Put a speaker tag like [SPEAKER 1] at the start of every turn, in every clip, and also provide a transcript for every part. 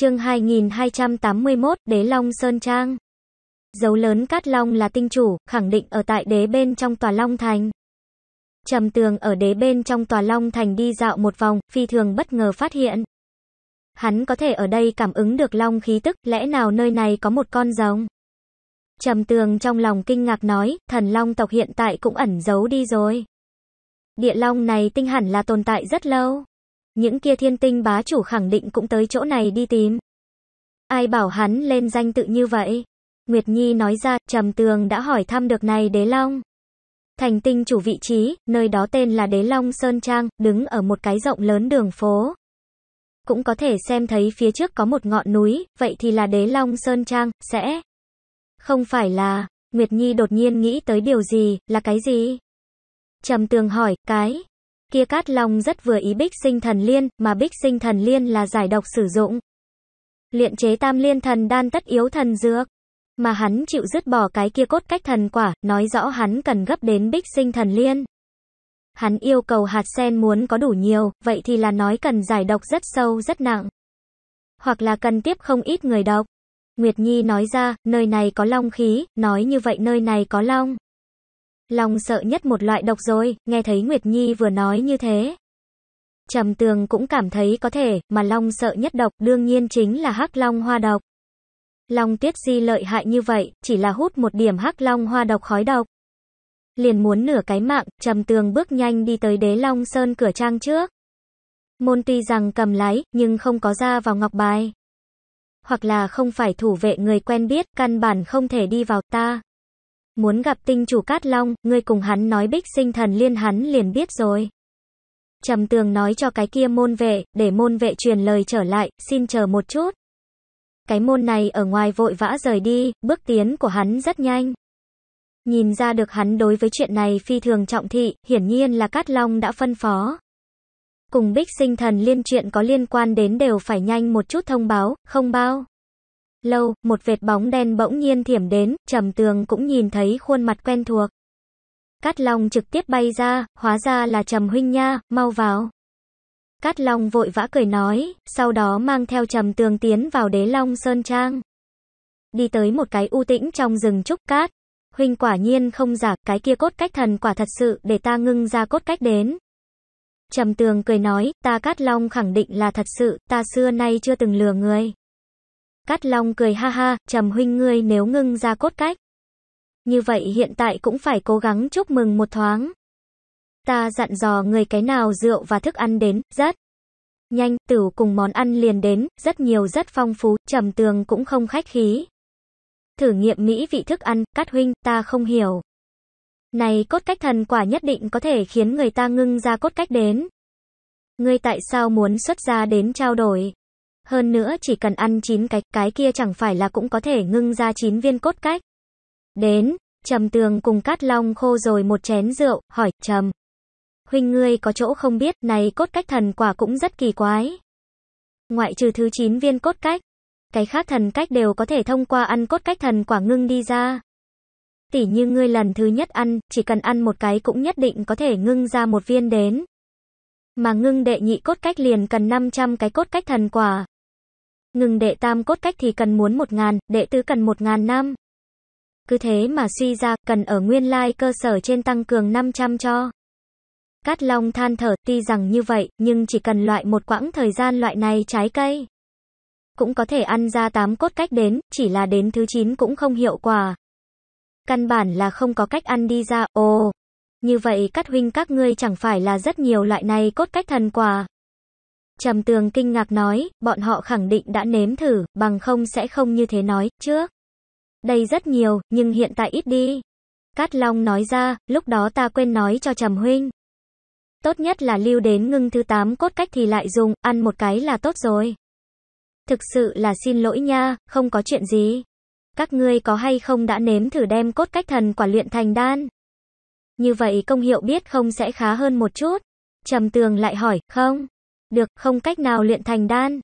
[SPEAKER 1] Chương 2281, Đế Long Sơn Trang. Dấu lớn Cát Long là tinh chủ, khẳng định ở tại đế bên trong tòa Long Thành. Trầm tường ở đế bên trong tòa Long Thành đi dạo một vòng, phi thường bất ngờ phát hiện. Hắn có thể ở đây cảm ứng được Long khí tức, lẽ nào nơi này có một con rồng? Trầm tường trong lòng kinh ngạc nói, thần Long tộc hiện tại cũng ẩn giấu đi rồi. Địa Long này tinh hẳn là tồn tại rất lâu. Những kia thiên tinh bá chủ khẳng định cũng tới chỗ này đi tìm. Ai bảo hắn lên danh tự như vậy? Nguyệt Nhi nói ra, Trầm Tường đã hỏi thăm được này Đế Long. Thành tinh chủ vị trí, nơi đó tên là Đế Long Sơn Trang, đứng ở một cái rộng lớn đường phố. Cũng có thể xem thấy phía trước có một ngọn núi, vậy thì là Đế Long Sơn Trang, sẽ... Không phải là, Nguyệt Nhi đột nhiên nghĩ tới điều gì, là cái gì? Trầm Tường hỏi, cái... Kia Cát Long rất vừa ý Bích Sinh Thần Liên, mà Bích Sinh Thần Liên là giải độc sử dụng. Luyện chế Tam Liên Thần đan tất yếu thần dược, mà hắn chịu dứt bỏ cái kia cốt cách thần quả, nói rõ hắn cần gấp đến Bích Sinh Thần Liên. Hắn yêu cầu hạt sen muốn có đủ nhiều, vậy thì là nói cần giải độc rất sâu rất nặng. Hoặc là cần tiếp không ít người độc. Nguyệt Nhi nói ra, nơi này có long khí, nói như vậy nơi này có long. Lòng sợ nhất một loại độc rồi, nghe thấy Nguyệt Nhi vừa nói như thế. Trầm tường cũng cảm thấy có thể, mà long sợ nhất độc đương nhiên chính là hắc long hoa độc. Long tuyết di lợi hại như vậy, chỉ là hút một điểm hắc long hoa độc khói độc. Liền muốn nửa cái mạng, trầm tường bước nhanh đi tới đế long sơn cửa trang trước. Môn tuy rằng cầm lái, nhưng không có ra vào ngọc bài. Hoặc là không phải thủ vệ người quen biết, căn bản không thể đi vào ta. Muốn gặp tinh chủ Cát Long, ngươi cùng hắn nói bích sinh thần liên hắn liền biết rồi. Trầm tường nói cho cái kia môn vệ, để môn vệ truyền lời trở lại, xin chờ một chút. Cái môn này ở ngoài vội vã rời đi, bước tiến của hắn rất nhanh. Nhìn ra được hắn đối với chuyện này phi thường trọng thị, hiển nhiên là Cát Long đã phân phó. Cùng bích sinh thần liên chuyện có liên quan đến đều phải nhanh một chút thông báo, không bao lâu, một vệt bóng đen bỗng nhiên thiểm đến, trầm tường cũng nhìn thấy khuôn mặt quen thuộc. Cát Long trực tiếp bay ra, hóa ra là Trầm huynh nha, mau vào. Cát Long vội vã cười nói, sau đó mang theo Trầm Tường tiến vào Đế Long Sơn Trang. Đi tới một cái u tĩnh trong rừng trúc cát. Huynh quả nhiên không giả, cái kia cốt cách thần quả thật sự để ta ngưng ra cốt cách đến. Trầm Tường cười nói, ta Cát Long khẳng định là thật sự, ta xưa nay chưa từng lừa người. Cát Long cười ha ha, trầm huynh ngươi nếu ngưng ra cốt cách. Như vậy hiện tại cũng phải cố gắng chúc mừng một thoáng. Ta dặn dò người cái nào rượu và thức ăn đến, rất nhanh, tửu cùng món ăn liền đến, rất nhiều rất phong phú, trầm tường cũng không khách khí. Thử nghiệm mỹ vị thức ăn, cát huynh, ta không hiểu. Này cốt cách thần quả nhất định có thể khiến người ta ngưng ra cốt cách đến. Ngươi tại sao muốn xuất ra đến trao đổi? Hơn nữa chỉ cần ăn chín cái, cái kia chẳng phải là cũng có thể ngưng ra chín viên cốt cách. Đến, Trầm Tường cùng Cát Long khô rồi một chén rượu, hỏi, Trầm. Huynh ngươi có chỗ không biết, này cốt cách thần quả cũng rất kỳ quái. Ngoại trừ thứ 9 viên cốt cách, cái khác thần cách đều có thể thông qua ăn cốt cách thần quả ngưng đi ra. Tỉ như ngươi lần thứ nhất ăn, chỉ cần ăn một cái cũng nhất định có thể ngưng ra một viên đến. Mà ngưng đệ nhị cốt cách liền cần 500 cái cốt cách thần quả, Ngừng đệ tam cốt cách thì cần muốn một ngàn, đệ tứ cần một ngàn năm. Cứ thế mà suy ra, cần ở nguyên lai cơ sở trên tăng cường 500 cho. Cát Long than thở, ti rằng như vậy, nhưng chỉ cần loại một quãng thời gian loại này trái cây. Cũng có thể ăn ra 8 cốt cách đến, chỉ là đến thứ 9 cũng không hiệu quả. Căn bản là không có cách ăn đi ra, ồ. Như vậy các huynh các ngươi chẳng phải là rất nhiều loại này cốt cách thần quả. Trầm tường kinh ngạc nói, bọn họ khẳng định đã nếm thử, bằng không sẽ không như thế nói, trước. Đây rất nhiều, nhưng hiện tại ít đi. Cát Long nói ra, lúc đó ta quên nói cho Trầm Huynh. Tốt nhất là lưu đến ngưng thứ 8 cốt cách thì lại dùng, ăn một cái là tốt rồi. Thực sự là xin lỗi nha, không có chuyện gì. Các ngươi có hay không đã nếm thử đem cốt cách thần quả luyện thành đan? Như vậy công hiệu biết không sẽ khá hơn một chút. Trầm tường lại hỏi, không? được, không cách nào luyện thành đan.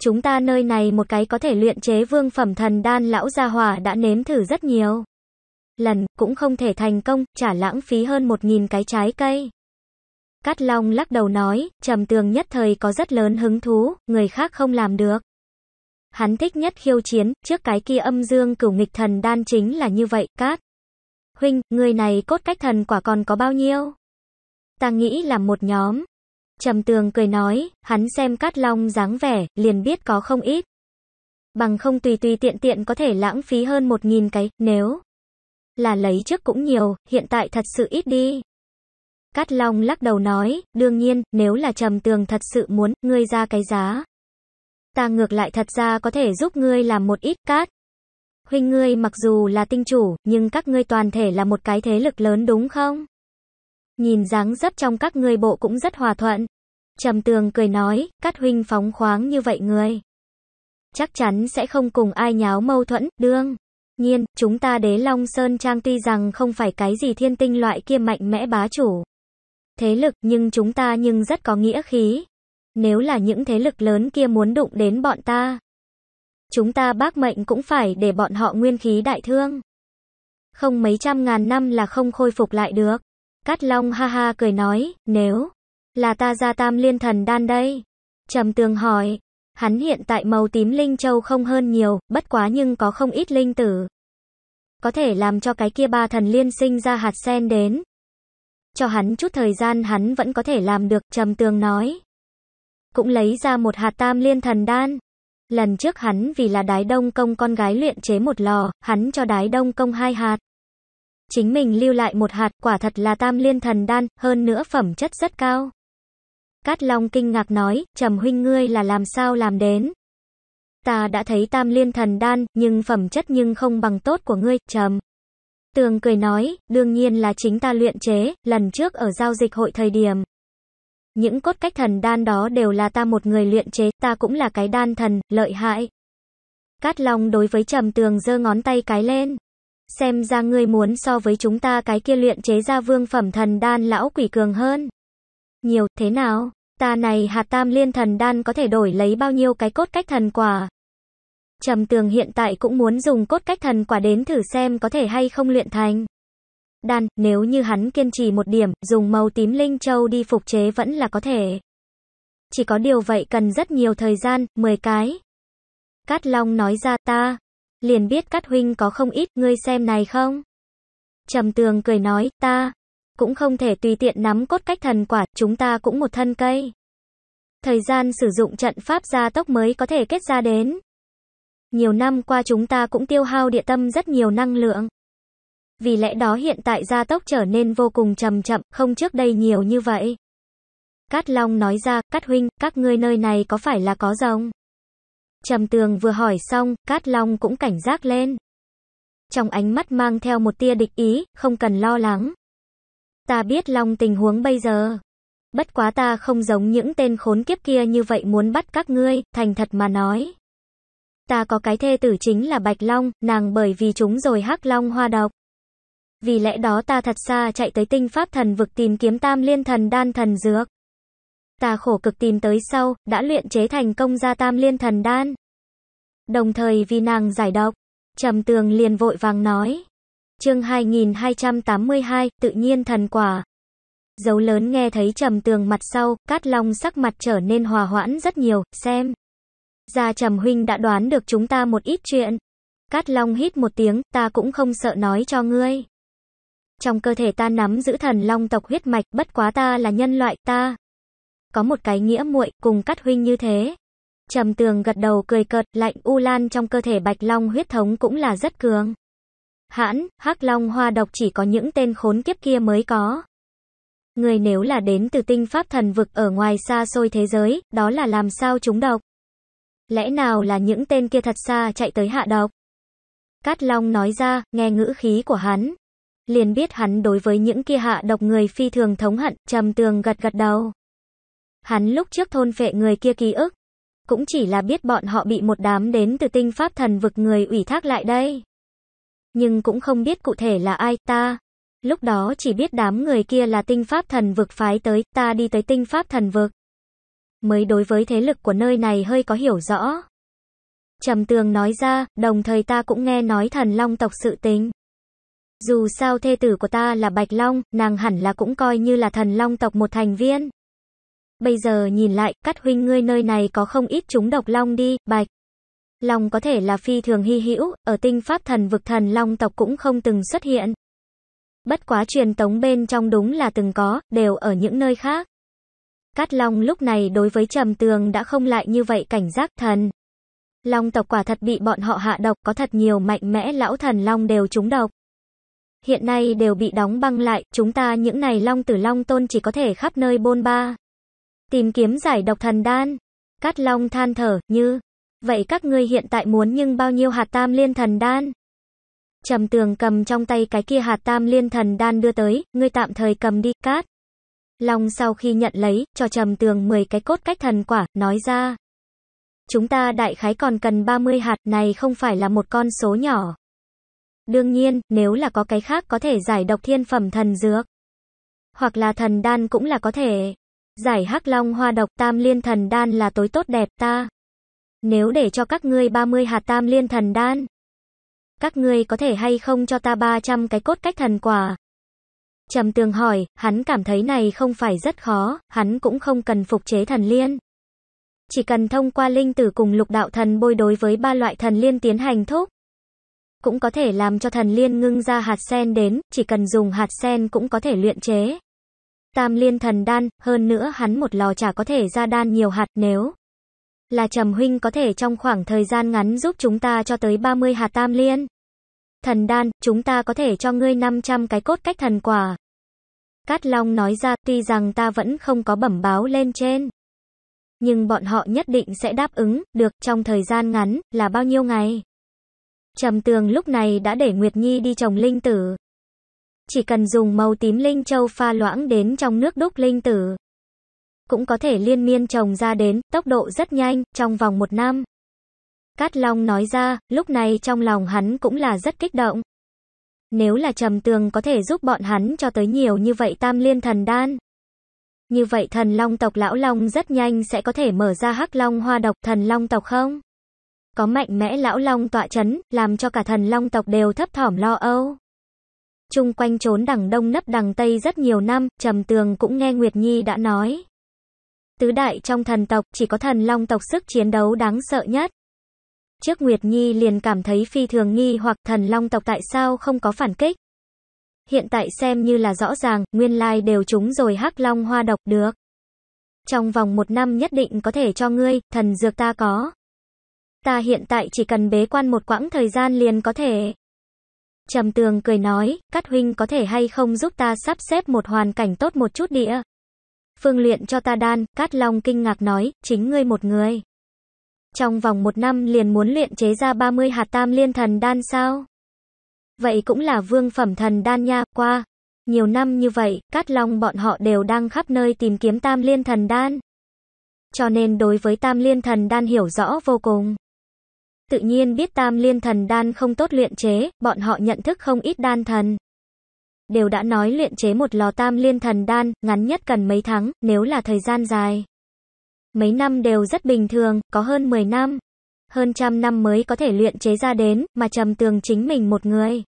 [SPEAKER 1] Chúng ta nơi này một cái có thể luyện chế vương phẩm thần đan lão gia hỏa đã nếm thử rất nhiều. Lần, cũng không thể thành công, trả lãng phí hơn một nghìn cái trái cây. Cát Long lắc đầu nói, trầm tường nhất thời có rất lớn hứng thú, người khác không làm được. Hắn thích nhất khiêu chiến, trước cái kia âm dương cửu nghịch thần đan chính là như vậy, Cát. Huynh, người này cốt cách thần quả còn có bao nhiêu? Ta nghĩ là một nhóm, Trầm tường cười nói, hắn xem Cát Long dáng vẻ, liền biết có không ít. Bằng không tùy tùy tiện tiện có thể lãng phí hơn một nghìn cái, nếu là lấy trước cũng nhiều, hiện tại thật sự ít đi. Cát Long lắc đầu nói, đương nhiên, nếu là trầm tường thật sự muốn, ngươi ra cái giá. Ta ngược lại thật ra có thể giúp ngươi làm một ít cát. Huynh ngươi mặc dù là tinh chủ, nhưng các ngươi toàn thể là một cái thế lực lớn đúng không? Nhìn dáng dấp trong các ngươi bộ cũng rất hòa thuận. Trầm tường cười nói, cát huynh phóng khoáng như vậy người. Chắc chắn sẽ không cùng ai nháo mâu thuẫn, đương. Nhiên, chúng ta đế Long Sơn Trang tuy rằng không phải cái gì thiên tinh loại kia mạnh mẽ bá chủ. Thế lực nhưng chúng ta nhưng rất có nghĩa khí. Nếu là những thế lực lớn kia muốn đụng đến bọn ta. Chúng ta bác mệnh cũng phải để bọn họ nguyên khí đại thương. Không mấy trăm ngàn năm là không khôi phục lại được. Cát Long ha ha cười nói, nếu là ta ra tam liên thần đan đây. Trầm tường hỏi, hắn hiện tại màu tím linh châu không hơn nhiều, bất quá nhưng có không ít linh tử. Có thể làm cho cái kia ba thần liên sinh ra hạt sen đến. Cho hắn chút thời gian hắn vẫn có thể làm được, trầm tường nói. Cũng lấy ra một hạt tam liên thần đan. Lần trước hắn vì là đái đông công con gái luyện chế một lò, hắn cho đái đông công hai hạt. Chính mình lưu lại một hạt quả thật là tam liên thần đan, hơn nữa phẩm chất rất cao. Cát Long kinh ngạc nói, trầm huynh ngươi là làm sao làm đến. Ta đã thấy tam liên thần đan, nhưng phẩm chất nhưng không bằng tốt của ngươi, trầm. Tường cười nói, đương nhiên là chính ta luyện chế, lần trước ở giao dịch hội thời điểm. Những cốt cách thần đan đó đều là ta một người luyện chế, ta cũng là cái đan thần, lợi hại. Cát Long đối với trầm tường giơ ngón tay cái lên. Xem ra ngươi muốn so với chúng ta cái kia luyện chế ra vương phẩm thần đan lão quỷ cường hơn. Nhiều, thế nào? Ta này hạt tam liên thần đan có thể đổi lấy bao nhiêu cái cốt cách thần quả? Trầm tường hiện tại cũng muốn dùng cốt cách thần quả đến thử xem có thể hay không luyện thành. Đan, nếu như hắn kiên trì một điểm, dùng màu tím linh châu đi phục chế vẫn là có thể. Chỉ có điều vậy cần rất nhiều thời gian, 10 cái. Cát Long nói ra ta, liền biết cát huynh có không ít, ngươi xem này không? Trầm tường cười nói, ta, cũng không thể tùy tiện nắm cốt cách thần quả, chúng ta cũng một thân cây. Thời gian sử dụng trận pháp gia tốc mới có thể kết ra đến. Nhiều năm qua chúng ta cũng tiêu hao địa tâm rất nhiều năng lượng. Vì lẽ đó hiện tại gia tốc trở nên vô cùng chậm chậm, không trước đây nhiều như vậy. Cát Long nói ra, Cát Huynh, các ngươi nơi này có phải là có rồng? Trầm tường vừa hỏi xong, Cát Long cũng cảnh giác lên. Trong ánh mắt mang theo một tia địch ý, không cần lo lắng. Ta biết Long tình huống bây giờ. Bất quá ta không giống những tên khốn kiếp kia như vậy muốn bắt các ngươi, thành thật mà nói. Ta có cái thê tử chính là Bạch Long, nàng bởi vì chúng rồi hắc Long hoa độc. Vì lẽ đó ta thật xa chạy tới tinh pháp thần vực tìm kiếm tam liên thần đan thần dược ta khổ cực tìm tới sau, đã luyện chế thành công gia tam liên thần đan. Đồng thời vì nàng giải độc, trầm tường liền vội vàng nói. chương 2282, tự nhiên thần quả. Dấu lớn nghe thấy trầm tường mặt sau, cát long sắc mặt trở nên hòa hoãn rất nhiều, xem. Gia trầm huynh đã đoán được chúng ta một ít chuyện. Cát long hít một tiếng, ta cũng không sợ nói cho ngươi. Trong cơ thể ta nắm giữ thần long tộc huyết mạch, bất quá ta là nhân loại, ta có một cái nghĩa muội cùng cắt huynh như thế. Trầm tường gật đầu cười cợt, lạnh u lan trong cơ thể bạch long huyết thống cũng là rất cường. Hãn, hắc long hoa độc chỉ có những tên khốn kiếp kia mới có. Người nếu là đến từ tinh pháp thần vực ở ngoài xa xôi thế giới, đó là làm sao chúng độc. Lẽ nào là những tên kia thật xa chạy tới hạ độc? Cát Long nói ra, nghe ngữ khí của hắn. Liền biết hắn đối với những kia hạ độc người phi thường thống hận, trầm tường gật gật đầu. Hắn lúc trước thôn vệ người kia ký ức, cũng chỉ là biết bọn họ bị một đám đến từ tinh pháp thần vực người ủy thác lại đây. Nhưng cũng không biết cụ thể là ai ta. Lúc đó chỉ biết đám người kia là tinh pháp thần vực phái tới, ta đi tới tinh pháp thần vực. Mới đối với thế lực của nơi này hơi có hiểu rõ. Trầm tường nói ra, đồng thời ta cũng nghe nói thần long tộc sự tình. Dù sao thê tử của ta là Bạch Long, nàng hẳn là cũng coi như là thần long tộc một thành viên. Bây giờ nhìn lại, cắt huynh ngươi nơi này có không ít chúng độc long đi, bạch. Long có thể là phi thường hy hữu, ở tinh pháp thần vực thần long tộc cũng không từng xuất hiện. Bất quá truyền tống bên trong đúng là từng có, đều ở những nơi khác. Cát Long lúc này đối với trầm tường đã không lại như vậy cảnh giác thần. Long tộc quả thật bị bọn họ hạ độc có thật nhiều mạnh mẽ lão thần long đều trúng độc. Hiện nay đều bị đóng băng lại, chúng ta những này long tử long tôn chỉ có thể khắp nơi bôn ba. Tìm kiếm giải độc thần đan. Cát Long than thở, như. Vậy các ngươi hiện tại muốn nhưng bao nhiêu hạt tam liên thần đan? Trầm tường cầm trong tay cái kia hạt tam liên thần đan đưa tới, ngươi tạm thời cầm đi, cát. Long sau khi nhận lấy, cho trầm tường 10 cái cốt cách thần quả, nói ra. Chúng ta đại khái còn cần 30 hạt này không phải là một con số nhỏ. Đương nhiên, nếu là có cái khác có thể giải độc thiên phẩm thần dược. Hoặc là thần đan cũng là có thể. Giải hắc long hoa độc tam liên thần đan là tối tốt đẹp ta. Nếu để cho các ngươi 30 hạt tam liên thần đan. Các ngươi có thể hay không cho ta 300 cái cốt cách thần quả. Trầm tường hỏi, hắn cảm thấy này không phải rất khó, hắn cũng không cần phục chế thần liên. Chỉ cần thông qua linh tử cùng lục đạo thần bôi đối với ba loại thần liên tiến hành thúc. Cũng có thể làm cho thần liên ngưng ra hạt sen đến, chỉ cần dùng hạt sen cũng có thể luyện chế tam liên thần đan, hơn nữa hắn một lò chả có thể ra đan nhiều hạt nếu là trầm huynh có thể trong khoảng thời gian ngắn giúp chúng ta cho tới 30 hạt tam liên. Thần đan, chúng ta có thể cho ngươi 500 cái cốt cách thần quả. Cát Long nói ra tuy rằng ta vẫn không có bẩm báo lên trên. Nhưng bọn họ nhất định sẽ đáp ứng, được trong thời gian ngắn, là bao nhiêu ngày. Trầm tường lúc này đã để Nguyệt Nhi đi trồng linh tử. Chỉ cần dùng màu tím linh châu pha loãng đến trong nước đúc linh tử. Cũng có thể liên miên trồng ra đến, tốc độ rất nhanh, trong vòng một năm. Cát Long nói ra, lúc này trong lòng hắn cũng là rất kích động. Nếu là trầm tường có thể giúp bọn hắn cho tới nhiều như vậy tam liên thần đan. Như vậy thần long tộc lão long rất nhanh sẽ có thể mở ra hắc long hoa độc thần long tộc không? Có mạnh mẽ lão long tọa chấn, làm cho cả thần long tộc đều thấp thỏm lo âu. Trung quanh trốn đằng đông nấp đằng tây rất nhiều năm, trầm tường cũng nghe Nguyệt Nhi đã nói. Tứ đại trong thần tộc chỉ có thần long tộc sức chiến đấu đáng sợ nhất. Trước Nguyệt Nhi liền cảm thấy phi thường nghi hoặc thần long tộc tại sao không có phản kích. Hiện tại xem như là rõ ràng, nguyên lai đều trúng rồi hắc long hoa độc được. Trong vòng một năm nhất định có thể cho ngươi, thần dược ta có. Ta hiện tại chỉ cần bế quan một quãng thời gian liền có thể. Trầm tường cười nói, Cát Huynh có thể hay không giúp ta sắp xếp một hoàn cảnh tốt một chút địa. Phương luyện cho ta đan, Cát Long kinh ngạc nói, chính ngươi một người. Trong vòng một năm liền muốn luyện chế ra 30 hạt tam liên thần đan sao? Vậy cũng là vương phẩm thần đan nha, qua. Nhiều năm như vậy, Cát Long bọn họ đều đang khắp nơi tìm kiếm tam liên thần đan. Cho nên đối với tam liên thần đan hiểu rõ vô cùng. Tự nhiên biết tam liên thần đan không tốt luyện chế, bọn họ nhận thức không ít đan thần. Đều đã nói luyện chế một lò tam liên thần đan, ngắn nhất cần mấy tháng, nếu là thời gian dài. Mấy năm đều rất bình thường, có hơn 10 năm. Hơn trăm năm mới có thể luyện chế ra đến, mà trầm tường chính mình một người.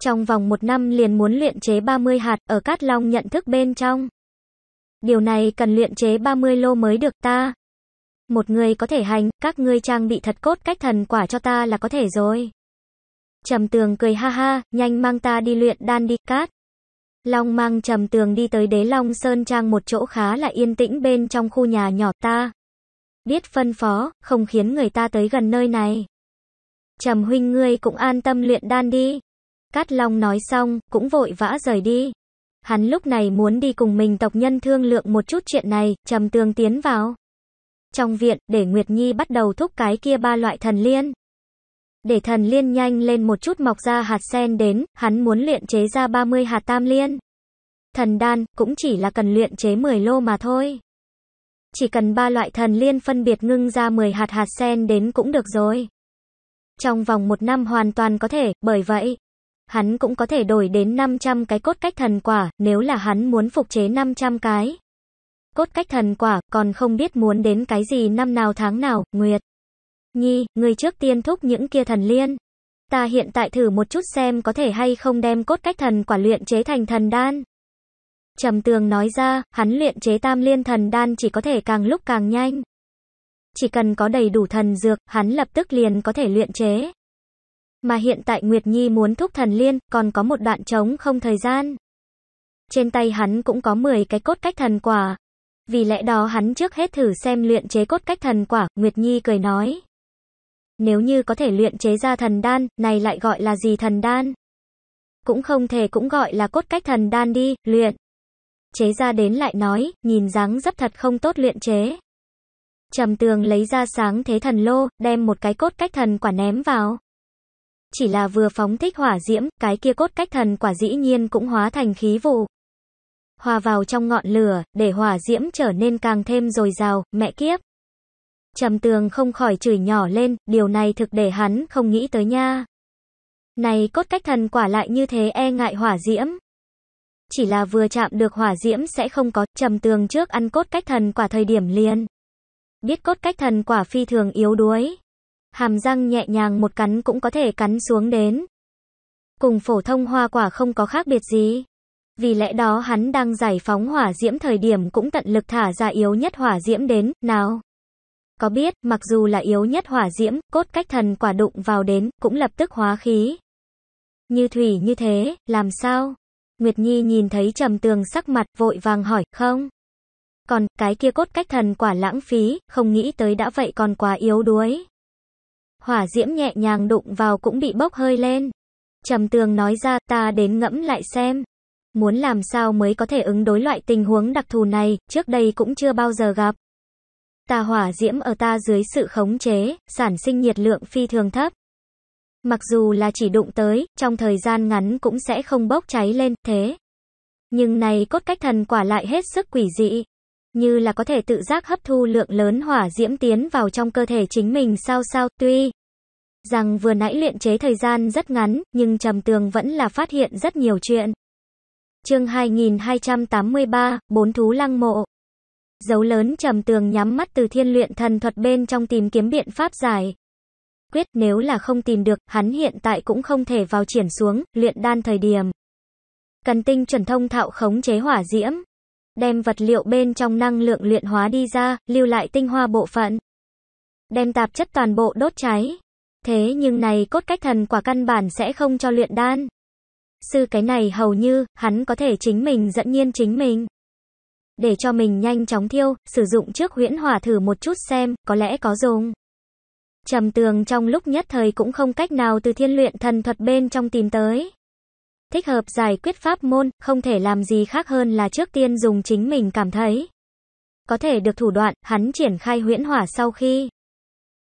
[SPEAKER 1] Trong vòng một năm liền muốn luyện chế 30 hạt, ở Cát Long nhận thức bên trong. Điều này cần luyện chế 30 lô mới được ta, một người có thể hành, các ngươi trang bị thật cốt cách thần quả cho ta là có thể rồi. Trầm tường cười ha ha, nhanh mang ta đi luyện đan đi, cát. Long mang trầm tường đi tới đế long sơn trang một chỗ khá là yên tĩnh bên trong khu nhà nhỏ ta. Biết phân phó, không khiến người ta tới gần nơi này. Trầm huynh ngươi cũng an tâm luyện đan đi. Cát long nói xong, cũng vội vã rời đi. Hắn lúc này muốn đi cùng mình tộc nhân thương lượng một chút chuyện này, trầm tường tiến vào. Trong viện, để Nguyệt Nhi bắt đầu thúc cái kia ba loại thần liên. Để thần liên nhanh lên một chút mọc ra hạt sen đến, hắn muốn luyện chế ra 30 hạt tam liên. Thần đan, cũng chỉ là cần luyện chế 10 lô mà thôi. Chỉ cần ba loại thần liên phân biệt ngưng ra 10 hạt hạt sen đến cũng được rồi. Trong vòng một năm hoàn toàn có thể, bởi vậy, hắn cũng có thể đổi đến 500 cái cốt cách thần quả, nếu là hắn muốn phục chế 500 cái. Cốt cách thần quả, còn không biết muốn đến cái gì năm nào tháng nào, Nguyệt. Nhi, người trước tiên thúc những kia thần liên. Ta hiện tại thử một chút xem có thể hay không đem cốt cách thần quả luyện chế thành thần đan. Trầm tường nói ra, hắn luyện chế tam liên thần đan chỉ có thể càng lúc càng nhanh. Chỉ cần có đầy đủ thần dược, hắn lập tức liền có thể luyện chế. Mà hiện tại Nguyệt Nhi muốn thúc thần liên, còn có một đoạn trống không thời gian. Trên tay hắn cũng có 10 cái cốt cách thần quả, vì lẽ đó hắn trước hết thử xem luyện chế cốt cách thần quả, Nguyệt Nhi cười nói. Nếu như có thể luyện chế ra thần đan, này lại gọi là gì thần đan? Cũng không thể cũng gọi là cốt cách thần đan đi, luyện. Chế ra đến lại nói, nhìn dáng dấp thật không tốt luyện chế. Trầm tường lấy ra sáng thế thần lô, đem một cái cốt cách thần quả ném vào. Chỉ là vừa phóng thích hỏa diễm, cái kia cốt cách thần quả dĩ nhiên cũng hóa thành khí vụ hòa vào trong ngọn lửa, để hỏa diễm trở nên càng thêm dồi dào, mẹ kiếp. Trầm tường không khỏi chửi nhỏ lên, điều này thực để hắn không nghĩ tới nha. Này cốt cách thần quả lại như thế e ngại hỏa diễm. Chỉ là vừa chạm được hỏa diễm sẽ không có, trầm tường trước ăn cốt cách thần quả thời điểm liền. Biết cốt cách thần quả phi thường yếu đuối. Hàm răng nhẹ nhàng một cắn cũng có thể cắn xuống đến. Cùng phổ thông hoa quả không có khác biệt gì vì lẽ đó hắn đang giải phóng hỏa diễm thời điểm cũng tận lực thả ra yếu nhất hỏa diễm đến, nào. Có biết, mặc dù là yếu nhất hỏa diễm, cốt cách thần quả đụng vào đến, cũng lập tức hóa khí. Như thủy như thế, làm sao? Nguyệt Nhi nhìn thấy trầm tường sắc mặt vội vàng hỏi, không? Còn, cái kia cốt cách thần quả lãng phí, không nghĩ tới đã vậy còn quá yếu đuối. Hỏa diễm nhẹ nhàng đụng vào cũng bị bốc hơi lên. Trầm tường nói ra, ta đến ngẫm lại xem muốn làm sao mới có thể ứng đối loại tình huống đặc thù này, trước đây cũng chưa bao giờ gặp. Tà hỏa diễm ở ta dưới sự khống chế, sản sinh nhiệt lượng phi thường thấp. Mặc dù là chỉ đụng tới, trong thời gian ngắn cũng sẽ không bốc cháy lên, thế. Nhưng này cốt cách thần quả lại hết sức quỷ dị. Như là có thể tự giác hấp thu lượng lớn hỏa diễm tiến vào trong cơ thể chính mình sao sao, tuy rằng vừa nãy luyện chế thời gian rất ngắn, nhưng Trầm Tường vẫn là phát hiện rất nhiều chuyện. Chương 2283, bốn thú lăng mộ. Dấu lớn trầm tường nhắm mắt từ thiên luyện thần thuật bên trong tìm kiếm biện pháp giải. Quyết nếu là không tìm được, hắn hiện tại cũng không thể vào triển xuống, luyện đan thời điểm. Cần tinh chuẩn thông thạo khống chế hỏa diễm. Đem vật liệu bên trong năng lượng luyện hóa đi ra, lưu lại tinh hoa bộ phận. Đem tạp chất toàn bộ đốt cháy. Thế nhưng này cốt cách thần quả căn bản sẽ không cho luyện đan. Sư cái này hầu như, hắn có thể chính mình dẫn nhiên chính mình. Để cho mình nhanh chóng thiêu, sử dụng trước huyễn hỏa thử một chút xem, có lẽ có dùng. Trầm tường trong lúc nhất thời cũng không cách nào từ thiên luyện thần thuật bên trong tìm tới. Thích hợp giải quyết pháp môn, không thể làm gì khác hơn là trước tiên dùng chính mình cảm thấy. Có thể được thủ đoạn, hắn triển khai huyễn hỏa sau khi.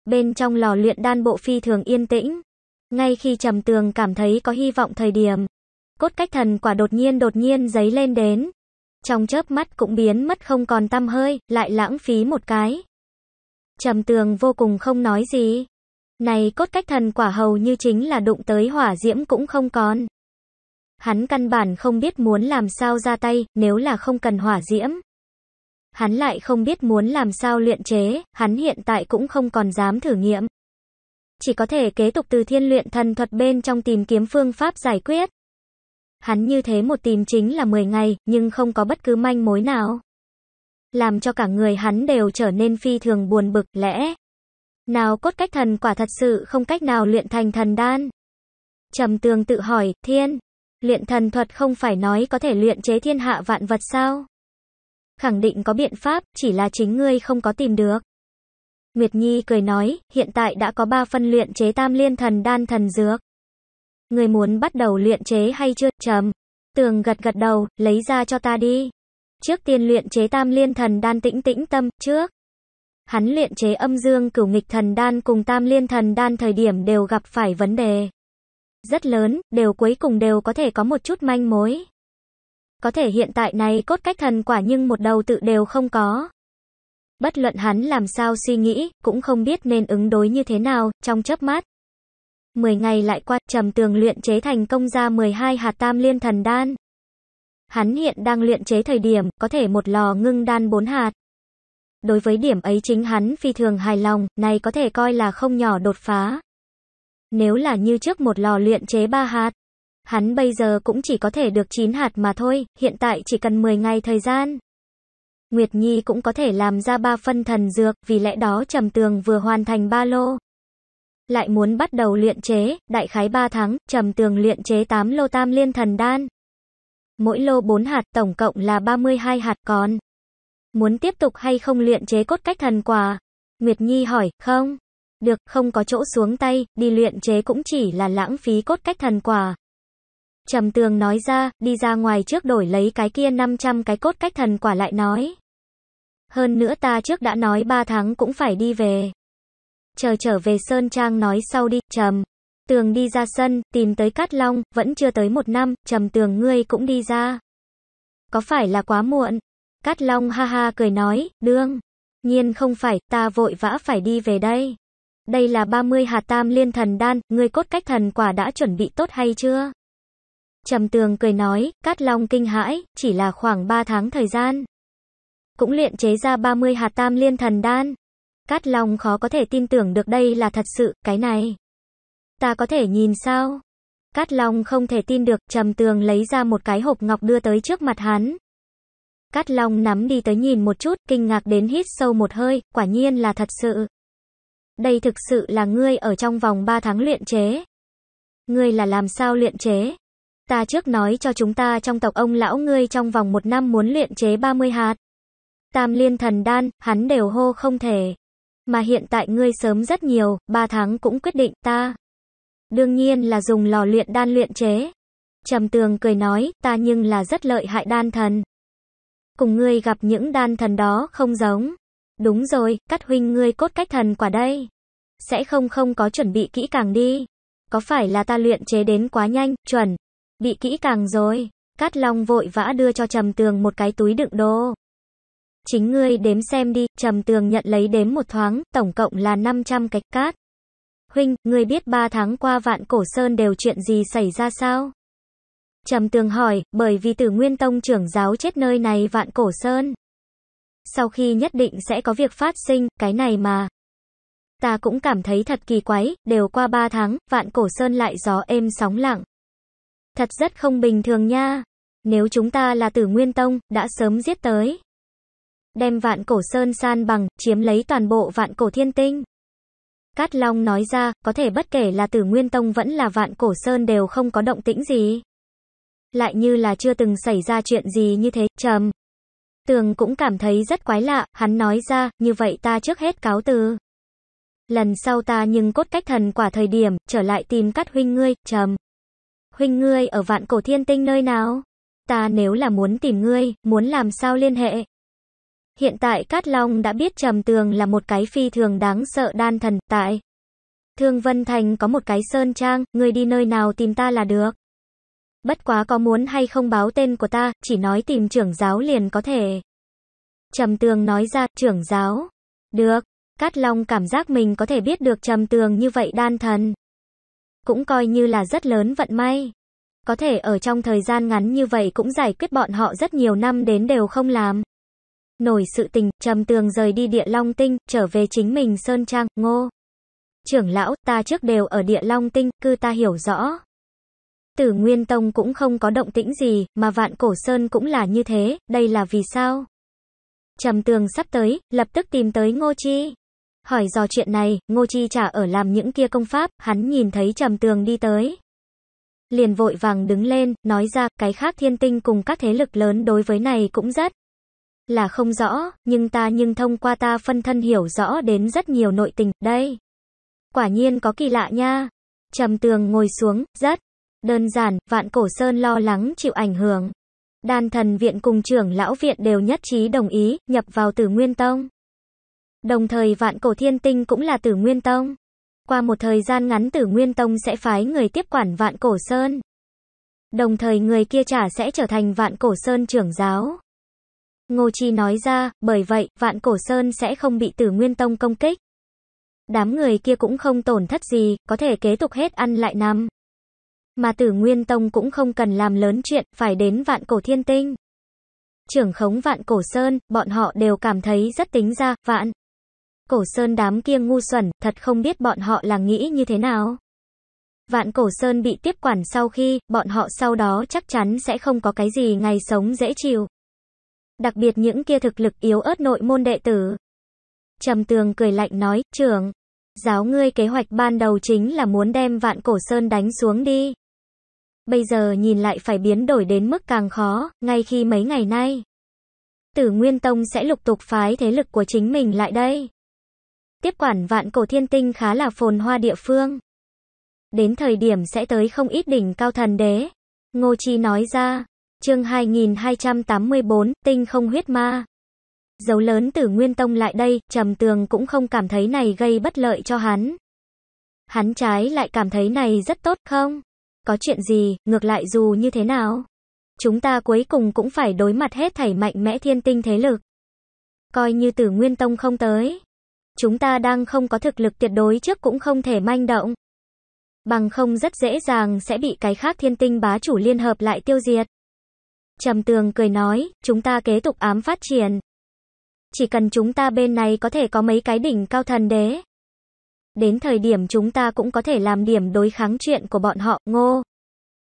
[SPEAKER 1] Bên trong lò luyện đan bộ phi thường yên tĩnh, ngay khi Trầm Tường cảm thấy có hy vọng thời điểm, cốt cách thần quả đột nhiên đột nhiên giấy lên đến. Trong chớp mắt cũng biến mất không còn tăm hơi, lại lãng phí một cái. Trầm Tường vô cùng không nói gì. Này cốt cách thần quả hầu như chính là đụng tới hỏa diễm cũng không còn. Hắn căn bản không biết muốn làm sao ra tay, nếu là không cần hỏa diễm. Hắn lại không biết muốn làm sao luyện chế, hắn hiện tại cũng không còn dám thử nghiệm chỉ có thể kế tục từ thiên luyện thần thuật bên trong tìm kiếm phương pháp giải quyết. Hắn như thế một tìm chính là 10 ngày, nhưng không có bất cứ manh mối nào. Làm cho cả người hắn đều trở nên phi thường buồn bực, lẽ. Nào cốt cách thần quả thật sự không cách nào luyện thành thần đan. Trầm tường tự hỏi, thiên, luyện thần thuật không phải nói có thể luyện chế thiên hạ vạn vật sao? Khẳng định có biện pháp, chỉ là chính ngươi không có tìm được. Nguyệt Nhi cười nói, hiện tại đã có 3 phân luyện chế tam liên thần đan thần dược. Người muốn bắt đầu luyện chế hay chưa? Chấm. Tường gật gật đầu, lấy ra cho ta đi. Trước tiên luyện chế tam liên thần đan tĩnh tĩnh tâm, trước. Hắn luyện chế âm dương cửu nghịch thần đan cùng tam liên thần đan thời điểm đều gặp phải vấn đề. Rất lớn, đều cuối cùng đều có thể có một chút manh mối. Có thể hiện tại này cốt cách thần quả nhưng một đầu tự đều không có. Bất luận hắn làm sao suy nghĩ, cũng không biết nên ứng đối như thế nào, trong chớp mắt. 10 ngày lại qua, trầm tường luyện chế thành công ra 12 hạt tam liên thần đan. Hắn hiện đang luyện chế thời điểm, có thể một lò ngưng đan 4 hạt. Đối với điểm ấy chính hắn phi thường hài lòng, này có thể coi là không nhỏ đột phá. Nếu là như trước một lò luyện chế 3 hạt, hắn bây giờ cũng chỉ có thể được 9 hạt mà thôi, hiện tại chỉ cần 10 ngày thời gian. Nguyệt Nhi cũng có thể làm ra ba phân thần dược, vì lẽ đó Trầm Tường vừa hoàn thành ba lô. Lại muốn bắt đầu luyện chế, đại khái 3 tháng, Trầm Tường luyện chế 8 lô tam liên thần đan. Mỗi lô 4 hạt, tổng cộng là 32 hạt còn. Muốn tiếp tục hay không luyện chế cốt cách thần quả? Nguyệt Nhi hỏi, không. Được, không có chỗ xuống tay, đi luyện chế cũng chỉ là lãng phí cốt cách thần quả. Trầm Tường nói ra, đi ra ngoài trước đổi lấy cái kia 500 cái cốt cách thần quả lại nói. Hơn nữa ta trước đã nói 3 tháng cũng phải đi về. Chờ trở về Sơn Trang nói sau đi, trầm. Tường đi ra sân, tìm tới Cát Long, vẫn chưa tới một năm, trầm tường ngươi cũng đi ra. Có phải là quá muộn? Cát Long ha ha cười nói, đương. Nhiên không phải, ta vội vã phải đi về đây. Đây là 30 hạt tam liên thần đan, ngươi cốt cách thần quả đã chuẩn bị tốt hay chưa? Trầm tường cười nói, Cát Long kinh hãi, chỉ là khoảng 3 tháng thời gian cũng luyện chế ra 30 hạt tam liên thần đan. Cát long khó có thể tin tưởng được đây là thật sự, cái này. Ta có thể nhìn sao? Cát Long không thể tin được, trầm tường lấy ra một cái hộp ngọc đưa tới trước mặt hắn. Cát Long nắm đi tới nhìn một chút, kinh ngạc đến hít sâu một hơi, quả nhiên là thật sự. Đây thực sự là ngươi ở trong vòng 3 tháng luyện chế. Ngươi là làm sao luyện chế? Ta trước nói cho chúng ta trong tộc ông lão ngươi trong vòng một năm muốn luyện chế 30 hạt tam liên thần đan, hắn đều hô không thể. Mà hiện tại ngươi sớm rất nhiều, ba tháng cũng quyết định ta. Đương nhiên là dùng lò luyện đan luyện chế. Trầm tường cười nói, ta nhưng là rất lợi hại đan thần. Cùng ngươi gặp những đan thần đó không giống. Đúng rồi, cắt huynh ngươi cốt cách thần quả đây. Sẽ không không có chuẩn bị kỹ càng đi. Có phải là ta luyện chế đến quá nhanh, chuẩn. Bị kỹ càng rồi. Cát Long vội vã đưa cho Trầm Tường một cái túi đựng đồ. Chính ngươi đếm xem đi, trầm tường nhận lấy đếm một thoáng, tổng cộng là 500 cái cát. Huynh, ngươi biết 3 tháng qua vạn cổ sơn đều chuyện gì xảy ra sao? Trầm tường hỏi, bởi vì tử nguyên tông trưởng giáo chết nơi này vạn cổ sơn. Sau khi nhất định sẽ có việc phát sinh, cái này mà. Ta cũng cảm thấy thật kỳ quái, đều qua 3 tháng, vạn cổ sơn lại gió êm sóng lặng. Thật rất không bình thường nha. Nếu chúng ta là tử nguyên tông, đã sớm giết tới đem vạn cổ sơn san bằng, chiếm lấy toàn bộ vạn cổ thiên tinh. Cát Long nói ra, có thể bất kể là Tử Nguyên Tông vẫn là Vạn Cổ Sơn đều không có động tĩnh gì. Lại như là chưa từng xảy ra chuyện gì như thế, trầm. Tường cũng cảm thấy rất quái lạ, hắn nói ra, như vậy ta trước hết cáo từ. Lần sau ta nhưng cốt cách thần quả thời điểm, trở lại tìm cát huynh ngươi, trầm. Huynh ngươi ở vạn cổ thiên tinh nơi nào? Ta nếu là muốn tìm ngươi, muốn làm sao liên hệ? Hiện tại Cát Long đã biết Trầm Tường là một cái phi thường đáng sợ đan thần, tại Thương Vân Thành có một cái sơn trang, người đi nơi nào tìm ta là được. Bất quá có muốn hay không báo tên của ta, chỉ nói tìm trưởng giáo liền có thể. Trầm Tường nói ra, trưởng giáo. Được, Cát Long cảm giác mình có thể biết được Trầm Tường như vậy đan thần. Cũng coi như là rất lớn vận may. Có thể ở trong thời gian ngắn như vậy cũng giải quyết bọn họ rất nhiều năm đến đều không làm nổi sự tình, trầm tường rời đi địa long tinh, trở về chính mình Sơn Trang, ngô. Trưởng lão, ta trước đều ở địa long tinh, cư ta hiểu rõ. Tử Nguyên Tông cũng không có động tĩnh gì, mà vạn cổ Sơn cũng là như thế, đây là vì sao? Trầm tường sắp tới, lập tức tìm tới Ngô Chi. Hỏi dò chuyện này, Ngô Chi chả ở làm những kia công pháp, hắn nhìn thấy trầm tường đi tới. Liền vội vàng đứng lên, nói ra, cái khác thiên tinh cùng các thế lực lớn đối với này cũng rất là không rõ, nhưng ta nhưng thông qua ta phân thân hiểu rõ đến rất nhiều nội tình, đây. Quả nhiên có kỳ lạ nha. Trầm tường ngồi xuống, rất đơn giản, vạn cổ sơn lo lắng chịu ảnh hưởng. Đan thần viện cùng trưởng lão viện đều nhất trí đồng ý, nhập vào tử nguyên tông. Đồng thời vạn cổ thiên tinh cũng là tử nguyên tông. Qua một thời gian ngắn tử nguyên tông sẽ phái người tiếp quản vạn cổ sơn. Đồng thời người kia trả sẽ trở thành vạn cổ sơn trưởng giáo. Ngô Chi nói ra, bởi vậy, Vạn Cổ Sơn sẽ không bị Tử Nguyên Tông công kích. Đám người kia cũng không tổn thất gì, có thể kế tục hết ăn lại năm. Mà Tử Nguyên Tông cũng không cần làm lớn chuyện, phải đến Vạn Cổ Thiên Tinh. Trưởng khống Vạn Cổ Sơn, bọn họ đều cảm thấy rất tính ra, Vạn. Cổ Sơn đám kia ngu xuẩn, thật không biết bọn họ là nghĩ như thế nào. Vạn Cổ Sơn bị tiếp quản sau khi, bọn họ sau đó chắc chắn sẽ không có cái gì ngày sống dễ chịu đặc biệt những kia thực lực yếu ớt nội môn đệ tử. Trầm tường cười lạnh nói, trưởng, giáo ngươi kế hoạch ban đầu chính là muốn đem vạn cổ sơn đánh xuống đi. Bây giờ nhìn lại phải biến đổi đến mức càng khó, ngay khi mấy ngày nay. Tử Nguyên Tông sẽ lục tục phái thế lực của chính mình lại đây. Tiếp quản vạn cổ thiên tinh khá là phồn hoa địa phương. Đến thời điểm sẽ tới không ít đỉnh cao thần đế. Ngô Chi nói ra, chương 2284, tinh không huyết ma. Dấu lớn tử Nguyên Tông lại đây, trầm tường cũng không cảm thấy này gây bất lợi cho hắn. Hắn trái lại cảm thấy này rất tốt không? Có chuyện gì, ngược lại dù như thế nào? Chúng ta cuối cùng cũng phải đối mặt hết thảy mạnh mẽ thiên tinh thế lực. Coi như tử Nguyên Tông không tới. Chúng ta đang không có thực lực tuyệt đối trước cũng không thể manh động. Bằng không rất dễ dàng sẽ bị cái khác thiên tinh bá chủ liên hợp lại tiêu diệt. Trầm tường cười nói, chúng ta kế tục ám phát triển. Chỉ cần chúng ta bên này có thể có mấy cái đỉnh cao thần đế. Đến thời điểm chúng ta cũng có thể làm điểm đối kháng chuyện của bọn họ, ngô.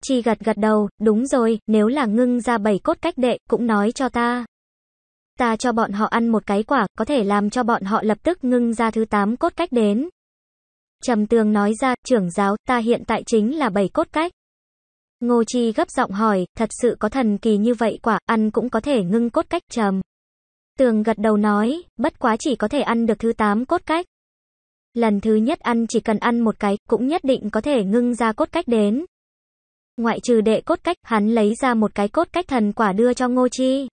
[SPEAKER 1] Chi gật gật đầu, đúng rồi, nếu là ngưng ra bảy cốt cách đệ, cũng nói cho ta. Ta cho bọn họ ăn một cái quả, có thể làm cho bọn họ lập tức ngưng ra thứ tám cốt cách đến. Trầm tường nói ra, trưởng giáo, ta hiện tại chính là bảy cốt cách. Ngô Chi gấp giọng hỏi, thật sự có thần kỳ như vậy quả, ăn cũng có thể ngưng cốt cách trầm. Tường gật đầu nói, bất quá chỉ có thể ăn được thứ 8 cốt cách. Lần thứ nhất ăn chỉ cần ăn một cái, cũng nhất định có thể ngưng ra cốt cách đến. Ngoại trừ đệ cốt cách, hắn lấy ra một cái cốt cách thần quả đưa cho Ngô Chi.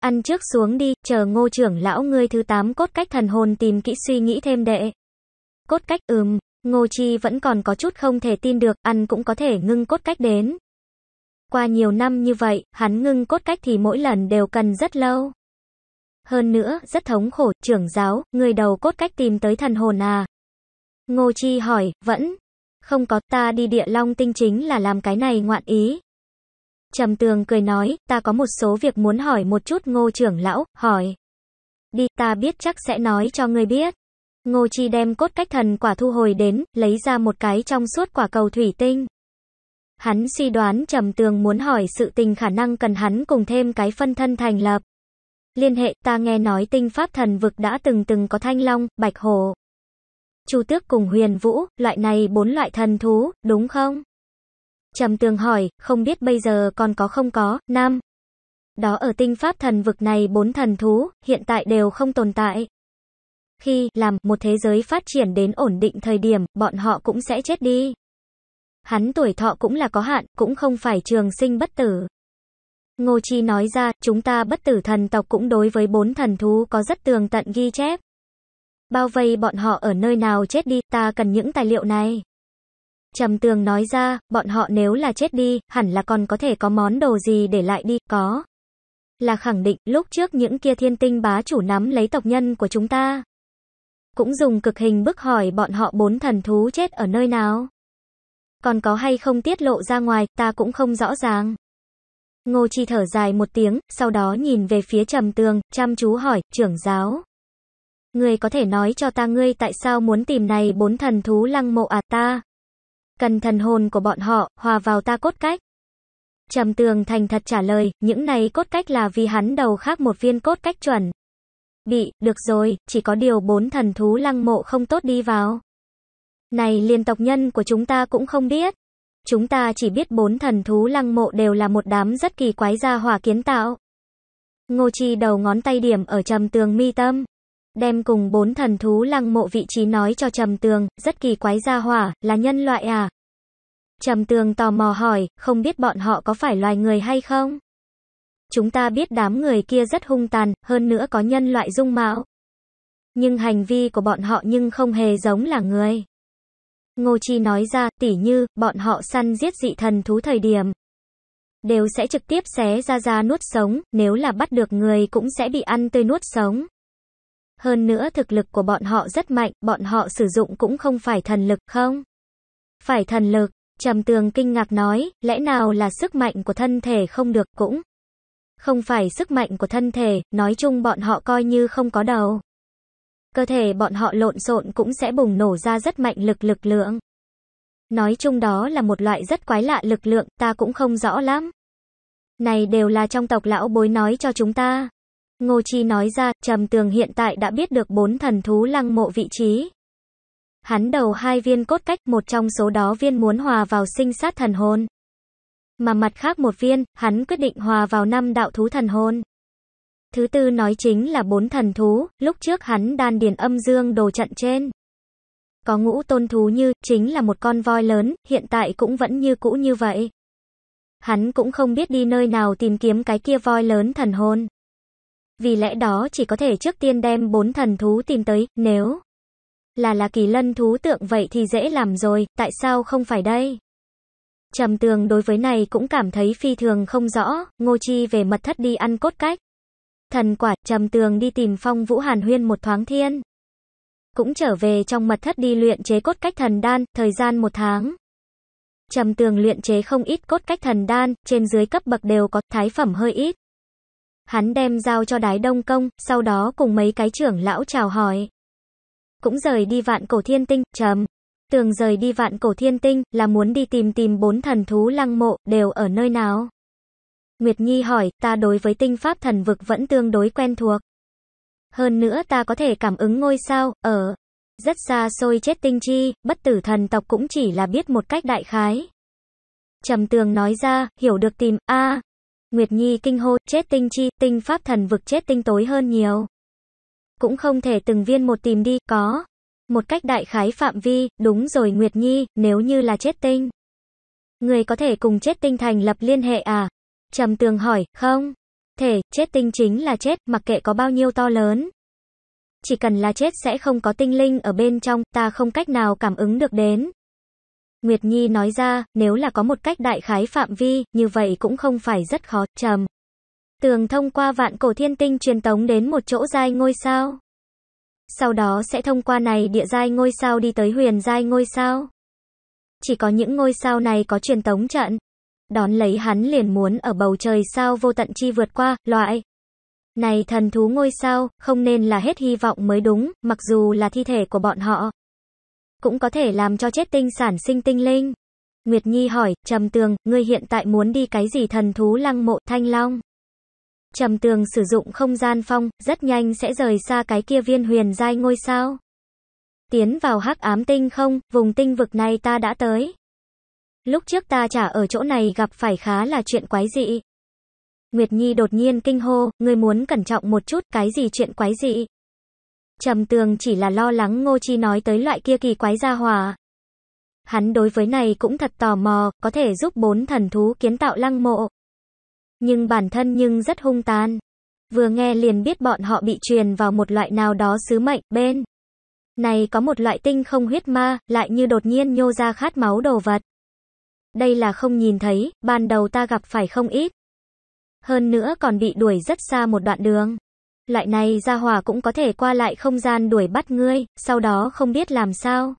[SPEAKER 1] Ăn trước xuống đi, chờ ngô trưởng lão ngươi thứ 8 cốt cách thần hồn tìm kỹ suy nghĩ thêm đệ. Cốt cách ừm, Ngô Chi vẫn còn có chút không thể tin được, ăn cũng có thể ngưng cốt cách đến. Qua nhiều năm như vậy, hắn ngưng cốt cách thì mỗi lần đều cần rất lâu. Hơn nữa, rất thống khổ, trưởng giáo, người đầu cốt cách tìm tới thần hồn à. Ngô Chi hỏi, vẫn, không có ta đi địa long tinh chính là làm cái này ngoạn ý. Trầm tường cười nói, ta có một số việc muốn hỏi một chút ngô trưởng lão, hỏi. Đi ta biết chắc sẽ nói cho ngươi biết. Ngô Chi đem cốt cách thần quả thu hồi đến, lấy ra một cái trong suốt quả cầu thủy tinh. Hắn suy đoán Trầm Tường muốn hỏi sự tình khả năng cần hắn cùng thêm cái phân thân thành lập. Liên hệ ta nghe nói tinh pháp thần vực đã từng từng có thanh long, bạch hồ. Chu tước cùng huyền vũ, loại này bốn loại thần thú, đúng không? Trầm Tường hỏi, không biết bây giờ còn có không có, nam. Đó ở tinh pháp thần vực này bốn thần thú, hiện tại đều không tồn tại. Khi làm một thế giới phát triển đến ổn định thời điểm, bọn họ cũng sẽ chết đi. Hắn tuổi thọ cũng là có hạn, cũng không phải trường sinh bất tử. Ngô Chi nói ra, chúng ta bất tử thần tộc cũng đối với bốn thần thú có rất tường tận ghi chép. Bao vây bọn họ ở nơi nào chết đi, ta cần những tài liệu này. Trầm tường nói ra, bọn họ nếu là chết đi, hẳn là còn có thể có món đồ gì để lại đi, có. Là khẳng định, lúc trước những kia thiên tinh bá chủ nắm lấy tộc nhân của chúng ta cũng dùng cực hình bức hỏi bọn họ bốn thần thú chết ở nơi nào. Còn có hay không tiết lộ ra ngoài, ta cũng không rõ ràng. Ngô Chi thở dài một tiếng, sau đó nhìn về phía trầm tường, chăm chú hỏi, trưởng giáo. Ngươi có thể nói cho ta ngươi tại sao muốn tìm này bốn thần thú lăng mộ à ta? Cần thần hồn của bọn họ, hòa vào ta cốt cách. Trầm tường thành thật trả lời, những này cốt cách là vì hắn đầu khác một viên cốt cách chuẩn bị, được rồi, chỉ có điều bốn thần thú lăng mộ không tốt đi vào. Này liên tộc nhân của chúng ta cũng không biết. Chúng ta chỉ biết bốn thần thú lăng mộ đều là một đám rất kỳ quái gia hỏa kiến tạo. Ngô Chi đầu ngón tay điểm ở trầm tường mi tâm. Đem cùng bốn thần thú lăng mộ vị trí nói cho trầm tường, rất kỳ quái gia hỏa, là nhân loại à? Trầm tường tò mò hỏi, không biết bọn họ có phải loài người hay không? Chúng ta biết đám người kia rất hung tàn, hơn nữa có nhân loại dung mạo. Nhưng hành vi của bọn họ nhưng không hề giống là người. Ngô Chi nói ra, tỉ như, bọn họ săn giết dị thần thú thời điểm. Đều sẽ trực tiếp xé ra ra nuốt sống, nếu là bắt được người cũng sẽ bị ăn tươi nuốt sống. Hơn nữa thực lực của bọn họ rất mạnh, bọn họ sử dụng cũng không phải thần lực không? Phải thần lực, Trầm Tường kinh ngạc nói, lẽ nào là sức mạnh của thân thể không được cũng? không phải sức mạnh của thân thể, nói chung bọn họ coi như không có đầu. Cơ thể bọn họ lộn xộn cũng sẽ bùng nổ ra rất mạnh lực lực lượng. Nói chung đó là một loại rất quái lạ lực lượng, ta cũng không rõ lắm. Này đều là trong tộc lão bối nói cho chúng ta. Ngô Chi nói ra, Trầm Tường hiện tại đã biết được bốn thần thú lăng mộ vị trí. Hắn đầu hai viên cốt cách, một trong số đó viên muốn hòa vào sinh sát thần hồn mà mặt khác một viên, hắn quyết định hòa vào năm đạo thú thần hồn. Thứ tư nói chính là bốn thần thú, lúc trước hắn đan điền âm dương đồ trận trên. Có ngũ tôn thú như, chính là một con voi lớn, hiện tại cũng vẫn như cũ như vậy. Hắn cũng không biết đi nơi nào tìm kiếm cái kia voi lớn thần hồn. Vì lẽ đó chỉ có thể trước tiên đem bốn thần thú tìm tới, nếu là là kỳ lân thú tượng vậy thì dễ làm rồi, tại sao không phải đây? Trầm tường đối với này cũng cảm thấy phi thường không rõ, ngô chi về mật thất đi ăn cốt cách. Thần quả, trầm tường đi tìm phong vũ hàn huyên một thoáng thiên. Cũng trở về trong mật thất đi luyện chế cốt cách thần đan, thời gian một tháng. Trầm tường luyện chế không ít cốt cách thần đan, trên dưới cấp bậc đều có, thái phẩm hơi ít. Hắn đem giao cho đái đông công, sau đó cùng mấy cái trưởng lão chào hỏi. Cũng rời đi vạn cổ thiên tinh, trầm. Tường rời đi vạn cổ thiên tinh, là muốn đi tìm tìm bốn thần thú lăng mộ, đều ở nơi nào? Nguyệt Nhi hỏi, ta đối với tinh pháp thần vực vẫn tương đối quen thuộc. Hơn nữa ta có thể cảm ứng ngôi sao, ở rất xa xôi chết tinh chi, bất tử thần tộc cũng chỉ là biết một cách đại khái. Trầm tường nói ra, hiểu được tìm, a Nguyệt Nhi kinh hô, chết tinh chi, tinh pháp thần vực chết tinh tối hơn nhiều. Cũng không thể từng viên một tìm đi, có. Một cách đại khái phạm vi, đúng rồi Nguyệt Nhi, nếu như là chết tinh. Người có thể cùng chết tinh thành lập liên hệ à? Trầm tường hỏi, không. Thể, chết tinh chính là chết, mặc kệ có bao nhiêu to lớn. Chỉ cần là chết sẽ không có tinh linh ở bên trong, ta không cách nào cảm ứng được đến. Nguyệt Nhi nói ra, nếu là có một cách đại khái phạm vi, như vậy cũng không phải rất khó, trầm. Tường thông qua vạn cổ thiên tinh truyền tống đến một chỗ dài ngôi sao. Sau đó sẽ thông qua này địa giai ngôi sao đi tới huyền giai ngôi sao. Chỉ có những ngôi sao này có truyền tống trận. Đón lấy hắn liền muốn ở bầu trời sao vô tận chi vượt qua, loại. Này thần thú ngôi sao, không nên là hết hy vọng mới đúng, mặc dù là thi thể của bọn họ. Cũng có thể làm cho chết tinh sản sinh tinh linh. Nguyệt Nhi hỏi, Trầm Tường, ngươi hiện tại muốn đi cái gì thần thú lăng mộ thanh long? Trầm tường sử dụng không gian phong, rất nhanh sẽ rời xa cái kia viên huyền giai ngôi sao. Tiến vào hắc ám tinh không, vùng tinh vực này ta đã tới. Lúc trước ta trả ở chỗ này gặp phải khá là chuyện quái dị. Nguyệt Nhi đột nhiên kinh hô, người muốn cẩn trọng một chút, cái gì chuyện quái dị? Trầm tường chỉ là lo lắng Ngô Chi nói tới loại kia kỳ quái gia hòa. Hắn đối với này cũng thật tò mò, có thể giúp bốn thần thú kiến tạo lăng mộ nhưng bản thân nhưng rất hung tàn. Vừa nghe liền biết bọn họ bị truyền vào một loại nào đó sứ mệnh, bên. Này có một loại tinh không huyết ma, lại như đột nhiên nhô ra khát máu đồ vật. Đây là không nhìn thấy, ban đầu ta gặp phải không ít. Hơn nữa còn bị đuổi rất xa một đoạn đường. Loại này ra hỏa cũng có thể qua lại không gian đuổi bắt ngươi, sau đó không biết làm sao.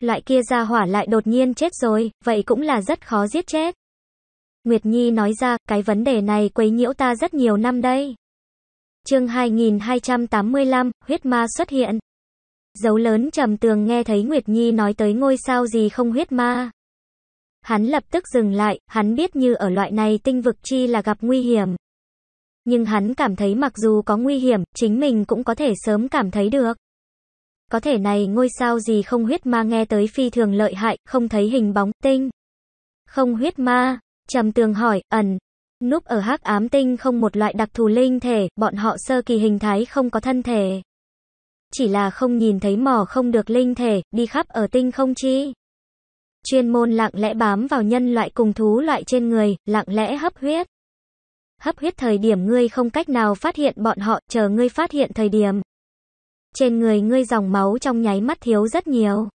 [SPEAKER 1] Loại kia ra hỏa lại đột nhiên chết rồi, vậy cũng là rất khó giết chết. Nguyệt Nhi nói ra, cái vấn đề này quấy nhiễu ta rất nhiều năm đây. Chương 2285, huyết ma xuất hiện. Dấu lớn trầm tường nghe thấy Nguyệt Nhi nói tới ngôi sao gì không huyết ma. Hắn lập tức dừng lại, hắn biết như ở loại này tinh vực chi là gặp nguy hiểm. Nhưng hắn cảm thấy mặc dù có nguy hiểm, chính mình cũng có thể sớm cảm thấy được. Có thể này ngôi sao gì không huyết ma nghe tới phi thường lợi hại, không thấy hình bóng tinh. Không huyết ma, Trầm tường hỏi, ẩn. Núp ở hắc ám tinh không một loại đặc thù linh thể, bọn họ sơ kỳ hình thái không có thân thể. Chỉ là không nhìn thấy mỏ không được linh thể, đi khắp ở tinh không chi. Chuyên môn lặng lẽ bám vào nhân loại cùng thú loại trên người, lặng lẽ hấp huyết. Hấp huyết thời điểm ngươi không cách nào phát hiện bọn họ, chờ ngươi phát hiện thời điểm. Trên người ngươi dòng máu trong nháy mắt thiếu rất nhiều.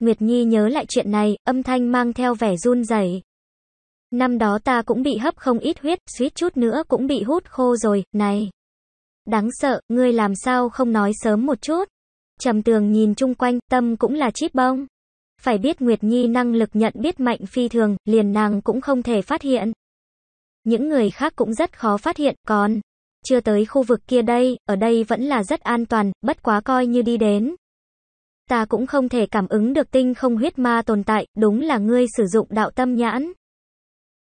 [SPEAKER 1] Nguyệt Nhi nhớ lại chuyện này, âm thanh mang theo vẻ run rẩy. Năm đó ta cũng bị hấp không ít huyết, suýt chút nữa cũng bị hút khô rồi, này. Đáng sợ, ngươi làm sao không nói sớm một chút. Trầm tường nhìn chung quanh, tâm cũng là chip bông Phải biết Nguyệt Nhi năng lực nhận biết mạnh phi thường, liền nàng cũng không thể phát hiện. Những người khác cũng rất khó phát hiện, còn chưa tới khu vực kia đây, ở đây vẫn là rất an toàn, bất quá coi như đi đến. Ta cũng không thể cảm ứng được tinh không huyết ma tồn tại, đúng là ngươi sử dụng đạo tâm nhãn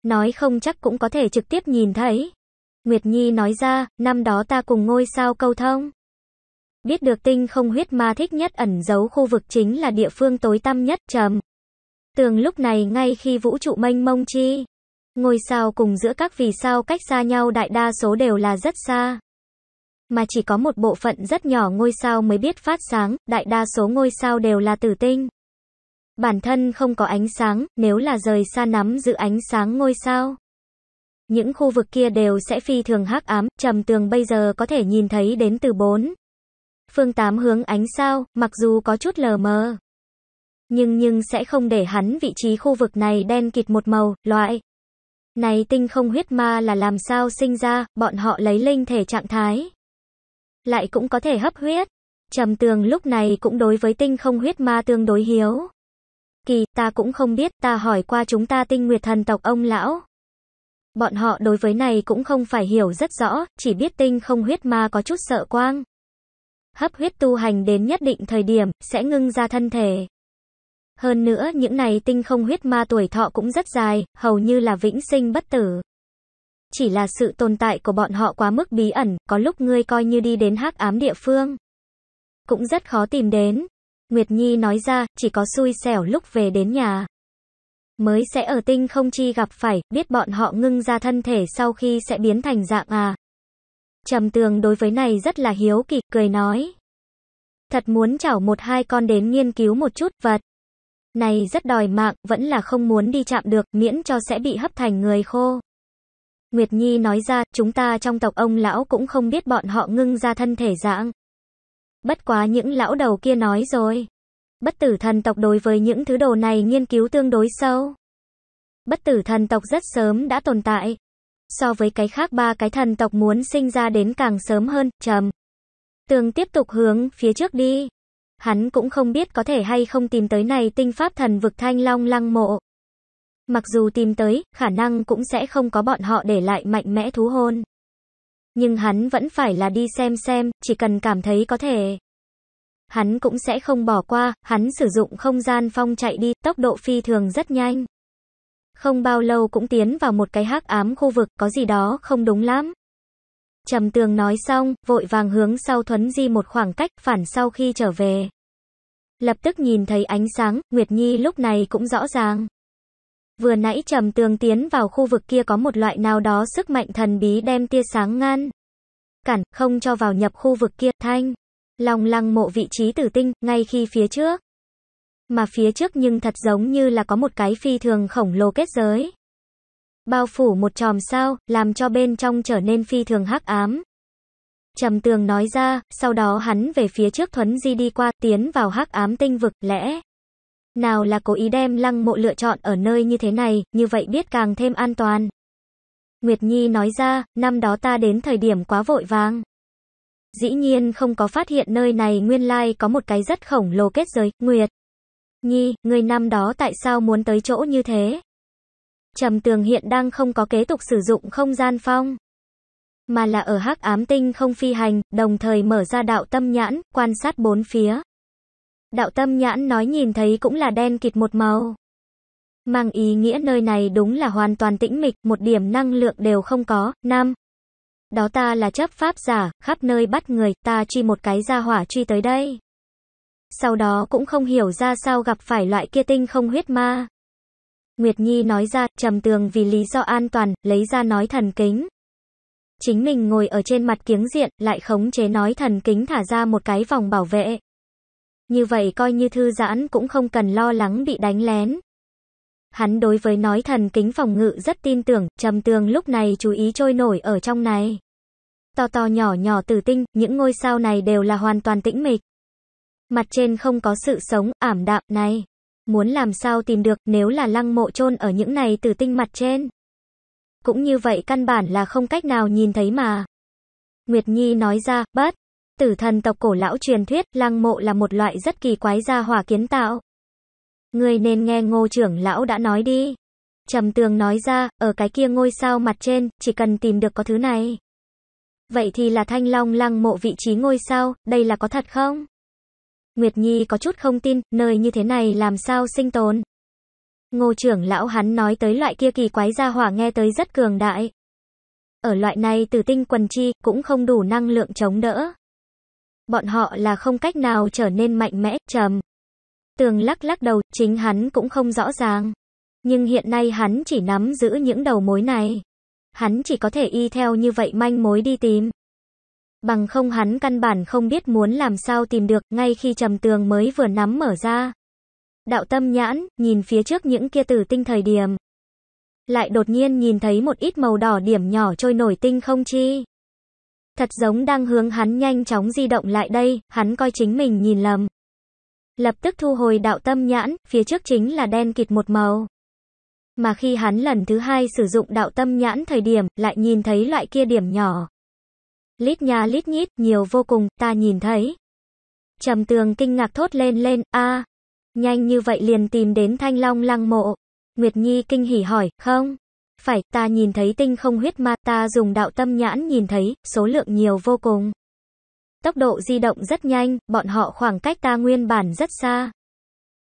[SPEAKER 1] nói không chắc cũng có thể trực tiếp nhìn thấy. Nguyệt Nhi nói ra, năm đó ta cùng ngôi sao câu thông. Biết được tinh không huyết ma thích nhất ẩn giấu khu vực chính là địa phương tối tăm nhất trầm. Tường lúc này ngay khi vũ trụ mênh mông chi, ngôi sao cùng giữa các vì sao cách xa nhau đại đa số đều là rất xa. Mà chỉ có một bộ phận rất nhỏ ngôi sao mới biết phát sáng, đại đa số ngôi sao đều là tử tinh bản thân không có ánh sáng, nếu là rời xa nắm giữ ánh sáng ngôi sao. Những khu vực kia đều sẽ phi thường hắc ám, trầm tường bây giờ có thể nhìn thấy đến từ bốn phương tám hướng ánh sao, mặc dù có chút lờ mờ. Nhưng nhưng sẽ không để hắn vị trí khu vực này đen kịt một màu, loại. Này tinh không huyết ma là làm sao sinh ra, bọn họ lấy linh thể trạng thái. Lại cũng có thể hấp huyết. Trầm tường lúc này cũng đối với tinh không huyết ma tương đối hiếu. Kỳ, ta cũng không biết, ta hỏi qua chúng ta tinh nguyệt thần tộc ông lão. Bọn họ đối với này cũng không phải hiểu rất rõ, chỉ biết tinh không huyết ma có chút sợ quang. Hấp huyết tu hành đến nhất định thời điểm, sẽ ngưng ra thân thể. Hơn nữa, những này tinh không huyết ma tuổi thọ cũng rất dài, hầu như là vĩnh sinh bất tử. Chỉ là sự tồn tại của bọn họ quá mức bí ẩn, có lúc ngươi coi như đi đến hắc ám địa phương. Cũng rất khó tìm đến, Nguyệt Nhi nói ra, chỉ có xui xẻo lúc về đến nhà. Mới sẽ ở tinh không chi gặp phải, biết bọn họ ngưng ra thân thể sau khi sẽ biến thành dạng à. Trầm tường đối với này rất là hiếu kỳ, cười nói. Thật muốn chảo một hai con đến nghiên cứu một chút vật. Này rất đòi mạng, vẫn là không muốn đi chạm được, miễn cho sẽ bị hấp thành người khô. Nguyệt Nhi nói ra, chúng ta trong tộc ông lão cũng không biết bọn họ ngưng ra thân thể dạng. Bất quá những lão đầu kia nói rồi. Bất tử thần tộc đối với những thứ đồ này nghiên cứu tương đối sâu. Bất tử thần tộc rất sớm đã tồn tại. So với cái khác ba cái thần tộc muốn sinh ra đến càng sớm hơn, trầm. Tường tiếp tục hướng phía trước đi. Hắn cũng không biết có thể hay không tìm tới này tinh pháp thần vực thanh long lăng mộ. Mặc dù tìm tới, khả năng cũng sẽ không có bọn họ để lại mạnh mẽ thú hôn. Nhưng hắn vẫn phải là đi xem xem, chỉ cần cảm thấy có thể. Hắn cũng sẽ không bỏ qua, hắn sử dụng không gian phong chạy đi, tốc độ phi thường rất nhanh. Không bao lâu cũng tiến vào một cái hắc ám khu vực, có gì đó không đúng lắm. Trầm tường nói xong, vội vàng hướng sau thuấn di một khoảng cách, phản sau khi trở về. Lập tức nhìn thấy ánh sáng, Nguyệt Nhi lúc này cũng rõ ràng vừa nãy trầm tường tiến vào khu vực kia có một loại nào đó sức mạnh thần bí đem tia sáng ngăn Cản, không cho vào nhập khu vực kia, thanh. Lòng lăng mộ vị trí tử tinh, ngay khi phía trước. Mà phía trước nhưng thật giống như là có một cái phi thường khổng lồ kết giới. Bao phủ một tròm sao, làm cho bên trong trở nên phi thường hắc ám. Trầm tường nói ra, sau đó hắn về phía trước thuấn di đi qua, tiến vào hắc ám tinh vực, lẽ. Nào là cố ý đem lăng mộ lựa chọn ở nơi như thế này, như vậy biết càng thêm an toàn. Nguyệt Nhi nói ra, năm đó ta đến thời điểm quá vội vàng. Dĩ nhiên không có phát hiện nơi này nguyên lai có một cái rất khổng lồ kết giới, Nguyệt. Nhi, người năm đó tại sao muốn tới chỗ như thế? Trầm tường hiện đang không có kế tục sử dụng không gian phong. Mà là ở hắc ám tinh không phi hành, đồng thời mở ra đạo tâm nhãn, quan sát bốn phía. Đạo tâm nhãn nói nhìn thấy cũng là đen kịt một màu. Mang ý nghĩa nơi này đúng là hoàn toàn tĩnh mịch, một điểm năng lượng đều không có. năm Đó ta là chấp pháp giả, khắp nơi bắt người, ta truy một cái ra hỏa truy tới đây. Sau đó cũng không hiểu ra sao gặp phải loại kia tinh không huyết ma. Nguyệt Nhi nói ra, trầm tường vì lý do an toàn, lấy ra nói thần kính. Chính mình ngồi ở trên mặt kiếng diện, lại khống chế nói thần kính thả ra một cái vòng bảo vệ như vậy coi như thư giãn cũng không cần lo lắng bị đánh lén. Hắn đối với nói thần kính phòng ngự rất tin tưởng, trầm tường lúc này chú ý trôi nổi ở trong này. To to nhỏ nhỏ tử tinh, những ngôi sao này đều là hoàn toàn tĩnh mịch. Mặt trên không có sự sống, ảm đạm, này. Muốn làm sao tìm được nếu là lăng mộ chôn ở những này tử tinh mặt trên. Cũng như vậy căn bản là không cách nào nhìn thấy mà. Nguyệt Nhi nói ra, bớt tử thần tộc cổ lão truyền thuyết, lăng mộ là một loại rất kỳ quái gia hỏa kiến tạo. Người nên nghe ngô trưởng lão đã nói đi. Trầm tường nói ra, ở cái kia ngôi sao mặt trên, chỉ cần tìm được có thứ này. Vậy thì là thanh long lăng mộ vị trí ngôi sao, đây là có thật không? Nguyệt Nhi có chút không tin, nơi như thế này làm sao sinh tồn. Ngô trưởng lão hắn nói tới loại kia kỳ quái gia hỏa nghe tới rất cường đại. Ở loại này tử tinh quần chi, cũng không đủ năng lượng chống đỡ. Bọn họ là không cách nào trở nên mạnh mẽ, trầm. Tường lắc lắc đầu, chính hắn cũng không rõ ràng. Nhưng hiện nay hắn chỉ nắm giữ những đầu mối này. Hắn chỉ có thể y theo như vậy manh mối đi tìm. Bằng không hắn căn bản không biết muốn làm sao tìm được, ngay khi trầm tường mới vừa nắm mở ra. Đạo tâm nhãn, nhìn phía trước những kia tử tinh thời điểm. Lại đột nhiên nhìn thấy một ít màu đỏ điểm nhỏ trôi nổi tinh không chi. Thật giống đang hướng hắn nhanh chóng di động lại đây, hắn coi chính mình nhìn lầm. Lập tức thu hồi đạo tâm nhãn, phía trước chính là đen kịt một màu. Mà khi hắn lần thứ hai sử dụng đạo tâm nhãn thời điểm, lại nhìn thấy loại kia điểm nhỏ. Lít nhà lít nhít, nhiều vô cùng, ta nhìn thấy. Trầm tường kinh ngạc thốt lên lên, a Nhanh như vậy liền tìm đến thanh long lăng mộ. Nguyệt Nhi kinh hỉ hỏi, không? Phải, ta nhìn thấy tinh không huyết ma, ta dùng đạo tâm nhãn nhìn thấy, số lượng nhiều vô cùng. Tốc độ di động rất nhanh, bọn họ khoảng cách ta nguyên bản rất xa.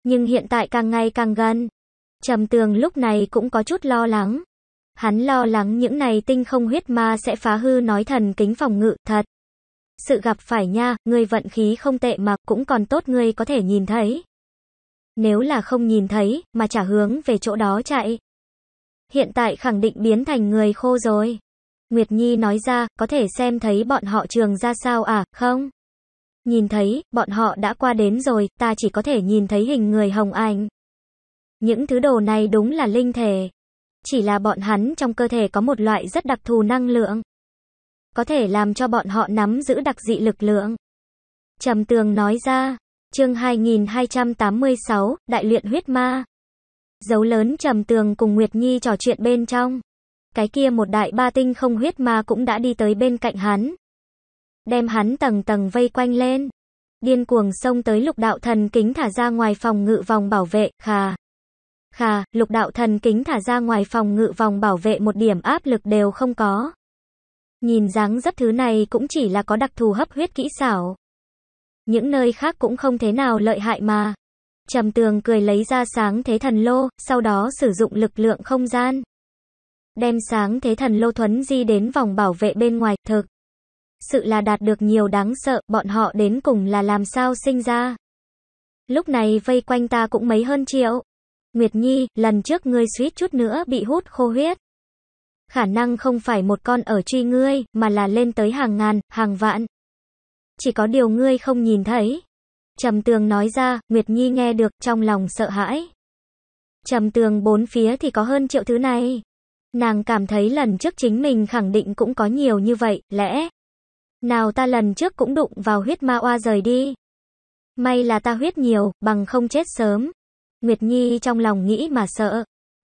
[SPEAKER 1] Nhưng hiện tại càng ngày càng gần. Trầm tường lúc này cũng có chút lo lắng. Hắn lo lắng những này tinh không huyết ma sẽ phá hư nói thần kính phòng ngự, thật. Sự gặp phải nha, ngươi vận khí không tệ mà cũng còn tốt ngươi có thể nhìn thấy. Nếu là không nhìn thấy, mà trả hướng về chỗ đó chạy, hiện tại khẳng định biến thành người khô rồi. Nguyệt Nhi nói ra, có thể xem thấy bọn họ trường ra sao à, không? Nhìn thấy, bọn họ đã qua đến rồi, ta chỉ có thể nhìn thấy hình người hồng ảnh. Những thứ đồ này đúng là linh thể. Chỉ là bọn hắn trong cơ thể có một loại rất đặc thù năng lượng. Có thể làm cho bọn họ nắm giữ đặc dị lực lượng. Trầm tường nói ra, chương 2286, đại luyện huyết ma dấu lớn trầm tường cùng Nguyệt Nhi trò chuyện bên trong. Cái kia một đại ba tinh không huyết ma cũng đã đi tới bên cạnh hắn. Đem hắn tầng tầng vây quanh lên. Điên cuồng xông tới lục đạo thần kính thả ra ngoài phòng ngự vòng bảo vệ, khà. Khà, lục đạo thần kính thả ra ngoài phòng ngự vòng bảo vệ một điểm áp lực đều không có. Nhìn dáng dấp thứ này cũng chỉ là có đặc thù hấp huyết kỹ xảo. Những nơi khác cũng không thế nào lợi hại mà. Trầm tường cười lấy ra sáng thế thần lô, sau đó sử dụng lực lượng không gian. Đem sáng thế thần lô thuấn di đến vòng bảo vệ bên ngoài, thực. Sự là đạt được nhiều đáng sợ, bọn họ đến cùng là làm sao sinh ra. Lúc này vây quanh ta cũng mấy hơn triệu. Nguyệt Nhi, lần trước ngươi suýt chút nữa bị hút khô huyết. Khả năng không phải một con ở truy ngươi, mà là lên tới hàng ngàn, hàng vạn. Chỉ có điều ngươi không nhìn thấy. Trầm tường nói ra, Nguyệt Nhi nghe được, trong lòng sợ hãi. Trầm tường bốn phía thì có hơn triệu thứ này. Nàng cảm thấy lần trước chính mình khẳng định cũng có nhiều như vậy, lẽ. Nào ta lần trước cũng đụng vào huyết ma oa rời đi. May là ta huyết nhiều, bằng không chết sớm. Nguyệt Nhi trong lòng nghĩ mà sợ.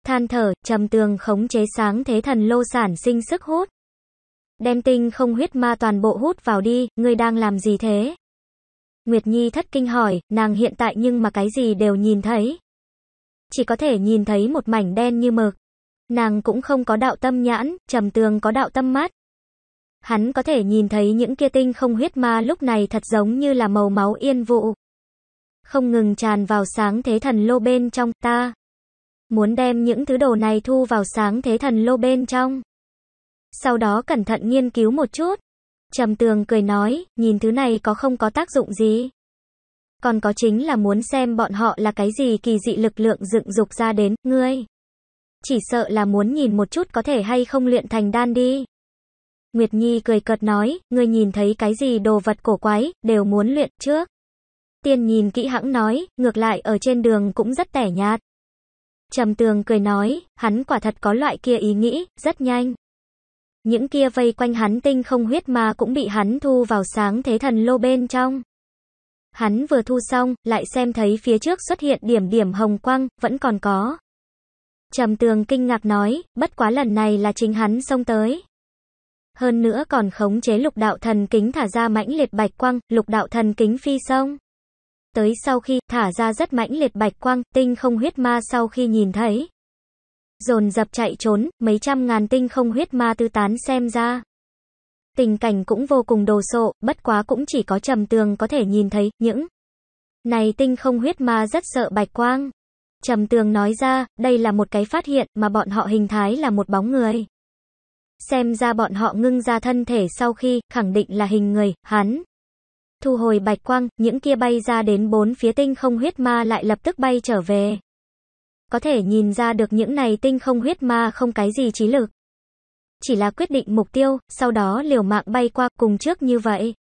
[SPEAKER 1] Than thở, trầm tường khống chế sáng thế thần lô sản sinh sức hút. Đem tinh không huyết ma toàn bộ hút vào đi, ngươi đang làm gì thế? Nguyệt Nhi thất kinh hỏi, nàng hiện tại nhưng mà cái gì đều nhìn thấy. Chỉ có thể nhìn thấy một mảnh đen như mực. Nàng cũng không có đạo tâm nhãn, trầm tường có đạo tâm mắt. Hắn có thể nhìn thấy những kia tinh không huyết ma lúc này thật giống như là màu máu yên vụ. Không ngừng tràn vào sáng thế thần lô bên trong ta. Muốn đem những thứ đồ này thu vào sáng thế thần lô bên trong. Sau đó cẩn thận nghiên cứu một chút, Trầm tường cười nói, nhìn thứ này có không có tác dụng gì. Còn có chính là muốn xem bọn họ là cái gì kỳ dị lực lượng dựng dục ra đến, ngươi. Chỉ sợ là muốn nhìn một chút có thể hay không luyện thành đan đi. Nguyệt Nhi cười cợt nói, ngươi nhìn thấy cái gì đồ vật cổ quái, đều muốn luyện trước. Tiên nhìn kỹ hãng nói, ngược lại ở trên đường cũng rất tẻ nhạt. Trầm tường cười nói, hắn quả thật có loại kia ý nghĩ, rất nhanh. Những kia vây quanh hắn tinh không huyết ma cũng bị hắn thu vào sáng thế thần lô bên trong. Hắn vừa thu xong, lại xem thấy phía trước xuất hiện điểm điểm hồng quang, vẫn còn có. Trầm tường kinh ngạc nói, bất quá lần này là chính hắn xông tới. Hơn nữa còn khống chế lục đạo thần kính thả ra mãnh liệt bạch quang, lục đạo thần kính phi sông. Tới sau khi thả ra rất mãnh liệt bạch quang, tinh không huyết ma sau khi nhìn thấy dồn dập chạy trốn, mấy trăm ngàn tinh không huyết ma tứ tán xem ra. Tình cảnh cũng vô cùng đồ sộ, bất quá cũng chỉ có trầm tường có thể nhìn thấy, những này tinh không huyết ma rất sợ bạch quang. Trầm tường nói ra, đây là một cái phát hiện mà bọn họ hình thái là một bóng người. Xem ra bọn họ ngưng ra thân thể sau khi, khẳng định là hình người, hắn. Thu hồi bạch quang, những kia bay ra đến bốn phía tinh không huyết ma lại lập tức bay trở về có thể nhìn ra được những này tinh không huyết ma không cái gì trí lực. Chỉ là quyết định mục tiêu, sau đó liều mạng bay qua cùng trước như vậy.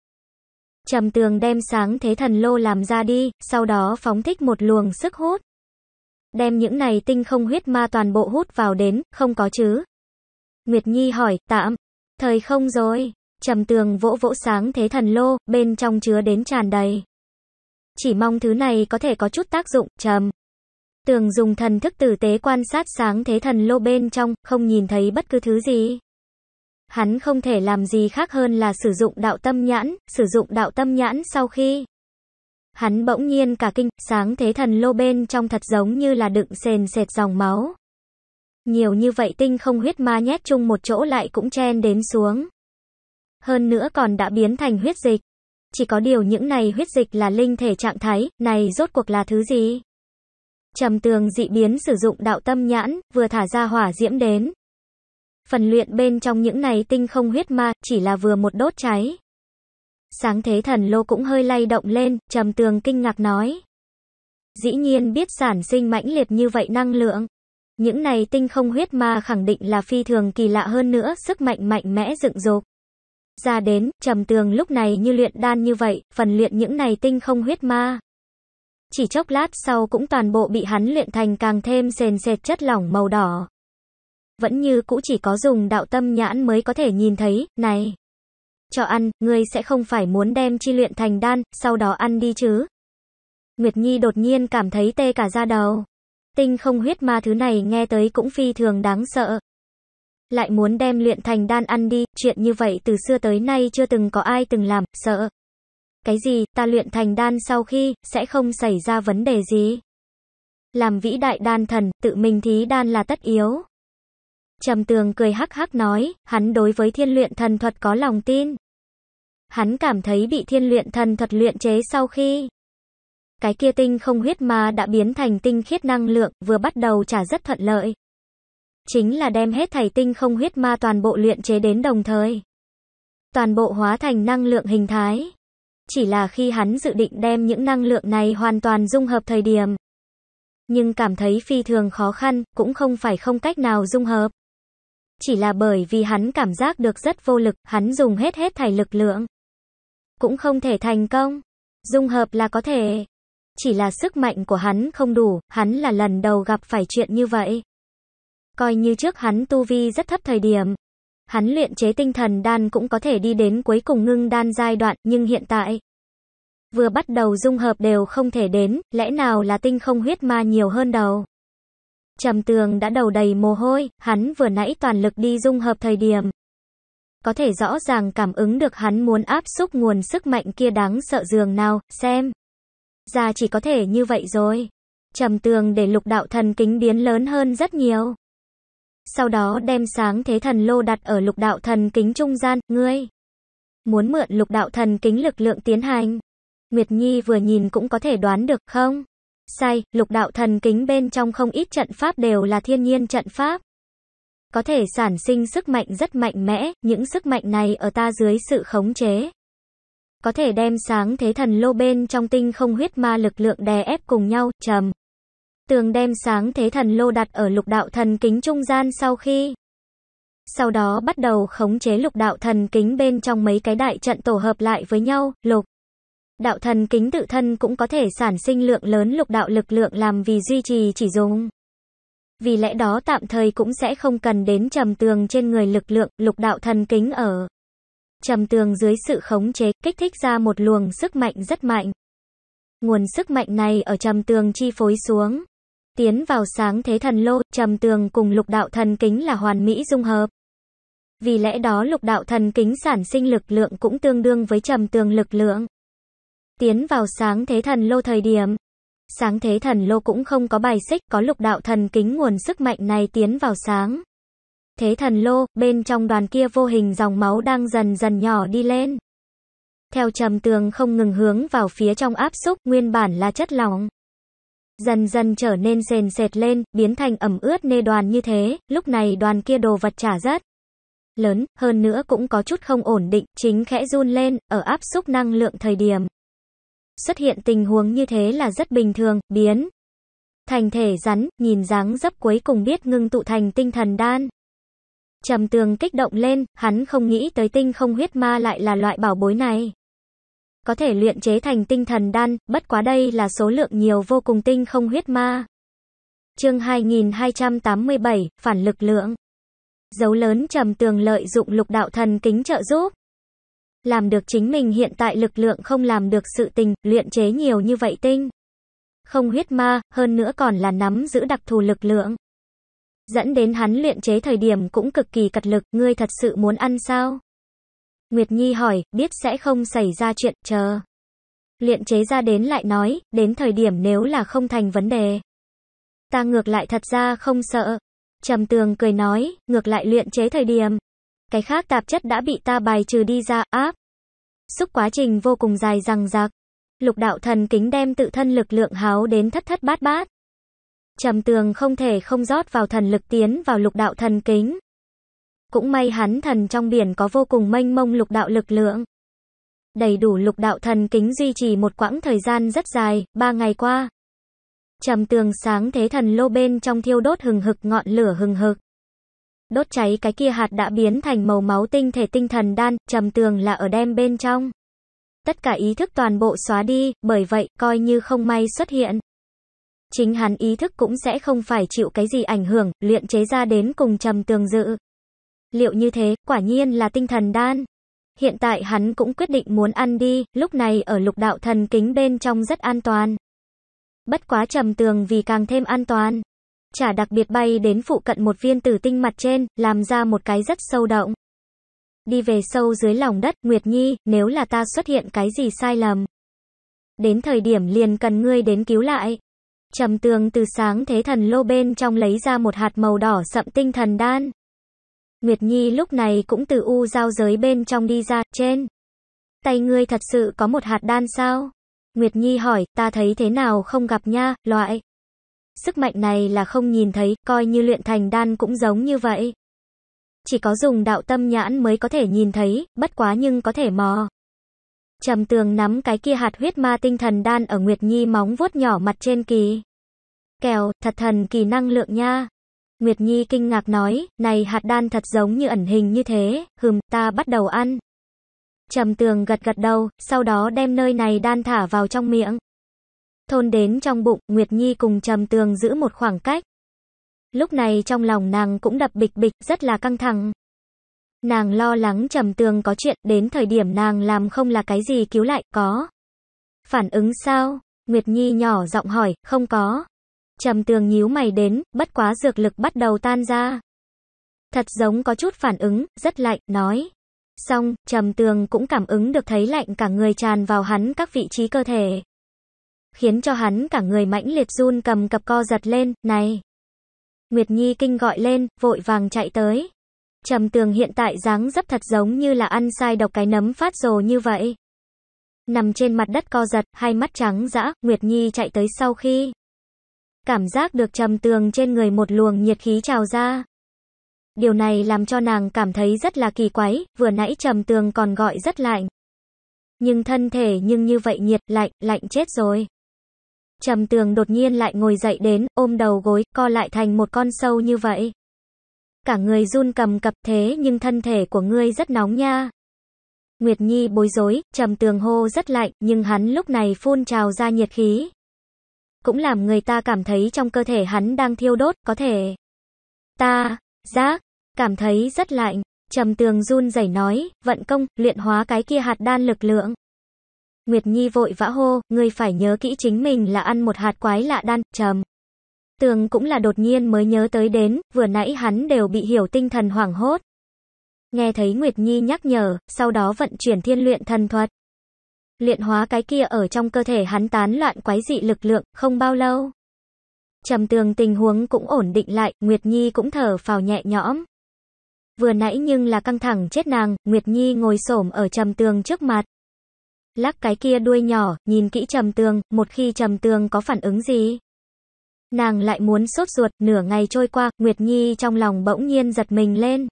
[SPEAKER 1] Trầm tường đem sáng thế thần lô làm ra đi, sau đó phóng thích một luồng sức hút. Đem những này tinh không huyết ma toàn bộ hút vào đến, không có chứ. Nguyệt Nhi hỏi, tạm, thời không rồi. Trầm tường vỗ vỗ sáng thế thần lô, bên trong chứa đến tràn đầy. Chỉ mong thứ này có thể có chút tác dụng, trầm. Tường dùng thần thức tử tế quan sát sáng thế thần lô bên trong, không nhìn thấy bất cứ thứ gì. Hắn không thể làm gì khác hơn là sử dụng đạo tâm nhãn, sử dụng đạo tâm nhãn sau khi. Hắn bỗng nhiên cả kinh, sáng thế thần lô bên trong thật giống như là đựng sền sệt dòng máu. Nhiều như vậy tinh không huyết ma nhét chung một chỗ lại cũng chen đến xuống. Hơn nữa còn đã biến thành huyết dịch. Chỉ có điều những này huyết dịch là linh thể trạng thái, này rốt cuộc là thứ gì? Trầm tường dị biến sử dụng đạo tâm nhãn, vừa thả ra hỏa diễm đến. Phần luyện bên trong những này tinh không huyết ma, chỉ là vừa một đốt cháy. Sáng thế thần lô cũng hơi lay động lên, trầm tường kinh ngạc nói. Dĩ nhiên biết sản sinh mãnh liệt như vậy năng lượng. Những này tinh không huyết ma khẳng định là phi thường kỳ lạ hơn nữa, sức mạnh mạnh mẽ dựng dục. Ra đến, trầm tường lúc này như luyện đan như vậy, phần luyện những này tinh không huyết ma chỉ chốc lát sau cũng toàn bộ bị hắn luyện thành càng thêm sền sệt chất lỏng màu đỏ. Vẫn như cũ chỉ có dùng đạo tâm nhãn mới có thể nhìn thấy, này. Cho ăn, ngươi sẽ không phải muốn đem chi luyện thành đan, sau đó ăn đi chứ. Nguyệt Nhi đột nhiên cảm thấy tê cả da đầu. Tinh không huyết ma thứ này nghe tới cũng phi thường đáng sợ. Lại muốn đem luyện thành đan ăn đi, chuyện như vậy từ xưa tới nay chưa từng có ai từng làm, sợ. Cái gì, ta luyện thành đan sau khi, sẽ không xảy ra vấn đề gì. Làm vĩ đại đan thần, tự mình thí đan là tất yếu. Trầm tường cười hắc hắc nói, hắn đối với thiên luyện thần thuật có lòng tin. Hắn cảm thấy bị thiên luyện thần thuật luyện chế sau khi. Cái kia tinh không huyết ma đã biến thành tinh khiết năng lượng, vừa bắt đầu trả rất thuận lợi. Chính là đem hết thảy tinh không huyết ma toàn bộ luyện chế đến đồng thời. Toàn bộ hóa thành năng lượng hình thái chỉ là khi hắn dự định đem những năng lượng này hoàn toàn dung hợp thời điểm. Nhưng cảm thấy phi thường khó khăn, cũng không phải không cách nào dung hợp. Chỉ là bởi vì hắn cảm giác được rất vô lực, hắn dùng hết hết thảy lực lượng. Cũng không thể thành công. Dung hợp là có thể. Chỉ là sức mạnh của hắn không đủ, hắn là lần đầu gặp phải chuyện như vậy. Coi như trước hắn tu vi rất thấp thời điểm, Hắn luyện chế tinh thần đan cũng có thể đi đến cuối cùng ngưng đan giai đoạn, nhưng hiện tại vừa bắt đầu dung hợp đều không thể đến, lẽ nào là tinh không huyết ma nhiều hơn đầu. Trầm tường đã đầu đầy mồ hôi, hắn vừa nãy toàn lực đi dung hợp thời điểm. Có thể rõ ràng cảm ứng được hắn muốn áp xúc nguồn sức mạnh kia đáng sợ giường nào, xem. già chỉ có thể như vậy rồi. Trầm tường để lục đạo thần kính biến lớn hơn rất nhiều sau đó đem sáng thế thần lô đặt ở lục đạo thần kính trung gian, ngươi muốn mượn lục đạo thần kính lực lượng tiến hành. Nguyệt Nhi vừa nhìn cũng có thể đoán được không? Sai, lục đạo thần kính bên trong không ít trận pháp đều là thiên nhiên trận pháp. Có thể sản sinh sức mạnh rất mạnh mẽ, những sức mạnh này ở ta dưới sự khống chế. Có thể đem sáng thế thần lô bên trong tinh không huyết ma lực lượng đè ép cùng nhau, trầm. Tường đem sáng thế thần lô đặt ở lục đạo thần kính trung gian sau khi. Sau đó bắt đầu khống chế lục đạo thần kính bên trong mấy cái đại trận tổ hợp lại với nhau, lục. Đạo thần kính tự thân cũng có thể sản sinh lượng lớn lục đạo lực lượng làm vì duy trì chỉ dùng. Vì lẽ đó tạm thời cũng sẽ không cần đến trầm tường trên người lực lượng, lục đạo thần kính ở. Trầm tường dưới sự khống chế, kích thích ra một luồng sức mạnh rất mạnh. Nguồn sức mạnh này ở trầm tường chi phối xuống, Tiến vào sáng thế thần lô, trầm tường cùng lục đạo thần kính là hoàn mỹ dung hợp. Vì lẽ đó lục đạo thần kính sản sinh lực lượng cũng tương đương với trầm tường lực lượng. Tiến vào sáng thế thần lô thời điểm, sáng thế thần lô cũng không có bài xích, có lục đạo thần kính nguồn sức mạnh này tiến vào sáng. Thế thần lô, bên trong đoàn kia vô hình dòng máu đang dần dần nhỏ đi lên. Theo trầm tường không ngừng hướng vào phía trong áp xúc, nguyên bản là chất lỏng dần dần trở nên sền sệt lên, biến thành ẩm ướt nê đoàn như thế, lúc này đoàn kia đồ vật trả rất lớn, hơn nữa cũng có chút không ổn định, chính khẽ run lên, ở áp xúc năng lượng thời điểm. Xuất hiện tình huống như thế là rất bình thường, biến. Thành thể rắn, nhìn dáng dấp cuối cùng biết ngưng tụ thành tinh thần đan. Trầm tường kích động lên, hắn không nghĩ tới tinh không huyết ma lại là loại bảo bối này có thể luyện chế thành tinh thần đan, bất quá đây là số lượng nhiều vô cùng tinh không huyết ma. Chương 2287, phản lực lượng. Dấu lớn trầm tường lợi dụng lục đạo thần kính trợ giúp. Làm được chính mình hiện tại lực lượng không làm được sự tình, luyện chế nhiều như vậy tinh. Không huyết ma, hơn nữa còn là nắm giữ đặc thù lực lượng. Dẫn đến hắn luyện chế thời điểm cũng cực kỳ cật lực, ngươi thật sự muốn ăn sao? Nguyệt Nhi hỏi, biết sẽ không xảy ra chuyện, chờ. Luyện chế ra đến lại nói, đến thời điểm nếu là không thành vấn đề. Ta ngược lại thật ra không sợ. Trầm tường cười nói, ngược lại luyện chế thời điểm. Cái khác tạp chất đã bị ta bài trừ đi ra, áp. Xúc quá trình vô cùng dài răng rạc. Lục đạo thần kính đem tự thân lực lượng háo đến thất thất bát bát. Trầm tường không thể không rót vào thần lực tiến vào lục đạo thần kính. Cũng may hắn thần trong biển có vô cùng mênh mông lục đạo lực lượng. Đầy đủ lục đạo thần kính duy trì một quãng thời gian rất dài, ba ngày qua. Trầm tường sáng thế thần lô bên trong thiêu đốt hừng hực ngọn lửa hừng hực. Đốt cháy cái kia hạt đã biến thành màu máu tinh thể tinh thần đan, trầm tường là ở đem bên trong. Tất cả ý thức toàn bộ xóa đi, bởi vậy, coi như không may xuất hiện. Chính hắn ý thức cũng sẽ không phải chịu cái gì ảnh hưởng, luyện chế ra đến cùng trầm tường dự liệu như thế, quả nhiên là tinh thần đan. Hiện tại hắn cũng quyết định muốn ăn đi, lúc này ở lục đạo thần kính bên trong rất an toàn. Bất quá trầm tường vì càng thêm an toàn. Chả đặc biệt bay đến phụ cận một viên tử tinh mặt trên, làm ra một cái rất sâu động. Đi về sâu dưới lòng đất, Nguyệt Nhi, nếu là ta xuất hiện cái gì sai lầm. Đến thời điểm liền cần ngươi đến cứu lại. Trầm tường từ sáng thế thần lô bên trong lấy ra một hạt màu đỏ sậm tinh thần đan. Nguyệt Nhi lúc này cũng từ u giao giới bên trong đi ra, trên. Tay ngươi thật sự có một hạt đan sao? Nguyệt Nhi hỏi, ta thấy thế nào không gặp nha, loại. Sức mạnh này là không nhìn thấy, coi như luyện thành đan cũng giống như vậy. Chỉ có dùng đạo tâm nhãn mới có thể nhìn thấy, bất quá nhưng có thể mò. Trầm tường nắm cái kia hạt huyết ma tinh thần đan ở Nguyệt Nhi móng vuốt nhỏ mặt trên kỳ. Kèo, thật thần kỳ năng lượng nha. Nguyệt Nhi kinh ngạc nói, này hạt đan thật giống như ẩn hình như thế, hừm, ta bắt đầu ăn. Trầm tường gật gật đầu, sau đó đem nơi này đan thả vào trong miệng. Thôn đến trong bụng, Nguyệt Nhi cùng trầm tường giữ một khoảng cách. Lúc này trong lòng nàng cũng đập bịch bịch, rất là căng thẳng. Nàng lo lắng trầm tường có chuyện, đến thời điểm nàng làm không là cái gì cứu lại, có. Phản ứng sao? Nguyệt Nhi nhỏ giọng hỏi, không có. Trầm tường nhíu mày đến, bất quá dược lực bắt đầu tan ra. Thật giống có chút phản ứng, rất lạnh, nói. Xong, trầm tường cũng cảm ứng được thấy lạnh cả người tràn vào hắn các vị trí cơ thể. Khiến cho hắn cả người mãnh liệt run cầm cập co giật lên, này. Nguyệt Nhi kinh gọi lên, vội vàng chạy tới. Trầm tường hiện tại dáng dấp thật giống như là ăn sai độc cái nấm phát rồ như vậy. Nằm trên mặt đất co giật, hai mắt trắng dã, Nguyệt Nhi chạy tới sau khi cảm giác được trầm tường trên người một luồng nhiệt khí trào ra. Điều này làm cho nàng cảm thấy rất là kỳ quái, vừa nãy trầm tường còn gọi rất lạnh. Nhưng thân thể nhưng như vậy nhiệt, lạnh, lạnh chết rồi. Trầm tường đột nhiên lại ngồi dậy đến, ôm đầu gối, co lại thành một con sâu như vậy. Cả người run cầm cập thế nhưng thân thể của ngươi rất nóng nha. Nguyệt Nhi bối rối, trầm tường hô rất lạnh, nhưng hắn lúc này phun trào ra nhiệt khí cũng làm người ta cảm thấy trong cơ thể hắn đang thiêu đốt, có thể. Ta, giác, cảm thấy rất lạnh, trầm tường run rẩy nói, vận công, luyện hóa cái kia hạt đan lực lượng. Nguyệt Nhi vội vã hô, người phải nhớ kỹ chính mình là ăn một hạt quái lạ đan, trầm. Tường cũng là đột nhiên mới nhớ tới đến, vừa nãy hắn đều bị hiểu tinh thần hoảng hốt. Nghe thấy Nguyệt Nhi nhắc nhở, sau đó vận chuyển thiên luyện thần thuật. Luyện hóa cái kia ở trong cơ thể hắn tán loạn quái dị lực lượng, không bao lâu. Trầm tường tình huống cũng ổn định lại, Nguyệt Nhi cũng thở phào nhẹ nhõm. Vừa nãy nhưng là căng thẳng chết nàng, Nguyệt Nhi ngồi xổm ở trầm tường trước mặt. Lắc cái kia đuôi nhỏ, nhìn kỹ trầm tường, một khi trầm tường có phản ứng gì. Nàng lại muốn sốt ruột, nửa ngày trôi qua, Nguyệt Nhi trong lòng bỗng nhiên giật mình lên.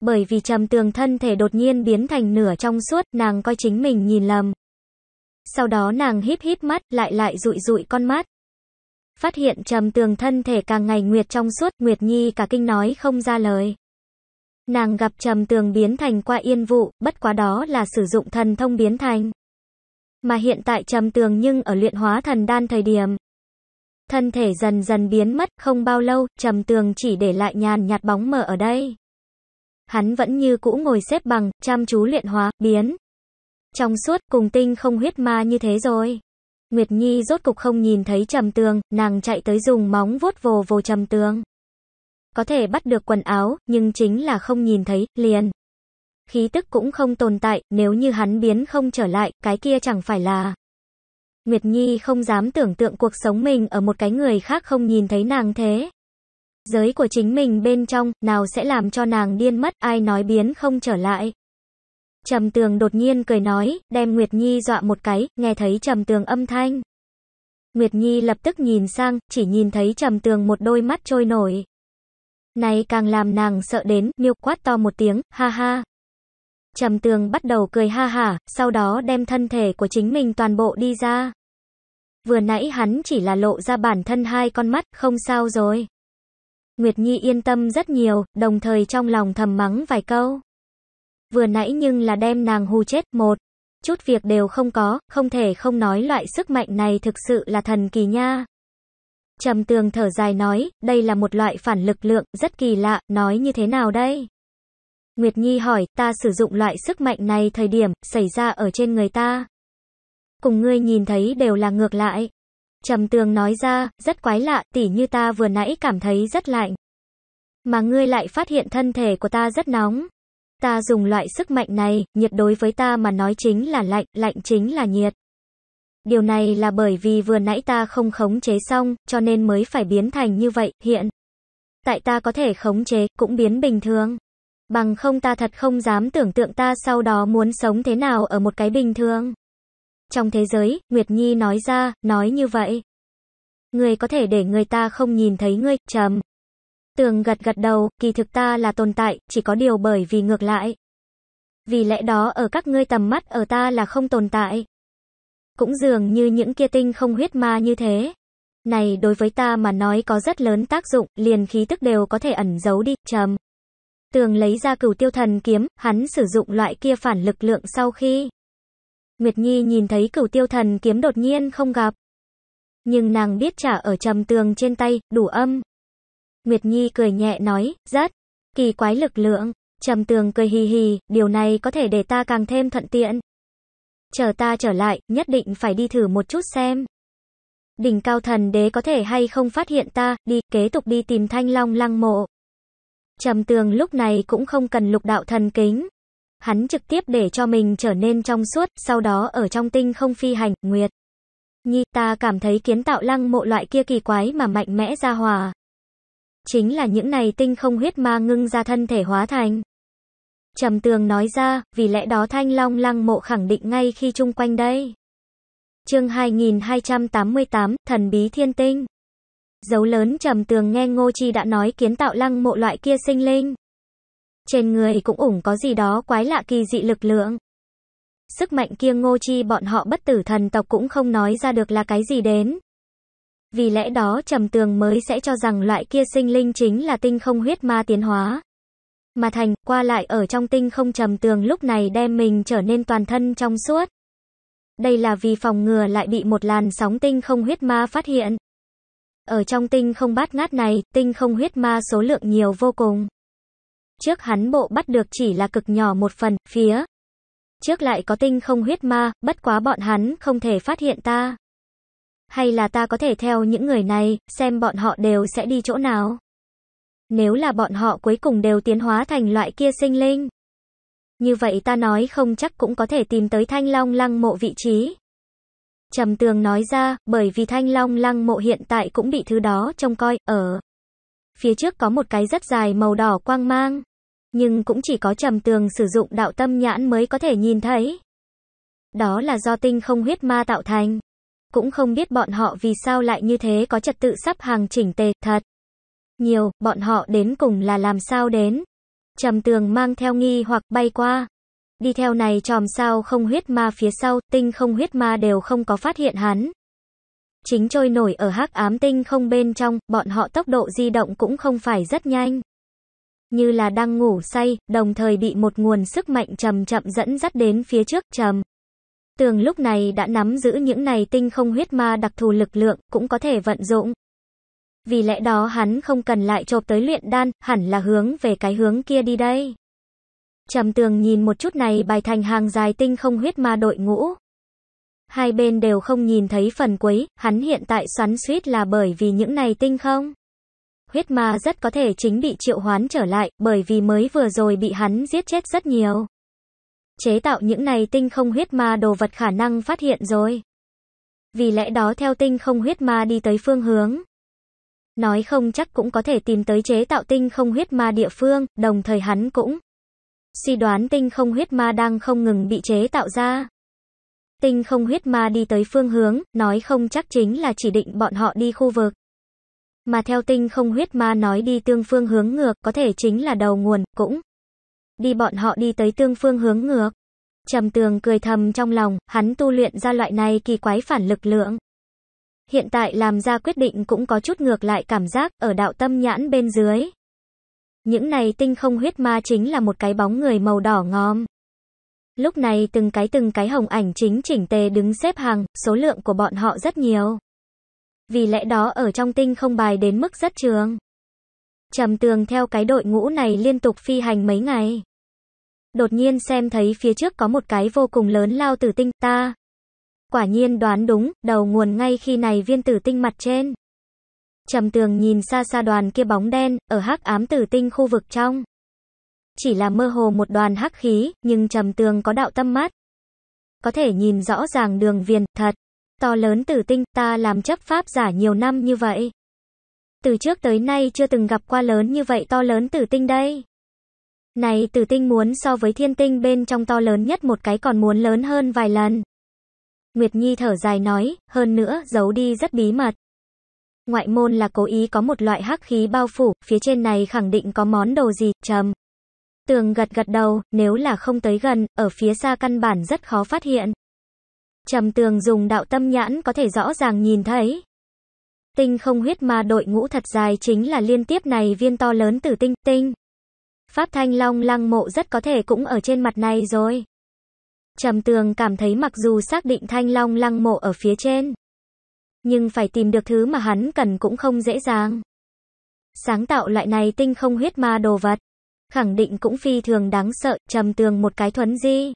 [SPEAKER 1] Bởi vì trầm tường thân thể đột nhiên biến thành nửa trong suốt, nàng coi chính mình nhìn lầm. Sau đó nàng híp híp mắt, lại lại rụi rụi con mắt. Phát hiện trầm tường thân thể càng ngày nguyệt trong suốt, Nguyệt Nhi cả kinh nói không ra lời. Nàng gặp trầm tường biến thành qua yên vụ, bất quá đó là sử dụng thần thông biến thành. Mà hiện tại trầm tường nhưng ở luyện hóa thần đan thời điểm. Thân thể dần dần biến mất, không bao lâu, trầm tường chỉ để lại nhàn nhạt bóng mờ ở đây hắn vẫn như cũ ngồi xếp bằng, chăm chú luyện hóa, biến. Trong suốt, cùng tinh không huyết ma như thế rồi. Nguyệt Nhi rốt cục không nhìn thấy trầm tường, nàng chạy tới dùng móng vuốt vồ vồ trầm tường. Có thể bắt được quần áo, nhưng chính là không nhìn thấy, liền. Khí tức cũng không tồn tại, nếu như hắn biến không trở lại, cái kia chẳng phải là... Nguyệt Nhi không dám tưởng tượng cuộc sống mình ở một cái người khác không nhìn thấy nàng thế giới của chính mình bên trong, nào sẽ làm cho nàng điên mất, ai nói biến không trở lại. Trầm tường đột nhiên cười nói, đem Nguyệt Nhi dọa một cái, nghe thấy trầm tường âm thanh. Nguyệt Nhi lập tức nhìn sang, chỉ nhìn thấy trầm tường một đôi mắt trôi nổi. Này càng làm nàng sợ đến, miêu quát to một tiếng, ha ha. Trầm tường bắt đầu cười ha ha sau đó đem thân thể của chính mình toàn bộ đi ra. Vừa nãy hắn chỉ là lộ ra bản thân hai con mắt, không sao rồi. Nguyệt Nhi yên tâm rất nhiều, đồng thời trong lòng thầm mắng vài câu. Vừa nãy nhưng là đem nàng hù chết một. Chút việc đều không có, không thể không nói loại sức mạnh này thực sự là thần kỳ nha. Trầm tường thở dài nói, đây là một loại phản lực lượng, rất kỳ lạ, nói như thế nào đây? Nguyệt Nhi hỏi, ta sử dụng loại sức mạnh này thời điểm, xảy ra ở trên người ta. Cùng ngươi nhìn thấy đều là ngược lại. Trầm tường nói ra, rất quái lạ, tỉ như ta vừa nãy cảm thấy rất lạnh. Mà ngươi lại phát hiện thân thể của ta rất nóng. Ta dùng loại sức mạnh này, nhiệt đối với ta mà nói chính là lạnh, lạnh chính là nhiệt. Điều này là bởi vì vừa nãy ta không khống chế xong, cho nên mới phải biến thành như vậy, hiện. Tại ta có thể khống chế, cũng biến bình thường. Bằng không ta thật không dám tưởng tượng ta sau đó muốn sống thế nào ở một cái bình thường. Trong thế giới, Nguyệt Nhi nói ra, nói như vậy. Người có thể để người ta không nhìn thấy ngươi, trầm. Tường gật gật đầu, kỳ thực ta là tồn tại, chỉ có điều bởi vì ngược lại. Vì lẽ đó ở các ngươi tầm mắt ở ta là không tồn tại. Cũng dường như những kia tinh không huyết ma như thế. Này đối với ta mà nói có rất lớn tác dụng, liền khí tức đều có thể ẩn giấu đi, trầm. Tường lấy ra cửu tiêu thần kiếm, hắn sử dụng loại kia phản lực lượng sau khi Nguyệt Nhi nhìn thấy cửu tiêu thần kiếm đột nhiên không gặp. Nhưng nàng biết trả ở trầm tường trên tay, đủ âm. Nguyệt Nhi cười nhẹ nói, rất kỳ quái lực lượng. Trầm tường cười hì hì, điều này có thể để ta càng thêm thuận tiện. Chờ ta trở lại, nhất định phải đi thử một chút xem. Đỉnh cao thần đế có thể hay không phát hiện ta, đi, kế tục đi tìm thanh long lăng mộ. Trầm tường lúc này cũng không cần lục đạo thần kính hắn trực tiếp để cho mình trở nên trong suốt, sau đó ở trong tinh không phi hành, nguyệt. Nhi ta cảm thấy kiến tạo lăng mộ loại kia kỳ quái mà mạnh mẽ ra hòa. Chính là những này tinh không huyết ma ngưng ra thân thể hóa thành. Trầm tường nói ra, vì lẽ đó thanh long lăng mộ khẳng định ngay khi chung quanh đây. chương 2288, thần bí thiên tinh. Dấu lớn trầm tường nghe Ngô Chi đã nói kiến tạo lăng mộ loại kia sinh linh. Trên người cũng ủng có gì đó quái lạ kỳ dị lực lượng. Sức mạnh kia ngô chi bọn họ bất tử thần tộc cũng không nói ra được là cái gì đến. Vì lẽ đó trầm tường mới sẽ cho rằng loại kia sinh linh chính là tinh không huyết ma tiến hóa. Mà thành, qua lại ở trong tinh không trầm tường lúc này đem mình trở nên toàn thân trong suốt. Đây là vì phòng ngừa lại bị một làn sóng tinh không huyết ma phát hiện. Ở trong tinh không bát ngát này, tinh không huyết ma số lượng nhiều vô cùng. Trước hắn bộ bắt được chỉ là cực nhỏ một phần, phía. Trước lại có tinh không huyết ma, bất quá bọn hắn không thể phát hiện ta. Hay là ta có thể theo những người này, xem bọn họ đều sẽ đi chỗ nào. Nếu là bọn họ cuối cùng đều tiến hóa thành loại kia sinh linh. Như vậy ta nói không chắc cũng có thể tìm tới thanh long lăng mộ vị trí. Trầm tường nói ra, bởi vì thanh long lăng mộ hiện tại cũng bị thứ đó trông coi, ở. Phía trước có một cái rất dài màu đỏ quang mang. Nhưng cũng chỉ có trầm tường sử dụng đạo tâm nhãn mới có thể nhìn thấy. Đó là do tinh không huyết ma tạo thành. Cũng không biết bọn họ vì sao lại như thế có trật tự sắp hàng chỉnh tề, thật. Nhiều, bọn họ đến cùng là làm sao đến. Trầm tường mang theo nghi hoặc bay qua. Đi theo này tròm sao không huyết ma phía sau, tinh không huyết ma đều không có phát hiện hắn chính trôi nổi ở hắc ám tinh không bên trong, bọn họ tốc độ di động cũng không phải rất nhanh. Như là đang ngủ say, đồng thời bị một nguồn sức mạnh chậm chậm dẫn dắt đến phía trước chậm. Tường lúc này đã nắm giữ những này tinh không huyết ma đặc thù lực lượng, cũng có thể vận dụng. Vì lẽ đó hắn không cần lại chộp tới luyện đan, hẳn là hướng về cái hướng kia đi đây. Trầm tường nhìn một chút này bài thành hàng dài tinh không huyết ma đội ngũ, hai bên đều không nhìn thấy phần quấy hắn hiện tại xoắn suýt là bởi vì những này tinh không? Huyết ma rất có thể chính bị triệu hoán trở lại, bởi vì mới vừa rồi bị hắn giết chết rất nhiều. Chế tạo những này tinh không huyết ma đồ vật khả năng phát hiện rồi. Vì lẽ đó theo tinh không huyết ma đi tới phương hướng. Nói không chắc cũng có thể tìm tới chế tạo tinh không huyết ma địa phương, đồng thời hắn cũng suy đoán tinh không huyết ma đang không ngừng bị chế tạo ra tinh không huyết ma đi tới phương hướng, nói không chắc chính là chỉ định bọn họ đi khu vực. Mà theo tinh không huyết ma nói đi tương phương hướng ngược, có thể chính là đầu nguồn, cũng đi bọn họ đi tới tương phương hướng ngược. Trầm tường cười thầm trong lòng, hắn tu luyện ra loại này kỳ quái phản lực lượng. Hiện tại làm ra quyết định cũng có chút ngược lại cảm giác ở đạo tâm nhãn bên dưới. Những này tinh không huyết ma chính là một cái bóng người màu đỏ ngòm. Lúc này từng cái từng cái hồng ảnh chính chỉnh tề đứng xếp hàng, số lượng của bọn họ rất nhiều. Vì lẽ đó ở trong tinh không bài đến mức rất trường. Trầm tường theo cái đội ngũ này liên tục phi hành mấy ngày. Đột nhiên xem thấy phía trước có một cái vô cùng lớn lao tử tinh ta. Quả nhiên đoán đúng, đầu nguồn ngay khi này viên tử tinh mặt trên. Trầm tường nhìn xa xa đoàn kia bóng đen, ở hắc ám tử tinh khu vực trong chỉ là mơ hồ một đoàn hắc khí, nhưng trầm tường có đạo tâm mát. Có thể nhìn rõ ràng đường viền, thật. To lớn tử tinh, ta làm chấp pháp giả nhiều năm như vậy. Từ trước tới nay chưa từng gặp qua lớn như vậy to lớn tử tinh đây. Này tử tinh muốn so với thiên tinh bên trong to lớn nhất một cái còn muốn lớn hơn vài lần. Nguyệt Nhi thở dài nói, hơn nữa, giấu đi rất bí mật. Ngoại môn là cố ý có một loại hắc khí bao phủ, phía trên này khẳng định có món đồ gì, trầm. Tường gật gật đầu, nếu là không tới gần, ở phía xa căn bản rất khó phát hiện. Trầm tường dùng đạo tâm nhãn có thể rõ ràng nhìn thấy. Tinh không huyết ma đội ngũ thật dài chính là liên tiếp này viên to lớn từ tinh, tinh. Pháp thanh long lăng mộ rất có thể cũng ở trên mặt này rồi. Trầm tường cảm thấy mặc dù xác định thanh long lăng mộ ở phía trên. Nhưng phải tìm được thứ mà hắn cần cũng không dễ dàng. Sáng tạo loại này tinh không huyết ma đồ vật khẳng định cũng phi thường đáng sợ, trầm tường một cái thuấn di.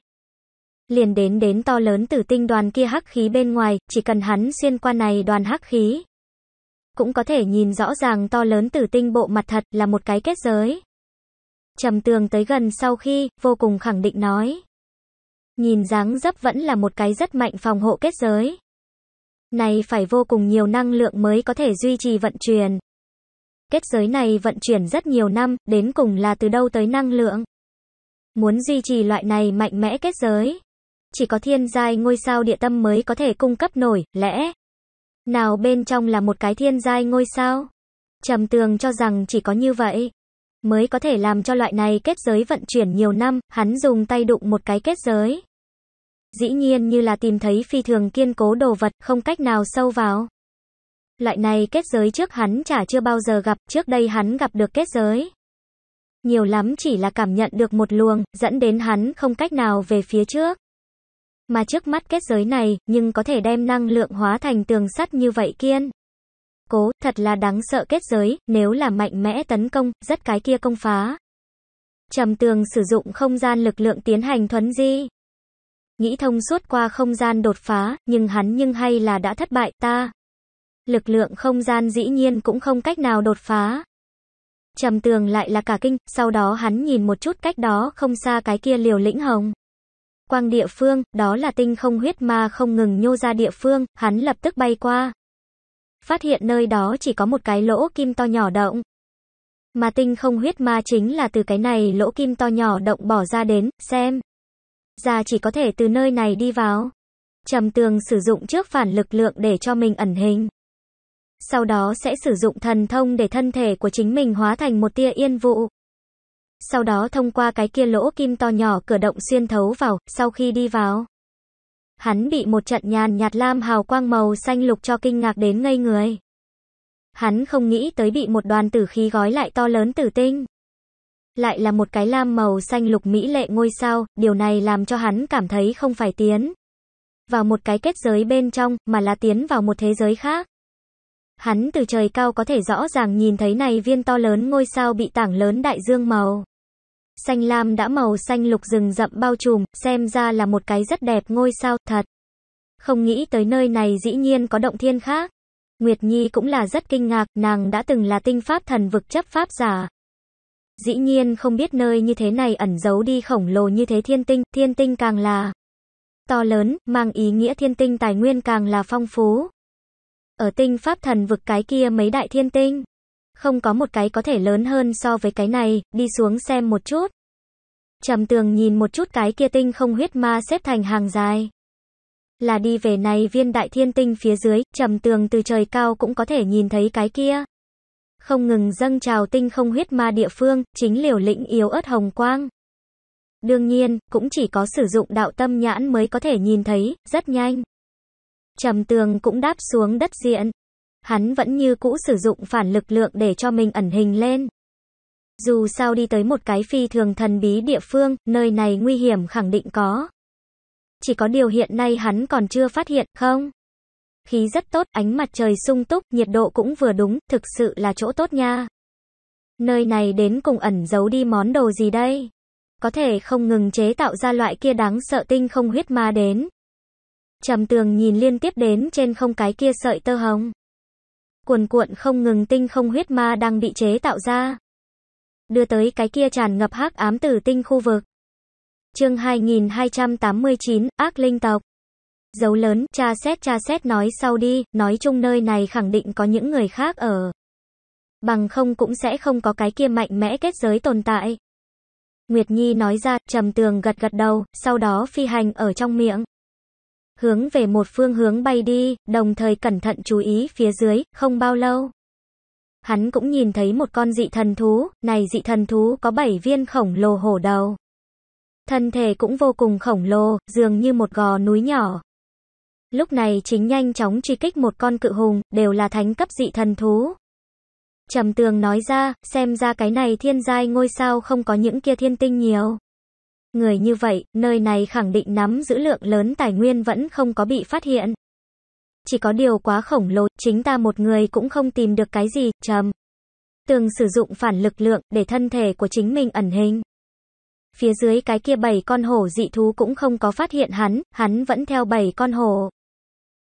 [SPEAKER 1] Liền đến đến to lớn tử tinh đoàn kia hắc khí bên ngoài, chỉ cần hắn xuyên qua này đoàn hắc khí. Cũng có thể nhìn rõ ràng to lớn tử tinh bộ mặt thật là một cái kết giới. Trầm tường tới gần sau khi, vô cùng khẳng định nói. Nhìn dáng dấp vẫn là một cái rất mạnh phòng hộ kết giới. Này phải vô cùng nhiều năng lượng mới có thể duy trì vận chuyển. Kết giới này vận chuyển rất nhiều năm, đến cùng là từ đâu tới năng lượng. Muốn duy trì loại này mạnh mẽ kết giới, chỉ có thiên giai ngôi sao địa tâm mới có thể cung cấp nổi, lẽ nào bên trong là một cái thiên giai ngôi sao? Trầm tường cho rằng chỉ có như vậy mới có thể làm cho loại này kết giới vận chuyển nhiều năm, hắn dùng tay đụng một cái kết giới. Dĩ nhiên như là tìm thấy phi thường kiên cố đồ vật, không cách nào sâu vào. Loại này kết giới trước hắn chả chưa bao giờ gặp, trước đây hắn gặp được kết giới. Nhiều lắm chỉ là cảm nhận được một luồng, dẫn đến hắn không cách nào về phía trước. Mà trước mắt kết giới này, nhưng có thể đem năng lượng hóa thành tường sắt như vậy kiên. Cố, thật là đáng sợ kết giới, nếu là mạnh mẽ tấn công, rất cái kia công phá. Trầm tường sử dụng không gian lực lượng tiến hành thuấn di. Nghĩ thông suốt qua không gian đột phá, nhưng hắn nhưng hay là đã thất bại ta lực lượng không gian dĩ nhiên cũng không cách nào đột phá. Trầm tường lại là cả kinh, sau đó hắn nhìn một chút cách đó không xa cái kia liều lĩnh hồng. Quang địa phương, đó là tinh không huyết ma không ngừng nhô ra địa phương, hắn lập tức bay qua. Phát hiện nơi đó chỉ có một cái lỗ kim to nhỏ động. Mà tinh không huyết ma chính là từ cái này lỗ kim to nhỏ động bỏ ra đến, xem. Ra chỉ có thể từ nơi này đi vào. Trầm tường sử dụng trước phản lực lượng để cho mình ẩn hình sau đó sẽ sử dụng thần thông để thân thể của chính mình hóa thành một tia yên vụ. Sau đó thông qua cái kia lỗ kim to nhỏ cửa động xuyên thấu vào, sau khi đi vào. Hắn bị một trận nhàn nhạt lam hào quang màu xanh lục cho kinh ngạc đến ngây người. Hắn không nghĩ tới bị một đoàn tử khí gói lại to lớn tử tinh. Lại là một cái lam màu xanh lục mỹ lệ ngôi sao, điều này làm cho hắn cảm thấy không phải tiến. Vào một cái kết giới bên trong, mà là tiến vào một thế giới khác Hắn từ trời cao có thể rõ ràng nhìn thấy này viên to lớn ngôi sao bị tảng lớn đại dương màu. Xanh lam đã màu xanh lục rừng rậm bao trùm, xem ra là một cái rất đẹp ngôi sao, thật. Không nghĩ tới nơi này dĩ nhiên có động thiên khác. Nguyệt Nhi cũng là rất kinh ngạc, nàng đã từng là tinh pháp thần vực chấp pháp giả. Dĩ nhiên không biết nơi như thế này ẩn giấu đi khổng lồ như thế thiên tinh, thiên tinh càng là to lớn, mang ý nghĩa thiên tinh tài nguyên càng là phong phú. Ở tinh pháp thần vực cái kia mấy đại thiên tinh. Không có một cái có thể lớn hơn so với cái này, đi xuống xem một chút. Trầm tường nhìn một chút cái kia tinh không huyết ma xếp thành hàng dài. Là đi về này viên đại thiên tinh phía dưới, trầm tường từ trời cao cũng có thể nhìn thấy cái kia. Không ngừng dâng trào tinh không huyết ma địa phương, chính liều lĩnh yếu ớt hồng quang. Đương nhiên, cũng chỉ có sử dụng đạo tâm nhãn mới có thể nhìn thấy, rất nhanh. Trầm tường cũng đáp xuống đất diện. Hắn vẫn như cũ sử dụng phản lực lượng để cho mình ẩn hình lên. Dù sao đi tới một cái phi thường thần bí địa phương, nơi này nguy hiểm khẳng định có. Chỉ có điều hiện nay hắn còn chưa phát hiện, không? Khí rất tốt, ánh mặt trời sung túc, nhiệt độ cũng vừa đúng, thực sự là chỗ tốt nha. Nơi này đến cùng ẩn giấu đi món đồ gì đây? Có thể không ngừng chế tạo ra loại kia đáng sợ tinh không huyết ma đến. Trầm tường nhìn liên tiếp đến trên không cái kia sợi tơ hồng. Cuồn cuộn không ngừng tinh không huyết ma đang bị chế tạo ra. Đưa tới cái kia tràn ngập hắc ám tử tinh khu vực. Chương 2289, ác linh tộc. Dấu lớn, cha xét cha xét nói sau đi, nói chung nơi này khẳng định có những người khác ở. Bằng không cũng sẽ không có cái kia mạnh mẽ kết giới tồn tại. Nguyệt Nhi nói ra, trầm tường gật gật đầu, sau đó phi hành ở trong miệng hướng về một phương hướng bay đi, đồng thời cẩn thận chú ý phía dưới, không bao lâu. Hắn cũng nhìn thấy một con dị thần thú, này dị thần thú có 7 viên khổng lồ hổ đầu. Thân thể cũng vô cùng khổng lồ, dường như một gò núi nhỏ. Lúc này chính nhanh chóng truy kích một con cự hùng, đều là thánh cấp dị thần thú. Trầm tường nói ra, xem ra cái này thiên giai ngôi sao không có những kia thiên tinh nhiều. Người như vậy, nơi này khẳng định nắm giữ lượng lớn tài nguyên vẫn không có bị phát hiện. Chỉ có điều quá khổng lồ, chính ta một người cũng không tìm được cái gì, trầm. Tường sử dụng phản lực lượng để thân thể của chính mình ẩn hình. Phía dưới cái kia bảy con hổ dị thú cũng không có phát hiện hắn, hắn vẫn theo bảy con hổ.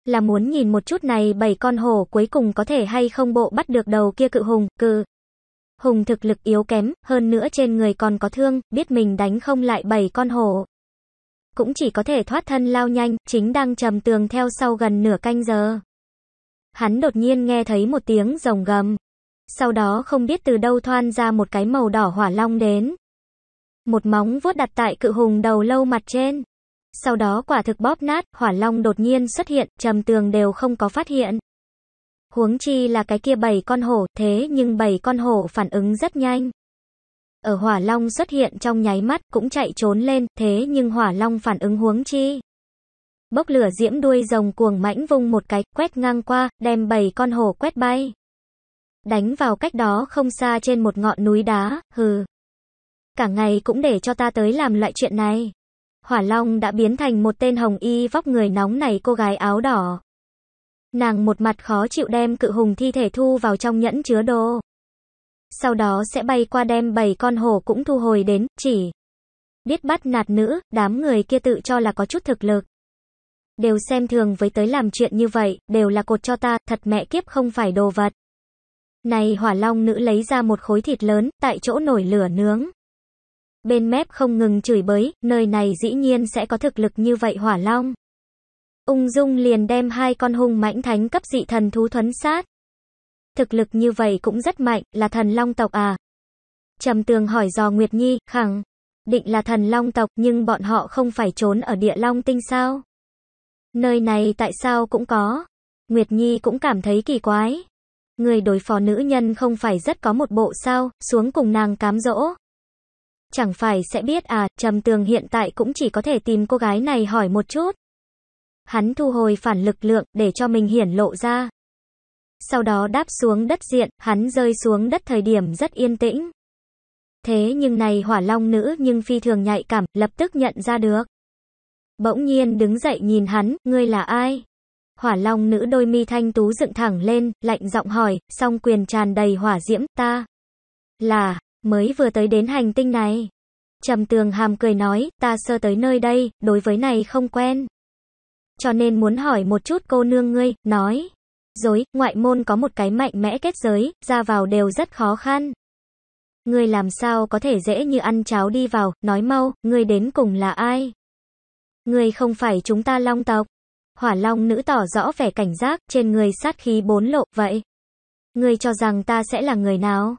[SPEAKER 1] Là muốn nhìn một chút này bảy con hổ cuối cùng có thể hay không bộ bắt được đầu kia cự hùng, cừ. Hùng thực lực yếu kém, hơn nữa trên người còn có thương, biết mình đánh không lại bảy con hổ. Cũng chỉ có thể thoát thân lao nhanh, chính đang trầm tường theo sau gần nửa canh giờ. Hắn đột nhiên nghe thấy một tiếng rồng gầm. Sau đó không biết từ đâu thoan ra một cái màu đỏ hỏa long đến. Một móng vuốt đặt tại cự hùng đầu lâu mặt trên. Sau đó quả thực bóp nát, hỏa long đột nhiên xuất hiện, trầm tường đều không có phát hiện huống chi là cái kia bảy con hổ, thế nhưng bảy con hổ phản ứng rất nhanh. Ở hỏa long xuất hiện trong nháy mắt cũng chạy trốn lên, thế nhưng hỏa long phản ứng huống chi. Bốc lửa diễm đuôi rồng cuồng mãnh vung một cái, quét ngang qua, đem bảy con hổ quét bay. Đánh vào cách đó không xa trên một ngọn núi đá, hừ. Cả ngày cũng để cho ta tới làm loại chuyện này. Hỏa Long đã biến thành một tên hồng y vóc người nóng này cô gái áo đỏ. Nàng một mặt khó chịu đem cự hùng thi thể thu vào trong nhẫn chứa đồ. Sau đó sẽ bay qua đem bảy con hổ cũng thu hồi đến, chỉ biết bắt nạt nữ, đám người kia tự cho là có chút thực lực. Đều xem thường với tới làm chuyện như vậy, đều là cột cho ta, thật mẹ kiếp không phải đồ vật. Này hỏa long nữ lấy ra một khối thịt lớn, tại chỗ nổi lửa nướng. Bên mép không ngừng chửi bới, nơi này dĩ nhiên sẽ có thực lực như vậy hỏa long. Ung dung liền đem hai con hung mãnh thánh cấp dị thần thú thuấn sát. Thực lực như vậy cũng rất mạnh, là thần long tộc à? Trầm tường hỏi dò Nguyệt Nhi, khẳng. Định là thần long tộc nhưng bọn họ không phải trốn ở địa long tinh sao? Nơi này tại sao cũng có? Nguyệt Nhi cũng cảm thấy kỳ quái. Người đối phó nữ nhân không phải rất có một bộ sao, xuống cùng nàng cám dỗ. Chẳng phải sẽ biết à, Trầm Tường hiện tại cũng chỉ có thể tìm cô gái này hỏi một chút hắn thu hồi phản lực lượng để cho mình hiển lộ ra. Sau đó đáp xuống đất diện, hắn rơi xuống đất thời điểm rất yên tĩnh. Thế nhưng này hỏa long nữ nhưng phi thường nhạy cảm, lập tức nhận ra được. Bỗng nhiên đứng dậy nhìn hắn, ngươi là ai? Hỏa long nữ đôi mi thanh tú dựng thẳng lên, lạnh giọng hỏi, song quyền tràn đầy hỏa diễm, ta. Là, mới vừa tới đến hành tinh này. Trầm tường hàm cười nói, ta sơ tới nơi đây, đối với này không quen. Cho nên muốn hỏi một chút cô nương ngươi, nói. Dối, ngoại môn có một cái mạnh mẽ kết giới, ra vào đều rất khó khăn. Ngươi làm sao có thể dễ như ăn cháo đi vào, nói mau, ngươi đến cùng là ai? Ngươi không phải chúng ta long tộc. Hỏa long nữ tỏ rõ vẻ cảnh giác, trên người sát khí bốn lộ, vậy. Ngươi cho rằng ta sẽ là người nào?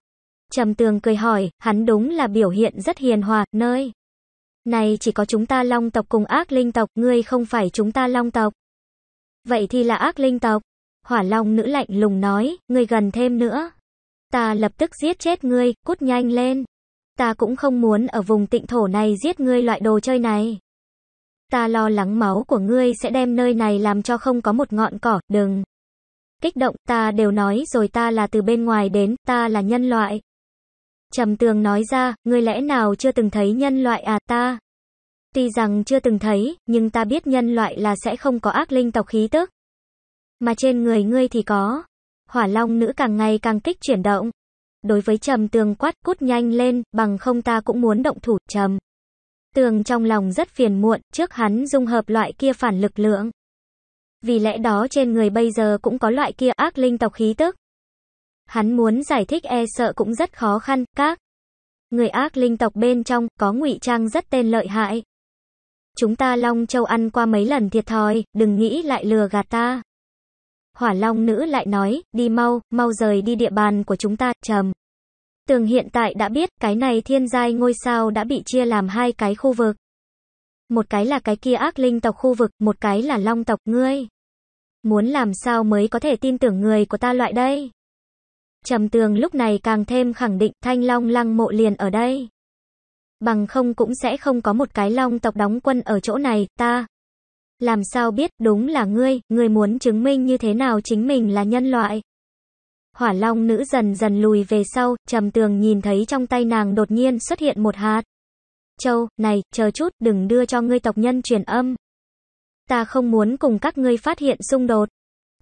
[SPEAKER 1] Trầm tường cười hỏi, hắn đúng là biểu hiện rất hiền hòa, nơi. Này chỉ có chúng ta long tộc cùng ác linh tộc, ngươi không phải chúng ta long tộc. Vậy thì là ác linh tộc. Hỏa long nữ lạnh lùng nói, ngươi gần thêm nữa. Ta lập tức giết chết ngươi, cút nhanh lên. Ta cũng không muốn ở vùng tịnh thổ này giết ngươi loại đồ chơi này. Ta lo lắng máu của ngươi sẽ đem nơi này làm cho không có một ngọn cỏ, đừng. Kích động, ta đều nói rồi ta là từ bên ngoài đến, ta là nhân loại. Trầm tường nói ra, ngươi lẽ nào chưa từng thấy nhân loại à ta? Tuy rằng chưa từng thấy, nhưng ta biết nhân loại là sẽ không có ác linh tộc khí tức. Mà trên người ngươi thì có. Hỏa long nữ càng ngày càng kích chuyển động. Đối với trầm tường quát cút nhanh lên, bằng không ta cũng muốn động thủ trầm. Tường trong lòng rất phiền muộn, trước hắn dung hợp loại kia phản lực lượng. Vì lẽ đó trên người bây giờ cũng có loại kia ác linh tộc khí tức. Hắn muốn giải thích e sợ cũng rất khó khăn, các người ác linh tộc bên trong có ngụy trang rất tên lợi hại. Chúng ta Long Châu ăn qua mấy lần thiệt thòi, đừng nghĩ lại lừa gạt ta. Hỏa Long nữ lại nói, đi mau, mau rời đi địa bàn của chúng ta, trầm. Tường hiện tại đã biết, cái này thiên giai ngôi sao đã bị chia làm hai cái khu vực. Một cái là cái kia ác linh tộc khu vực, một cái là long tộc ngươi. Muốn làm sao mới có thể tin tưởng người của ta loại đây? Trầm tường lúc này càng thêm khẳng định thanh long lăng mộ liền ở đây. Bằng không cũng sẽ không có một cái long tộc đóng quân ở chỗ này, ta. Làm sao biết, đúng là ngươi, ngươi muốn chứng minh như thế nào chính mình là nhân loại. Hỏa long nữ dần dần lùi về sau, trầm tường nhìn thấy trong tay nàng đột nhiên xuất hiện một hạt. Châu, này, chờ chút, đừng đưa cho ngươi tộc nhân truyền âm. Ta không muốn cùng các ngươi phát hiện xung đột.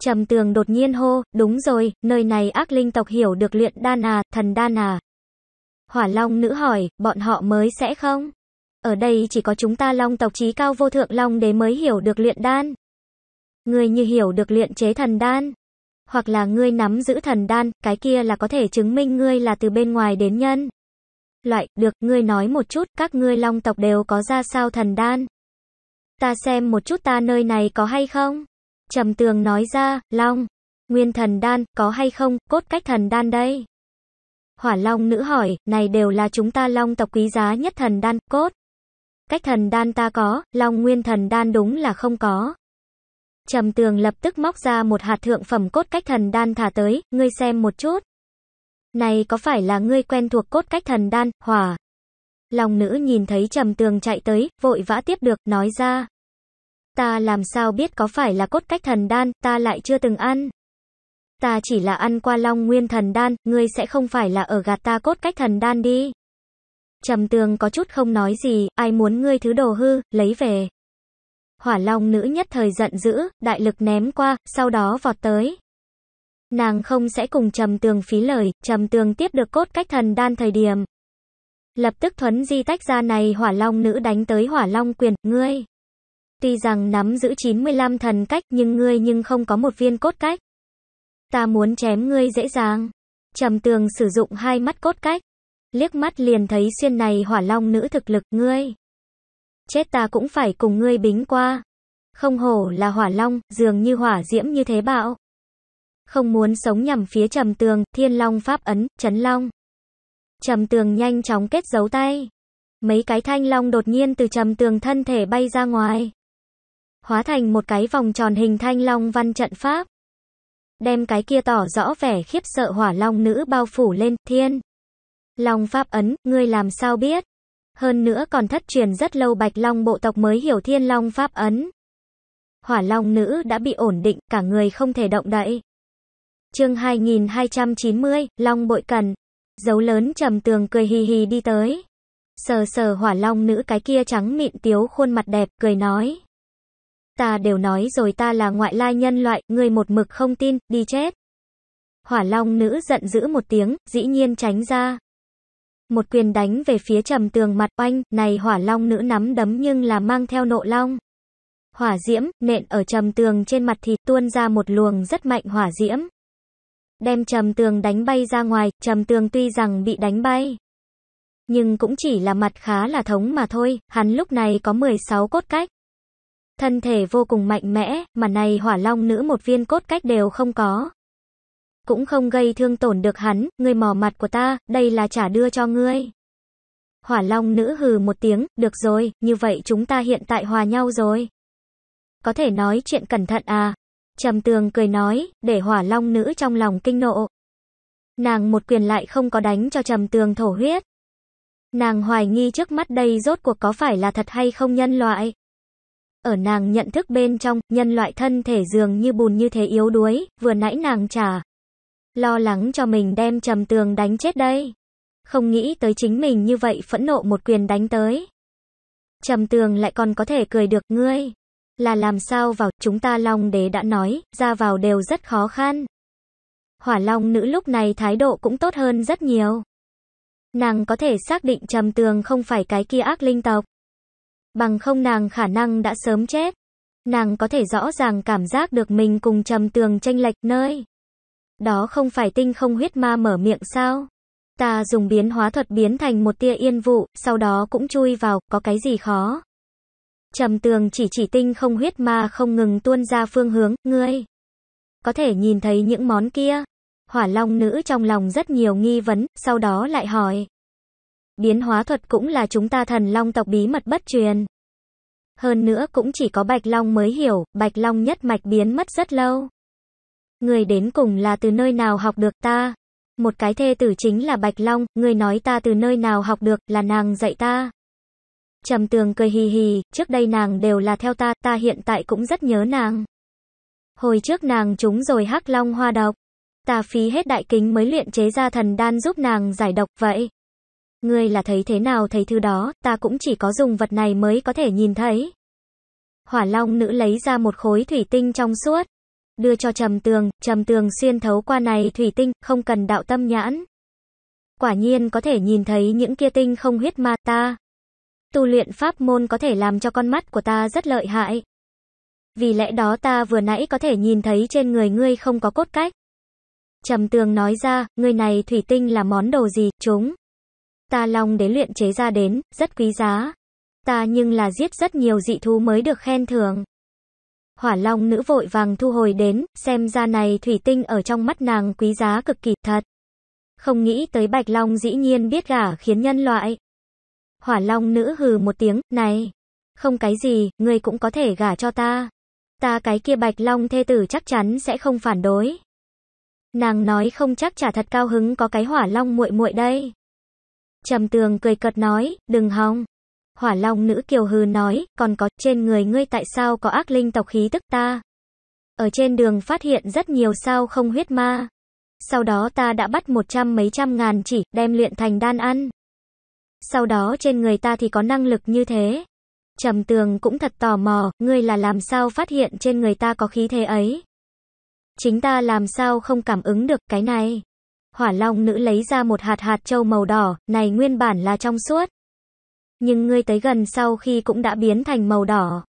[SPEAKER 1] Trầm tường đột nhiên hô, đúng rồi, nơi này ác linh tộc hiểu được luyện đan à, thần đan à. Hỏa Long nữ hỏi, bọn họ mới sẽ không? Ở đây chỉ có chúng ta Long tộc trí cao vô thượng Long đế mới hiểu được luyện đan. Người như hiểu được luyện chế thần đan. Hoặc là ngươi nắm giữ thần đan, cái kia là có thể chứng minh ngươi là từ bên ngoài đến nhân. Loại, được, ngươi nói một chút, các ngươi Long tộc đều có ra sao thần đan. Ta xem một chút ta nơi này có hay không? Trầm tường nói ra, Long, nguyên thần đan, có hay không, cốt cách thần đan đây. Hỏa Long nữ hỏi, này đều là chúng ta Long tộc quý giá nhất thần đan, cốt. Cách thần đan ta có, Long nguyên thần đan đúng là không có. Trầm tường lập tức móc ra một hạt thượng phẩm cốt cách thần đan thả tới, ngươi xem một chút. Này có phải là ngươi quen thuộc cốt cách thần đan, hỏa? long nữ nhìn thấy trầm tường chạy tới, vội vã tiếp được, nói ra. Ta làm sao biết có phải là cốt cách thần đan, ta lại chưa từng ăn. Ta chỉ là ăn qua long nguyên thần đan, ngươi sẽ không phải là ở gạt ta cốt cách thần đan đi. Trầm tường có chút không nói gì, ai muốn ngươi thứ đồ hư, lấy về. Hỏa long nữ nhất thời giận dữ, đại lực ném qua, sau đó vọt tới. Nàng không sẽ cùng trầm tường phí lời, trầm tường tiếp được cốt cách thần đan thời điểm. Lập tức thuấn di tách ra này hỏa long nữ đánh tới hỏa long quyền, ngươi. Tuy rằng nắm giữ 95 thần cách nhưng ngươi nhưng không có một viên cốt cách. Ta muốn chém ngươi dễ dàng. Trầm tường sử dụng hai mắt cốt cách. Liếc mắt liền thấy xuyên này hỏa long nữ thực lực ngươi. Chết ta cũng phải cùng ngươi bính qua. Không hổ là hỏa long, dường như hỏa diễm như thế bạo. Không muốn sống nhằm phía trầm tường, thiên long pháp ấn, chấn long. Trầm tường nhanh chóng kết dấu tay. Mấy cái thanh long đột nhiên từ trầm tường thân thể bay ra ngoài hóa thành một cái vòng tròn hình thanh long văn trận pháp. Đem cái kia tỏ rõ vẻ khiếp sợ hỏa long nữ bao phủ lên, thiên. Long pháp ấn, ngươi làm sao biết? Hơn nữa còn thất truyền rất lâu bạch long bộ tộc mới hiểu thiên long pháp ấn. Hỏa long nữ đã bị ổn định, cả người không thể động đậy. chương 2290, long bội cần. Dấu lớn trầm tường cười hì hì đi tới. Sờ sờ hỏa long nữ cái kia trắng mịn tiếu khuôn mặt đẹp, cười nói ta đều nói rồi ta là ngoại lai nhân loại, ngươi một mực không tin, đi chết. Hỏa Long nữ giận dữ một tiếng, dĩ nhiên tránh ra. Một quyền đánh về phía trầm tường mặt oanh, này hỏa long nữ nắm đấm nhưng là mang theo nộ long. Hỏa diễm, nện ở trầm tường trên mặt thịt tuôn ra một luồng rất mạnh hỏa diễm. Đem trầm tường đánh bay ra ngoài, trầm tường tuy rằng bị đánh bay. Nhưng cũng chỉ là mặt khá là thống mà thôi, hắn lúc này có 16 cốt cách. Thân thể vô cùng mạnh mẽ, mà này hỏa long nữ một viên cốt cách đều không có. Cũng không gây thương tổn được hắn, ngươi mò mặt của ta, đây là trả đưa cho ngươi. Hỏa long nữ hừ một tiếng, được rồi, như vậy chúng ta hiện tại hòa nhau rồi. Có thể nói chuyện cẩn thận à. Trầm tường cười nói, để hỏa long nữ trong lòng kinh nộ. Nàng một quyền lại không có đánh cho trầm tường thổ huyết. Nàng hoài nghi trước mắt đây rốt cuộc có phải là thật hay không nhân loại ở nàng nhận thức bên trong, nhân loại thân thể dường như bùn như thế yếu đuối, vừa nãy nàng trả. Lo lắng cho mình đem trầm tường đánh chết đây. Không nghĩ tới chính mình như vậy phẫn nộ một quyền đánh tới. Trầm tường lại còn có thể cười được ngươi. Là làm sao vào, chúng ta Long đế đã nói, ra vào đều rất khó khăn. Hỏa Long nữ lúc này thái độ cũng tốt hơn rất nhiều. Nàng có thể xác định trầm tường không phải cái kia ác linh tộc. Bằng không nàng khả năng đã sớm chết. Nàng có thể rõ ràng cảm giác được mình cùng trầm tường tranh lệch nơi. Đó không phải tinh không huyết ma mở miệng sao? Ta dùng biến hóa thuật biến thành một tia yên vụ, sau đó cũng chui vào, có cái gì khó? Trầm tường chỉ chỉ tinh không huyết ma không ngừng tuôn ra phương hướng, ngươi. Có thể nhìn thấy những món kia. Hỏa long nữ trong lòng rất nhiều nghi vấn, sau đó lại hỏi. Biến hóa thuật cũng là chúng ta thần long tộc bí mật bất truyền. Hơn nữa cũng chỉ có Bạch Long mới hiểu, Bạch Long nhất mạch biến mất rất lâu. Người đến cùng là từ nơi nào học được ta? Một cái thê tử chính là Bạch Long, người nói ta từ nơi nào học được, là nàng dạy ta. Trầm tường cười hì hì, trước đây nàng đều là theo ta, ta hiện tại cũng rất nhớ nàng. Hồi trước nàng trúng rồi hắc long hoa độc. Ta phí hết đại kính mới luyện chế ra thần đan giúp nàng giải độc vậy. Ngươi là thấy thế nào thấy thứ đó, ta cũng chỉ có dùng vật này mới có thể nhìn thấy. Hỏa Long nữ lấy ra một khối thủy tinh trong suốt, đưa cho Trầm Tường, Trầm Tường xuyên thấu qua này thủy tinh, không cần đạo tâm nhãn. Quả nhiên có thể nhìn thấy những kia tinh không huyết ma ta. Tu luyện pháp môn có thể làm cho con mắt của ta rất lợi hại. Vì lẽ đó ta vừa nãy có thể nhìn thấy trên người ngươi không có cốt cách. Trầm Tường nói ra, ngươi này thủy tinh là món đồ gì, chúng Ta long đế luyện chế ra đến, rất quý giá. Ta nhưng là giết rất nhiều dị thú mới được khen thưởng. Hỏa long nữ vội vàng thu hồi đến, xem ra này thủy tinh ở trong mắt nàng quý giá cực kỳ thật. Không nghĩ tới bạch long dĩ nhiên biết gả khiến nhân loại. Hỏa long nữ hừ một tiếng, này. Không cái gì, ngươi cũng có thể gả cho ta. Ta cái kia bạch long thê tử chắc chắn sẽ không phản đối. Nàng nói không chắc trả thật cao hứng có cái hỏa long muội muội đây. Trầm tường cười cợt nói, đừng hòng. Hỏa long nữ kiều hừ nói, còn có, trên người ngươi tại sao có ác linh tộc khí tức ta? Ở trên đường phát hiện rất nhiều sao không huyết ma. Sau đó ta đã bắt một trăm mấy trăm ngàn chỉ, đem luyện thành đan ăn. Sau đó trên người ta thì có năng lực như thế. Trầm tường cũng thật tò mò, ngươi là làm sao phát hiện trên người ta có khí thế ấy. Chính ta làm sao không cảm ứng được cái này hỏa long nữ lấy ra một hạt hạt châu màu đỏ, này nguyên bản là trong suốt. Nhưng ngươi tới gần sau khi cũng đã biến thành màu đỏ.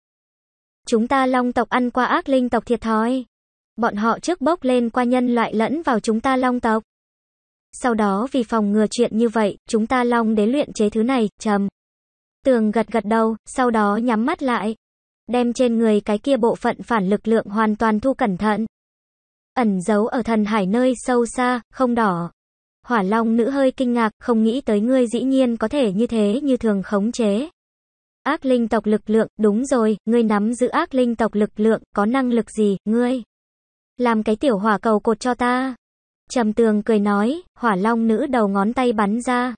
[SPEAKER 1] Chúng ta long tộc ăn qua ác linh tộc thiệt thòi. Bọn họ trước bốc lên qua nhân loại lẫn vào chúng ta long tộc. Sau đó vì phòng ngừa chuyện như vậy, chúng ta long đế luyện chế thứ này, trầm. Tường gật gật đầu, sau đó nhắm mắt lại. Đem trên người cái kia bộ phận phản lực lượng hoàn toàn thu cẩn thận ẩn giấu ở thần hải nơi sâu xa, không đỏ. Hỏa Long nữ hơi kinh ngạc, không nghĩ tới ngươi dĩ nhiên có thể như thế như thường khống chế. Ác linh tộc lực lượng, đúng rồi, ngươi nắm giữ ác linh tộc lực lượng, có năng lực gì, ngươi? Làm cái tiểu hỏa cầu cột cho ta. Trầm tường cười nói, hỏa long nữ đầu ngón tay bắn ra.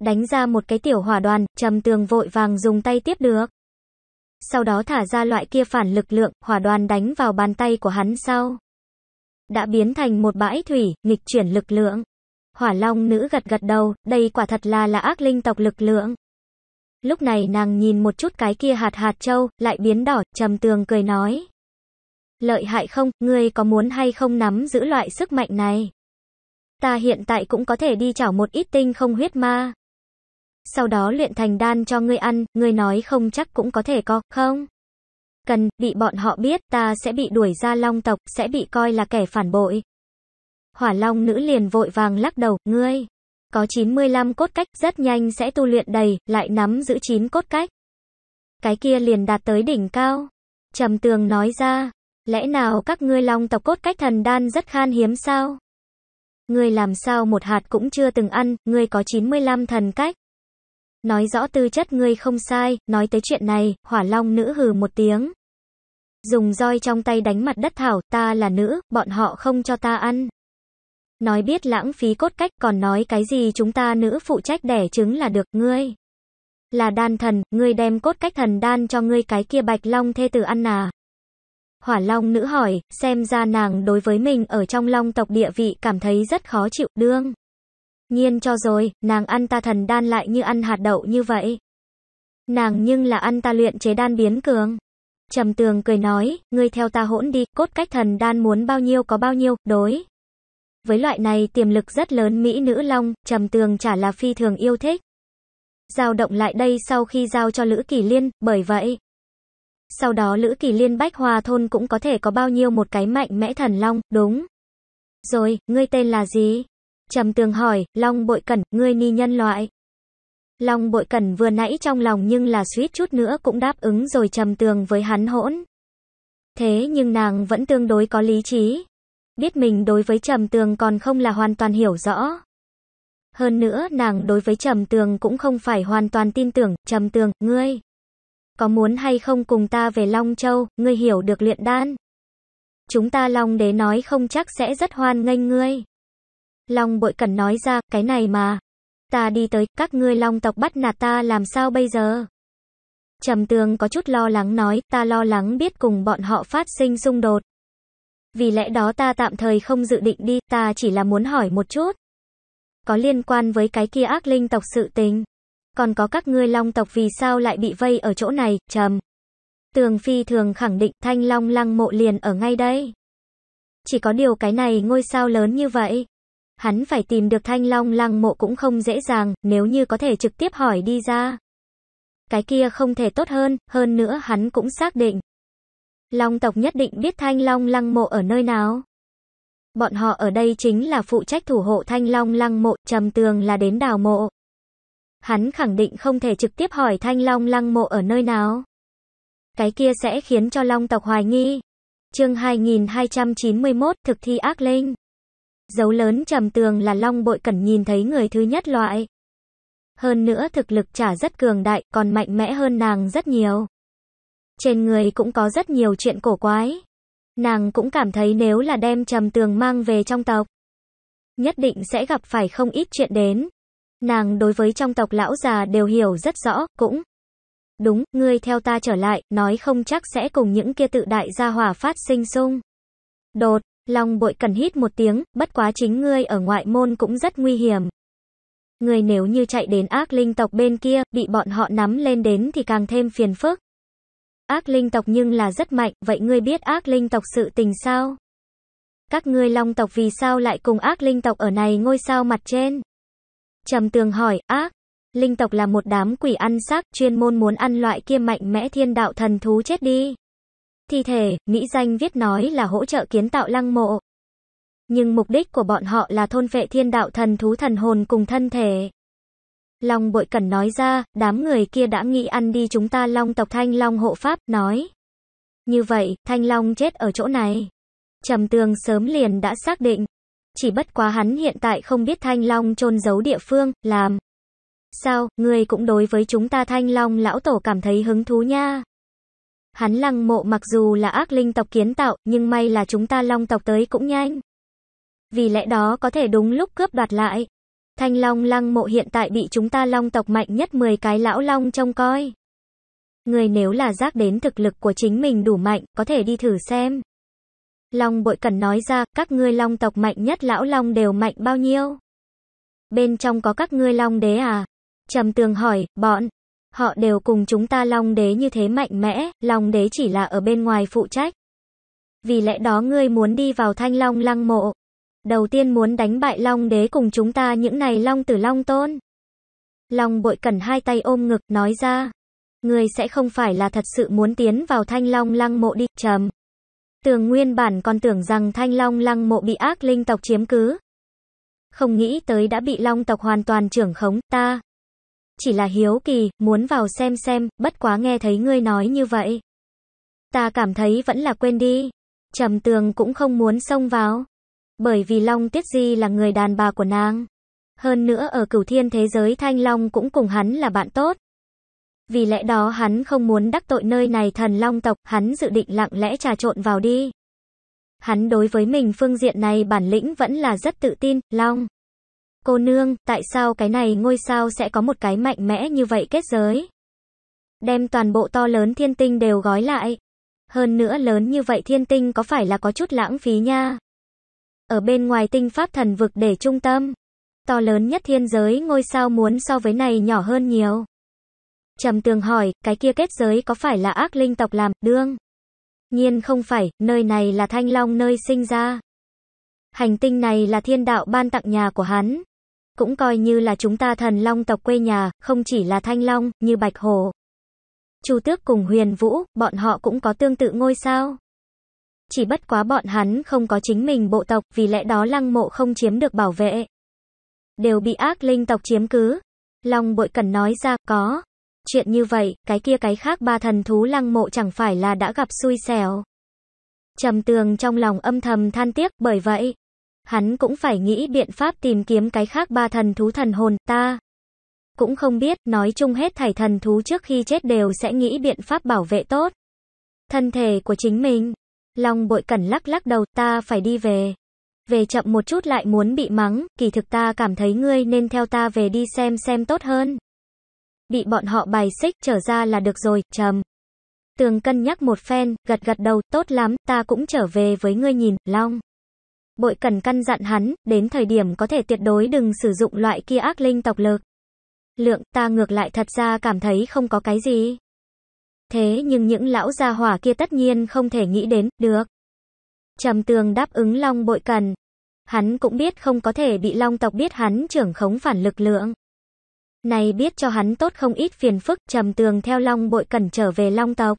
[SPEAKER 1] Đánh ra một cái tiểu hỏa đoàn, trầm tường vội vàng dùng tay tiếp được. Sau đó thả ra loại kia phản lực lượng, hỏa đoàn đánh vào bàn tay của hắn sau đã biến thành một bãi thủy, nghịch chuyển lực lượng. Hỏa Long nữ gật gật đầu, đây quả thật là là ác linh tộc lực lượng. Lúc này nàng nhìn một chút cái kia hạt hạt châu, lại biến đỏ, trầm tường cười nói. Lợi hại không, ngươi có muốn hay không nắm giữ loại sức mạnh này? Ta hiện tại cũng có thể đi chảo một ít tinh không huyết ma. Sau đó luyện thành đan cho ngươi ăn, ngươi nói không chắc cũng có thể có, không? cần bị bọn họ biết ta sẽ bị đuổi ra long tộc, sẽ bị coi là kẻ phản bội. Hỏa long nữ liền vội vàng lắc đầu, ngươi, có 95 cốt cách, rất nhanh sẽ tu luyện đầy, lại nắm giữ 9 cốt cách. Cái kia liền đạt tới đỉnh cao. Trầm tường nói ra, lẽ nào các ngươi long tộc cốt cách thần đan rất khan hiếm sao? Ngươi làm sao một hạt cũng chưa từng ăn, ngươi có 95 thần cách. Nói rõ tư chất ngươi không sai, nói tới chuyện này, hỏa long nữ hừ một tiếng dùng roi trong tay đánh mặt đất thảo, ta là nữ, bọn họ không cho ta ăn. Nói biết lãng phí cốt cách còn nói cái gì chúng ta nữ phụ trách đẻ trứng là được ngươi. Là đan thần, ngươi đem cốt cách thần đan cho ngươi cái kia bạch long thê tử ăn à. Hỏa long nữ hỏi, xem ra nàng đối với mình ở trong long tộc địa vị cảm thấy rất khó chịu, đương. Nhiên cho rồi, nàng ăn ta thần đan lại như ăn hạt đậu như vậy. Nàng nhưng là ăn ta luyện chế đan biến cường. Trầm tường cười nói, ngươi theo ta hỗn đi, cốt cách thần đan muốn bao nhiêu có bao nhiêu, đối. Với loại này tiềm lực rất lớn Mỹ nữ long, trầm tường chả là phi thường yêu thích. Giao động lại đây sau khi giao cho Lữ Kỳ Liên, bởi vậy. Sau đó Lữ Kỳ Liên Bách Hòa Thôn cũng có thể có bao nhiêu một cái mạnh mẽ thần long, đúng. Rồi, ngươi tên là gì? Trầm tường hỏi, long bội cẩn, ngươi ni nhân loại. Long bội cẩn vừa nãy trong lòng nhưng là suýt chút nữa cũng đáp ứng rồi trầm tường với hắn hỗn. Thế nhưng nàng vẫn tương đối có lý trí. Biết mình đối với trầm tường còn không là hoàn toàn hiểu rõ. Hơn nữa nàng đối với trầm tường cũng không phải hoàn toàn tin tưởng, trầm tường, ngươi. Có muốn hay không cùng ta về Long Châu, ngươi hiểu được luyện đan. Chúng ta Long đế nói không chắc sẽ rất hoan nghênh ngươi. Long bội cẩn nói ra, cái này mà, ta đi tới, các ngươi long tộc bắt nạt ta làm sao bây giờ? Trầm tường có chút lo lắng nói, ta lo lắng biết cùng bọn họ phát sinh xung đột. Vì lẽ đó ta tạm thời không dự định đi, ta chỉ là muốn hỏi một chút. Có liên quan với cái kia ác linh tộc sự tình. Còn có các ngươi long tộc vì sao lại bị vây ở chỗ này, trầm. Tường phi thường khẳng định thanh long lăng mộ liền ở ngay đây. Chỉ có điều cái này ngôi sao lớn như vậy, hắn phải tìm được thanh long lăng mộ cũng không dễ dàng, nếu như có thể trực tiếp hỏi đi ra. Cái kia không thể tốt hơn, hơn nữa hắn cũng xác định. Long tộc nhất định biết thanh long lăng mộ ở nơi nào. Bọn họ ở đây chính là phụ trách thủ hộ thanh long lăng mộ, trầm tường là đến đào mộ. Hắn khẳng định không thể trực tiếp hỏi thanh long lăng mộ ở nơi nào. Cái kia sẽ khiến cho long tộc hoài nghi. Chương 2291, thực thi ác linh. Dấu lớn trầm tường là long bội cẩn nhìn thấy người thứ nhất loại. Hơn nữa thực lực trả rất cường đại, còn mạnh mẽ hơn nàng rất nhiều. Trên người cũng có rất nhiều chuyện cổ quái. Nàng cũng cảm thấy nếu là đem trầm tường mang về trong tộc, nhất định sẽ gặp phải không ít chuyện đến. Nàng đối với trong tộc lão già đều hiểu rất rõ, cũng. Đúng, ngươi theo ta trở lại, nói không chắc sẽ cùng những kia tự đại gia hỏa phát sinh xung. Đột, Long bội cần hít một tiếng, bất quá chính ngươi ở ngoại môn cũng rất nguy hiểm. Ngươi nếu như chạy đến ác linh tộc bên kia, bị bọn họ nắm lên đến thì càng thêm phiền phức. Ác linh tộc nhưng là rất mạnh, vậy ngươi biết ác linh tộc sự tình sao? Các ngươi long tộc vì sao lại cùng ác linh tộc ở này ngôi sao mặt trên? Trầm tường hỏi, ác, linh tộc là một đám quỷ ăn xác, chuyên môn muốn ăn loại kia mạnh mẽ thiên đạo thần thú chết đi. Thi thể, mỹ danh viết nói là hỗ trợ kiến tạo lăng mộ. Nhưng mục đích của bọn họ là thôn vệ thiên đạo thần thú thần hồn cùng thân thể. Long bội cần nói ra, đám người kia đã nghĩ ăn đi chúng ta long tộc thanh long hộ pháp, nói. Như vậy, thanh long chết ở chỗ này. Trầm tường sớm liền đã xác định. Chỉ bất quá hắn hiện tại không biết thanh long chôn giấu địa phương, làm. Sao, người cũng đối với chúng ta thanh long lão tổ cảm thấy hứng thú nha. Hắn lăng mộ mặc dù là ác linh tộc kiến tạo, nhưng may là chúng ta long tộc tới cũng nhanh. Vì lẽ đó có thể đúng lúc cướp đoạt lại. Thanh long lăng mộ hiện tại bị chúng ta long tộc mạnh nhất 10 cái lão long trông coi. Người nếu là giác đến thực lực của chính mình đủ mạnh, có thể đi thử xem. Long bội cần nói ra, các ngươi long tộc mạnh nhất lão long đều mạnh bao nhiêu? Bên trong có các ngươi long đế à? Trầm tường hỏi, bọn, Họ đều cùng chúng ta Long Đế như thế mạnh mẽ, Long Đế chỉ là ở bên ngoài phụ trách. Vì lẽ đó ngươi muốn đi vào thanh Long lăng mộ. Đầu tiên muốn đánh bại Long Đế cùng chúng ta những này Long tử Long tôn. Long bội cẩn hai tay ôm ngực, nói ra. Ngươi sẽ không phải là thật sự muốn tiến vào thanh Long lăng mộ đi, chầm Tường nguyên bản còn tưởng rằng thanh Long lăng mộ bị ác linh tộc chiếm cứ. Không nghĩ tới đã bị Long tộc hoàn toàn trưởng khống, ta chỉ là hiếu kỳ, muốn vào xem xem, bất quá nghe thấy ngươi nói như vậy. Ta cảm thấy vẫn là quên đi. Trầm tường cũng không muốn xông vào. Bởi vì Long Tiết Di là người đàn bà của nàng. Hơn nữa ở cửu thiên thế giới Thanh Long cũng cùng hắn là bạn tốt. Vì lẽ đó hắn không muốn đắc tội nơi này thần Long tộc, hắn dự định lặng lẽ trà trộn vào đi. Hắn đối với mình phương diện này bản lĩnh vẫn là rất tự tin, Long. Cô nương, tại sao cái này ngôi sao sẽ có một cái mạnh mẽ như vậy kết giới? Đem toàn bộ to lớn thiên tinh đều gói lại. Hơn nữa lớn như vậy thiên tinh có phải là có chút lãng phí nha? Ở bên ngoài tinh pháp thần vực để trung tâm. To lớn nhất thiên giới ngôi sao muốn so với này nhỏ hơn nhiều. Trầm tường hỏi, cái kia kết giới có phải là ác linh tộc làm, đương? Nhiên không phải, nơi này là thanh long nơi sinh ra. Hành tinh này là thiên đạo ban tặng nhà của hắn, cũng coi như là chúng ta thần long tộc quê nhà, không chỉ là thanh long, như bạch hồ. Chu tước cùng huyền vũ, bọn họ cũng có tương tự ngôi sao. Chỉ bất quá bọn hắn không có chính mình bộ tộc, vì lẽ đó lăng mộ không chiếm được bảo vệ. Đều bị ác linh tộc chiếm cứ. Long bội cần nói ra, có. Chuyện như vậy, cái kia cái khác ba thần thú lăng mộ chẳng phải là đã gặp xui xẻo. Trầm tường trong lòng âm thầm than tiếc, bởi vậy, hắn cũng phải nghĩ biện pháp tìm kiếm cái khác ba thần thú thần hồn ta. Cũng không biết, nói chung hết thảy thần thú trước khi chết đều sẽ nghĩ biện pháp bảo vệ tốt. Thân thể của chính mình. Long bội cẩn lắc lắc đầu ta phải đi về. Về chậm một chút lại muốn bị mắng, kỳ thực ta cảm thấy ngươi nên theo ta về đi xem xem tốt hơn. Bị bọn họ bài xích trở ra là được rồi, trầm. Tường cân nhắc một phen, gật gật đầu, tốt lắm, ta cũng trở về với ngươi nhìn, Long bội cần căn dặn hắn, đến thời điểm có thể tuyệt đối đừng sử dụng loại kia ác linh tộc lực. Lượng ta ngược lại thật ra cảm thấy không có cái gì. Thế nhưng những lão gia hỏa kia tất nhiên không thể nghĩ đến, được. Trầm tường đáp ứng long bội cần. Hắn cũng biết không có thể bị long tộc biết hắn trưởng khống phản lực lượng. Này biết cho hắn tốt không ít phiền phức, trầm tường theo long bội cần trở về long tộc.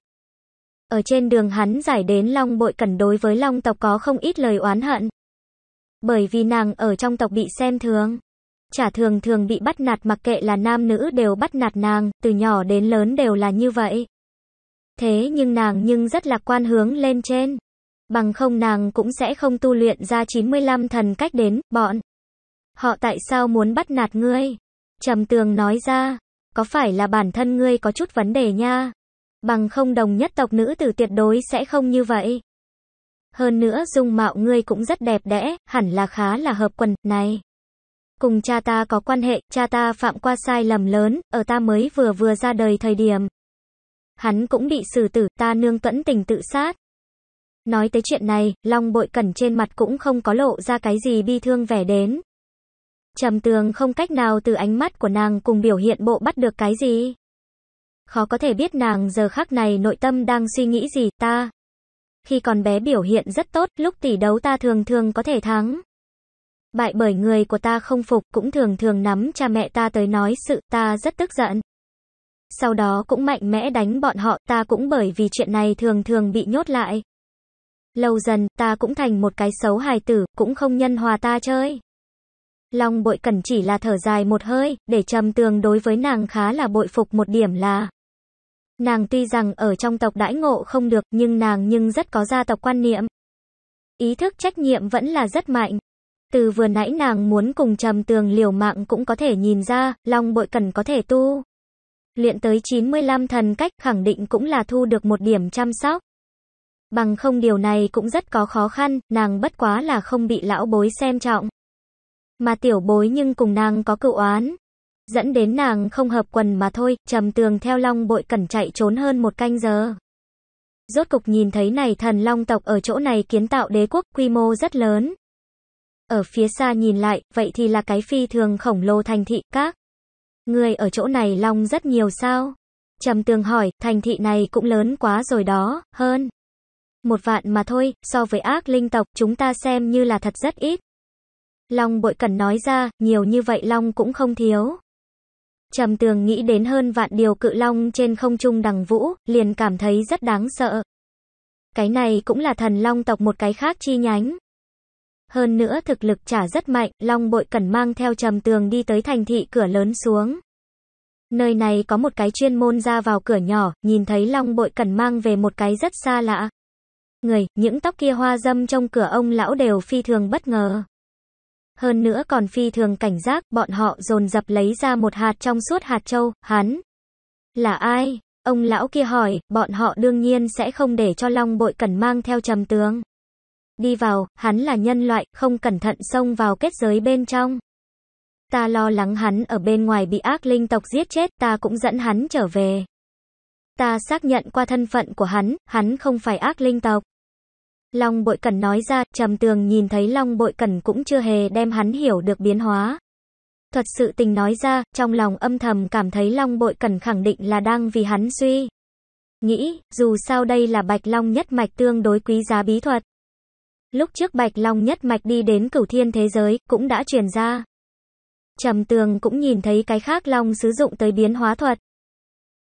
[SPEAKER 1] Ở trên đường hắn giải đến Long Bội cần đối với Long tộc có không ít lời oán hận. Bởi vì nàng ở trong tộc bị xem thường. Chả thường thường bị bắt nạt mặc kệ là nam nữ đều bắt nạt nàng, từ nhỏ đến lớn đều là như vậy. Thế nhưng nàng nhưng rất là quan hướng lên trên. Bằng không nàng cũng sẽ không tu luyện ra 95 thần cách đến, bọn. Họ tại sao muốn bắt nạt ngươi? Trầm tường nói ra, có phải là bản thân ngươi có chút vấn đề nha? Bằng không đồng nhất tộc nữ tử tuyệt đối sẽ không như vậy. Hơn nữa dung mạo ngươi cũng rất đẹp đẽ, hẳn là khá là hợp quần, này. Cùng cha ta có quan hệ, cha ta phạm qua sai lầm lớn, ở ta mới vừa vừa ra đời thời điểm. Hắn cũng bị xử tử, ta nương tuẫn tình tự sát. Nói tới chuyện này, Long bội cẩn trên mặt cũng không có lộ ra cái gì bi thương vẻ đến. Trầm tường không cách nào từ ánh mắt của nàng cùng biểu hiện bộ bắt được cái gì. Khó có thể biết nàng giờ khắc này nội tâm đang suy nghĩ gì ta, khi còn bé biểu hiện rất tốt, lúc tỷ đấu ta thường thường có thể thắng. Bại bởi người của ta không phục cũng thường thường nắm cha mẹ ta tới nói sự ta rất tức giận. Sau đó cũng mạnh mẽ đánh bọn họ ta cũng bởi vì chuyện này thường thường bị nhốt lại. Lâu dần ta cũng thành một cái xấu hài tử, cũng không nhân hòa ta chơi. Long bội cần chỉ là thở dài một hơi, để trầm tường đối với nàng khá là bội phục một điểm là Nàng tuy rằng ở trong tộc đãi ngộ không được, nhưng nàng nhưng rất có gia tộc quan niệm. Ý thức trách nhiệm vẫn là rất mạnh. Từ vừa nãy nàng muốn cùng trầm tường liều mạng cũng có thể nhìn ra, long bội cần có thể tu. Luyện tới 95 thần cách khẳng định cũng là thu được một điểm chăm sóc. Bằng không điều này cũng rất có khó khăn, nàng bất quá là không bị lão bối xem trọng. Mà tiểu bối nhưng cùng nàng có cựu oán, dẫn đến nàng không hợp quần mà thôi, trầm tường theo long bội cẩn chạy trốn hơn một canh giờ. Rốt cục nhìn thấy này thần long tộc ở chỗ này kiến tạo đế quốc quy mô rất lớn. Ở phía xa nhìn lại, vậy thì là cái phi thường khổng lồ thành thị, các. Người ở chỗ này long rất nhiều sao? Trầm tường hỏi, thành thị này cũng lớn quá rồi đó, hơn. Một vạn mà thôi, so với ác linh tộc, chúng ta xem như là thật rất ít. Long bội cẩn nói ra, nhiều như vậy Long cũng không thiếu. Trầm tường nghĩ đến hơn vạn điều cự long trên không trung đằng vũ, liền cảm thấy rất đáng sợ. Cái này cũng là thần long tộc một cái khác chi nhánh. Hơn nữa thực lực trả rất mạnh, long bội cần mang theo trầm tường đi tới thành thị cửa lớn xuống. Nơi này có một cái chuyên môn ra vào cửa nhỏ, nhìn thấy long bội cần mang về một cái rất xa lạ. Người, những tóc kia hoa dâm trong cửa ông lão đều phi thường bất ngờ hơn nữa còn phi thường cảnh giác, bọn họ dồn dập lấy ra một hạt trong suốt hạt châu, hắn là ai? Ông lão kia hỏi, bọn họ đương nhiên sẽ không để cho Long Bội Cẩn mang theo trầm tướng. Đi vào, hắn là nhân loại, không cẩn thận xông vào kết giới bên trong. Ta lo lắng hắn ở bên ngoài bị ác linh tộc giết chết, ta cũng dẫn hắn trở về. Ta xác nhận qua thân phận của hắn, hắn không phải ác linh tộc. Long Bội Cẩn nói ra, Trầm Tường nhìn thấy Long Bội Cẩn cũng chưa hề đem hắn hiểu được biến hóa. Thật sự tình nói ra, trong lòng âm thầm cảm thấy Long Bội Cẩn khẳng định là đang vì hắn suy. Nghĩ, dù sao đây là Bạch Long nhất mạch tương đối quý giá bí thuật. Lúc trước Bạch Long nhất mạch đi đến cửu thiên thế giới, cũng đã truyền ra. Trầm Tường cũng nhìn thấy cái khác Long sử dụng tới biến hóa thuật.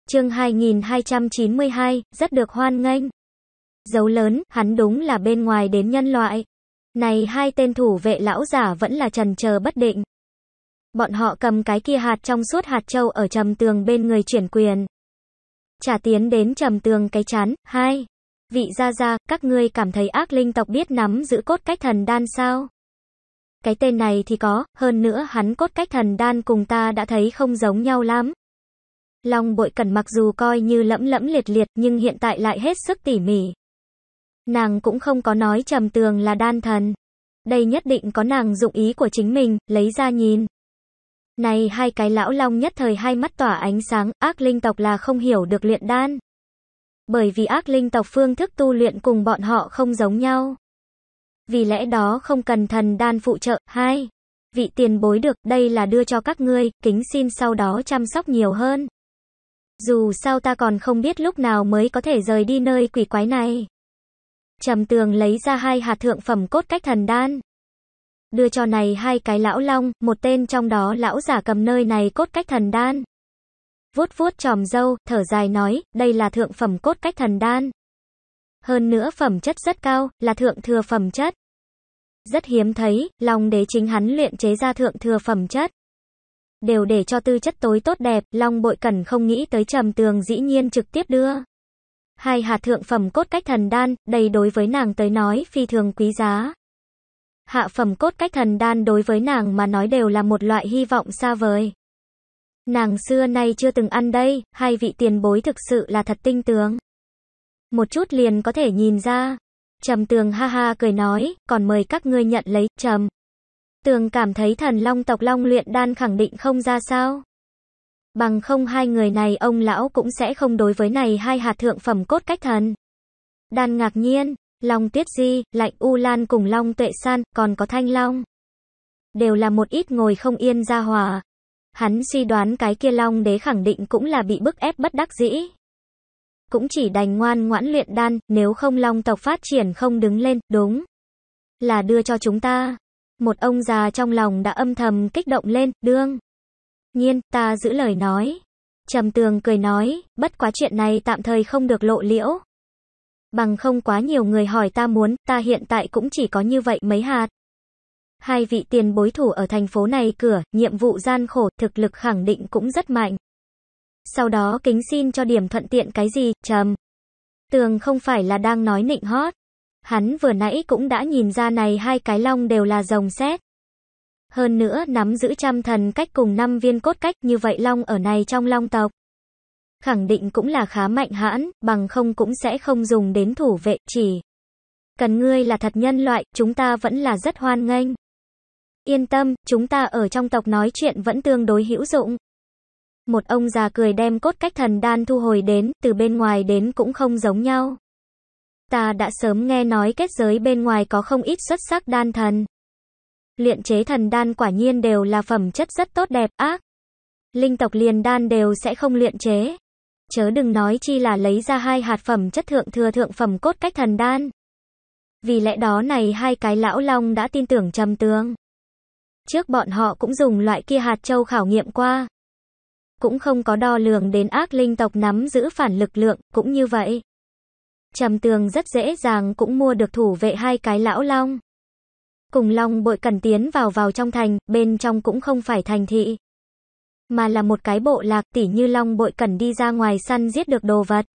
[SPEAKER 1] Chương 2292, rất được hoan nghênh. Dấu lớn, hắn đúng là bên ngoài đến nhân loại. Này hai tên thủ vệ lão giả vẫn là trần chờ bất định. Bọn họ cầm cái kia hạt trong suốt hạt châu ở trầm tường bên người chuyển quyền. Trả tiến đến trầm tường cái chán, hai. Vị gia gia, các ngươi cảm thấy ác linh tộc biết nắm giữ cốt cách thần đan sao? Cái tên này thì có, hơn nữa hắn cốt cách thần đan cùng ta đã thấy không giống nhau lắm. Long bội cẩn mặc dù coi như lẫm lẫm liệt liệt nhưng hiện tại lại hết sức tỉ mỉ, Nàng cũng không có nói trầm tường là đan thần. Đây nhất định có nàng dụng ý của chính mình, lấy ra nhìn. Này hai cái lão long nhất thời hai mắt tỏa ánh sáng, ác linh tộc là không hiểu được luyện đan. Bởi vì ác linh tộc phương thức tu luyện cùng bọn họ không giống nhau. Vì lẽ đó không cần thần đan phụ trợ. Hai, vị tiền bối được, đây là đưa cho các ngươi, kính xin sau đó chăm sóc nhiều hơn. Dù sao ta còn không biết lúc nào mới có thể rời đi nơi quỷ quái này. Trầm tường lấy ra hai hạt thượng phẩm cốt cách thần đan. Đưa cho này hai cái lão long, một tên trong đó lão giả cầm nơi này cốt cách thần đan. Vuốt vuốt tròm dâu, thở dài nói, đây là thượng phẩm cốt cách thần đan. Hơn nữa phẩm chất rất cao, là thượng thừa phẩm chất. Rất hiếm thấy, long đế chính hắn luyện chế ra thượng thừa phẩm chất. Đều để cho tư chất tối tốt đẹp, long bội cần không nghĩ tới trầm tường dĩ nhiên trực tiếp đưa. Hai hạt thượng phẩm cốt cách thần đan, đây đối với nàng tới nói phi thường quý giá. Hạ phẩm cốt cách thần đan đối với nàng mà nói đều là một loại hy vọng xa vời. Nàng xưa nay chưa từng ăn đây, hai vị tiền bối thực sự là thật tinh tướng. Một chút liền có thể nhìn ra. Trầm tường ha ha cười nói, còn mời các ngươi nhận lấy, trầm. Tường cảm thấy thần long tộc long luyện đan khẳng định không ra sao bằng không hai người này ông lão cũng sẽ không đối với này hai hạt thượng phẩm cốt cách thần. Đan ngạc nhiên, Long Tuyết Di, Lạnh U Lan cùng Long Tuệ San, còn có Thanh Long. Đều là một ít ngồi không yên ra hòa. Hắn suy đoán cái kia Long đế khẳng định cũng là bị bức ép bất đắc dĩ. Cũng chỉ đành ngoan ngoãn luyện đan, nếu không Long tộc phát triển không đứng lên, đúng. Là đưa cho chúng ta. Một ông già trong lòng đã âm thầm kích động lên, đương nhiên, ta giữ lời nói. Trầm tường cười nói, bất quá chuyện này tạm thời không được lộ liễu. Bằng không quá nhiều người hỏi ta muốn, ta hiện tại cũng chỉ có như vậy mấy hạt. Hai vị tiền bối thủ ở thành phố này cửa, nhiệm vụ gian khổ, thực lực khẳng định cũng rất mạnh. Sau đó kính xin cho điểm thuận tiện cái gì, trầm. Tường không phải là đang nói nịnh hót. Hắn vừa nãy cũng đã nhìn ra này hai cái long đều là rồng xét hơn nữa nắm giữ trăm thần cách cùng năm viên cốt cách như vậy long ở này trong long tộc. Khẳng định cũng là khá mạnh hãn, bằng không cũng sẽ không dùng đến thủ vệ, chỉ. Cần ngươi là thật nhân loại, chúng ta vẫn là rất hoan nghênh. Yên tâm, chúng ta ở trong tộc nói chuyện vẫn tương đối hữu dụng. Một ông già cười đem cốt cách thần đan thu hồi đến, từ bên ngoài đến cũng không giống nhau. Ta đã sớm nghe nói kết giới bên ngoài có không ít xuất sắc đan thần luyện chế thần đan quả nhiên đều là phẩm chất rất tốt đẹp á. Linh tộc liền đan đều sẽ không luyện chế. Chớ đừng nói chi là lấy ra hai hạt phẩm chất thượng thừa thượng phẩm cốt cách thần đan. Vì lẽ đó này hai cái lão long đã tin tưởng trầm tướng. Trước bọn họ cũng dùng loại kia hạt châu khảo nghiệm qua. Cũng không có đo lường đến ác linh tộc nắm giữ phản lực lượng, cũng như vậy. Trầm tường rất dễ dàng cũng mua được thủ vệ hai cái lão long. Cùng long bội cần tiến vào vào trong thành, bên trong cũng không phải thành thị. Mà là một cái bộ lạc tỉ như long bội cần đi ra ngoài săn giết được đồ vật.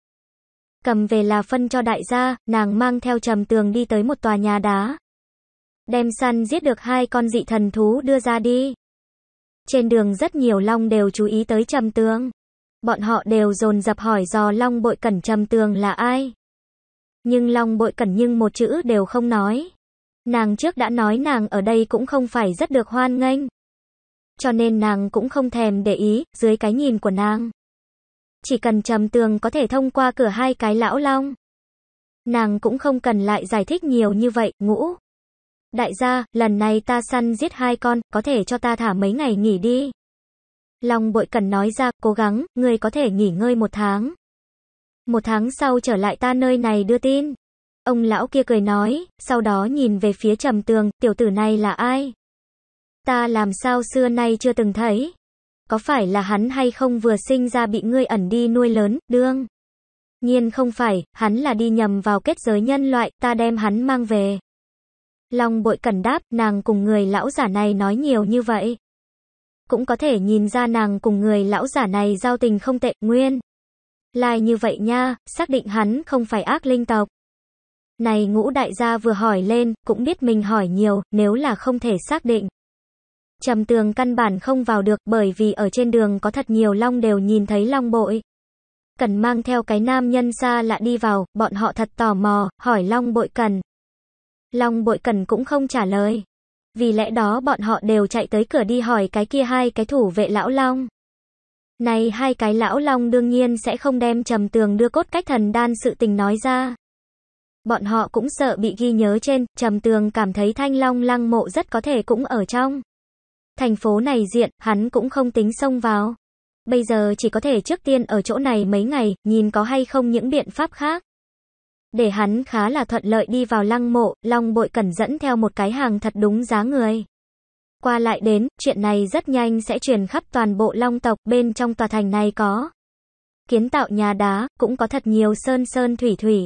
[SPEAKER 1] Cầm về là phân cho đại gia, nàng mang theo trầm tường đi tới một tòa nhà đá. Đem săn giết được hai con dị thần thú đưa ra đi. Trên đường rất nhiều long đều chú ý tới trầm tường. Bọn họ đều dồn dập hỏi dò long bội cẩn trầm tường là ai. Nhưng long bội cẩn nhưng một chữ đều không nói. Nàng trước đã nói nàng ở đây cũng không phải rất được hoan nghênh. Cho nên nàng cũng không thèm để ý, dưới cái nhìn của nàng. Chỉ cần trầm tường có thể thông qua cửa hai cái lão long. Nàng cũng không cần lại giải thích nhiều như vậy, ngũ. Đại gia, lần này ta săn giết hai con, có thể cho ta thả mấy ngày nghỉ đi. Long bội cần nói ra, cố gắng, ngươi có thể nghỉ ngơi một tháng. Một tháng sau trở lại ta nơi này đưa tin. Ông lão kia cười nói, sau đó nhìn về phía trầm tường, tiểu tử này là ai? Ta làm sao xưa nay chưa từng thấy? Có phải là hắn hay không vừa sinh ra bị ngươi ẩn đi nuôi lớn, đương? Nhiên không phải, hắn là đi nhầm vào kết giới nhân loại, ta đem hắn mang về. Long bội cẩn đáp, nàng cùng người lão giả này nói nhiều như vậy. Cũng có thể nhìn ra nàng cùng người lão giả này giao tình không tệ, nguyên. Lai như vậy nha, xác định hắn không phải ác linh tộc. Này ngũ đại gia vừa hỏi lên, cũng biết mình hỏi nhiều, nếu là không thể xác định. Trầm tường căn bản không vào được bởi vì ở trên đường có thật nhiều long đều nhìn thấy long bội. Cần mang theo cái nam nhân xa lạ đi vào, bọn họ thật tò mò, hỏi long bội cần. Long bội cần cũng không trả lời. Vì lẽ đó bọn họ đều chạy tới cửa đi hỏi cái kia hai cái thủ vệ lão long. Này hai cái lão long đương nhiên sẽ không đem trầm tường đưa cốt cách thần đan sự tình nói ra. Bọn họ cũng sợ bị ghi nhớ trên, trầm tường cảm thấy thanh long lăng mộ rất có thể cũng ở trong. Thành phố này diện, hắn cũng không tính xông vào. Bây giờ chỉ có thể trước tiên ở chỗ này mấy ngày, nhìn có hay không những biện pháp khác. Để hắn khá là thuận lợi đi vào lăng mộ, Long bội cẩn dẫn theo một cái hàng thật đúng giá người. Qua lại đến, chuyện này rất nhanh sẽ truyền khắp toàn bộ Long tộc, bên trong tòa thành này có. Kiến tạo nhà đá, cũng có thật nhiều sơn sơn thủy thủy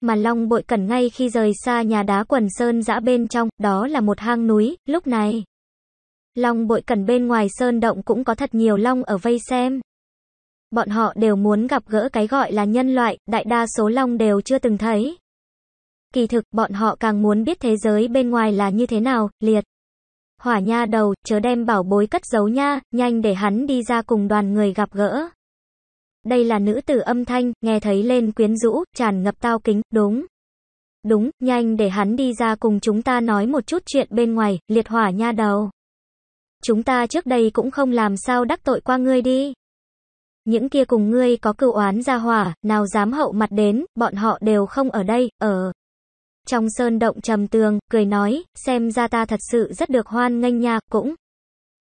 [SPEAKER 1] mà long bội cẩn ngay khi rời xa nhà đá quần sơn dã bên trong, đó là một hang núi, lúc này. Long bội cẩn bên ngoài sơn động cũng có thật nhiều long ở vây xem. Bọn họ đều muốn gặp gỡ cái gọi là nhân loại, đại đa số long đều chưa từng thấy. Kỳ thực, bọn họ càng muốn biết thế giới bên ngoài là như thế nào, liệt. Hỏa nha đầu, chớ đem bảo bối cất giấu nha, nhanh để hắn đi ra cùng đoàn người gặp gỡ đây là nữ tử âm thanh, nghe thấy lên quyến rũ, tràn ngập tao kính, đúng. Đúng, nhanh để hắn đi ra cùng chúng ta nói một chút chuyện bên ngoài, liệt hỏa nha đầu. Chúng ta trước đây cũng không làm sao đắc tội qua ngươi đi. Những kia cùng ngươi có cựu oán ra hỏa, nào dám hậu mặt đến, bọn họ đều không ở đây, ở. Trong sơn động trầm tường, cười nói, xem ra ta thật sự rất được hoan nghênh nha, cũng.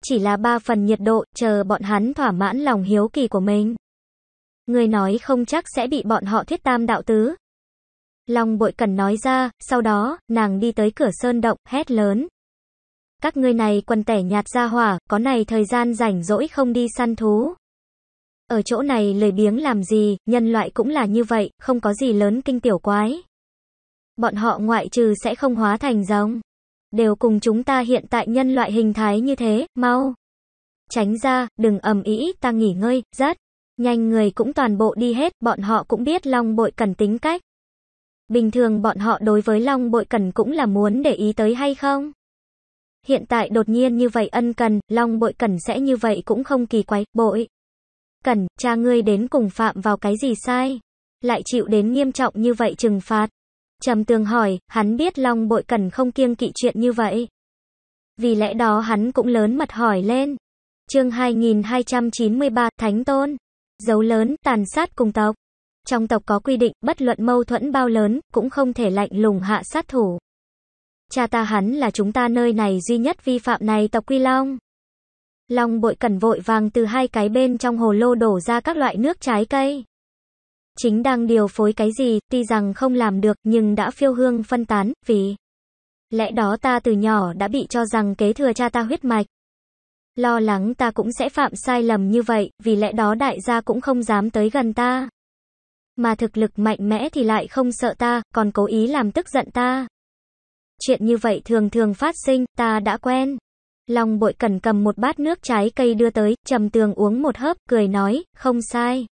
[SPEAKER 1] Chỉ là ba phần nhiệt độ, chờ bọn hắn thỏa mãn lòng hiếu kỳ của mình người nói không chắc sẽ bị bọn họ thiết tam đạo tứ. Long bội cần nói ra, sau đó, nàng đi tới cửa sơn động, hét lớn. Các ngươi này quần tẻ nhạt ra hỏa, có này thời gian rảnh rỗi không đi săn thú. Ở chỗ này lười biếng làm gì, nhân loại cũng là như vậy, không có gì lớn kinh tiểu quái. Bọn họ ngoại trừ sẽ không hóa thành giống. Đều cùng chúng ta hiện tại nhân loại hình thái như thế, mau. Tránh ra, đừng ầm ĩ, ta nghỉ ngơi, rát. Nhanh người cũng toàn bộ đi hết, bọn họ cũng biết Long Bội cẩn tính cách. Bình thường bọn họ đối với Long Bội cẩn cũng là muốn để ý tới hay không? Hiện tại đột nhiên như vậy ân cần, Long Bội cẩn sẽ như vậy cũng không kỳ quái, bội. cẩn. cha ngươi đến cùng phạm vào cái gì sai? Lại chịu đến nghiêm trọng như vậy trừng phạt. Trầm tường hỏi, hắn biết Long Bội cẩn không kiêng kỵ chuyện như vậy. Vì lẽ đó hắn cũng lớn mật hỏi lên. Chương 2293, Thánh Tôn dấu lớn, tàn sát cùng tộc. Trong tộc có quy định, bất luận mâu thuẫn bao lớn, cũng không thể lạnh lùng hạ sát thủ. Cha ta hắn là chúng ta nơi này duy nhất vi phạm này tộc Quy Long. Long bội cẩn vội vàng từ hai cái bên trong hồ lô đổ ra các loại nước trái cây. Chính đang điều phối cái gì, tuy rằng không làm được nhưng đã phiêu hương phân tán, vì lẽ đó ta từ nhỏ đã bị cho rằng kế thừa cha ta huyết mạch lo lắng ta cũng sẽ phạm sai lầm như vậy, vì lẽ đó đại gia cũng không dám tới gần ta. Mà thực lực mạnh mẽ thì lại không sợ ta, còn cố ý làm tức giận ta. Chuyện như vậy thường thường phát sinh, ta đã quen. Long bội cần cầm một bát nước trái cây đưa tới, trầm tường uống một hớp, cười nói, không sai.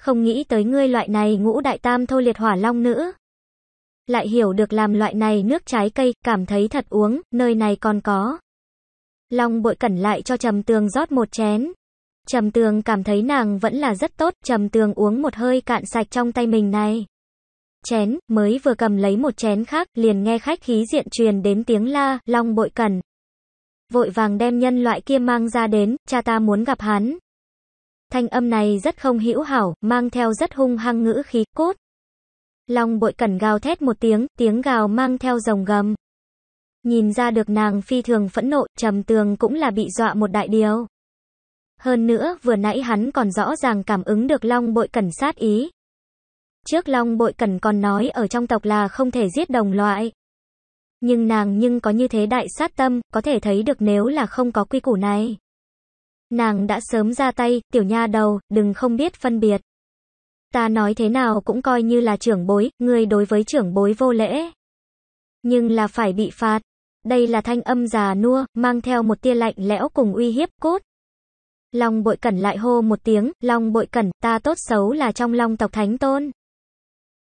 [SPEAKER 1] Không nghĩ tới ngươi loại này ngũ đại tam thô liệt hỏa long nữ. Lại hiểu được làm loại này nước trái cây, cảm thấy thật uống, nơi này còn có. Long bội cẩn lại cho Trầm Tường rót một chén. Trầm Tường cảm thấy nàng vẫn là rất tốt, Trầm Tường uống một hơi cạn sạch trong tay mình này. Chén, mới vừa cầm lấy một chén khác, liền nghe khách khí diện truyền đến tiếng la, Long bội cẩn. Vội vàng đem nhân loại kia mang ra đến, cha ta muốn gặp hắn. Thanh âm này rất không hữu hảo, mang theo rất hung hăng ngữ khí cốt. Long bội cẩn gào thét một tiếng, tiếng gào mang theo rồng gầm. Nhìn ra được nàng phi thường phẫn nộ, trầm tường cũng là bị dọa một đại điều. Hơn nữa, vừa nãy hắn còn rõ ràng cảm ứng được long bội cẩn sát ý. Trước long bội cẩn còn nói ở trong tộc là không thể giết đồng loại. Nhưng nàng nhưng có như thế đại sát tâm, có thể thấy được nếu là không có quy củ này. Nàng đã sớm ra tay, tiểu nha đầu, đừng không biết phân biệt. Ta nói thế nào cũng coi như là trưởng bối, người đối với trưởng bối vô lễ. Nhưng là phải bị phạt. Đây là thanh âm già nua, mang theo một tia lạnh lẽo cùng uy hiếp cốt. Long bội cẩn lại hô một tiếng, long bội cẩn, ta tốt xấu là trong long tộc thánh tôn.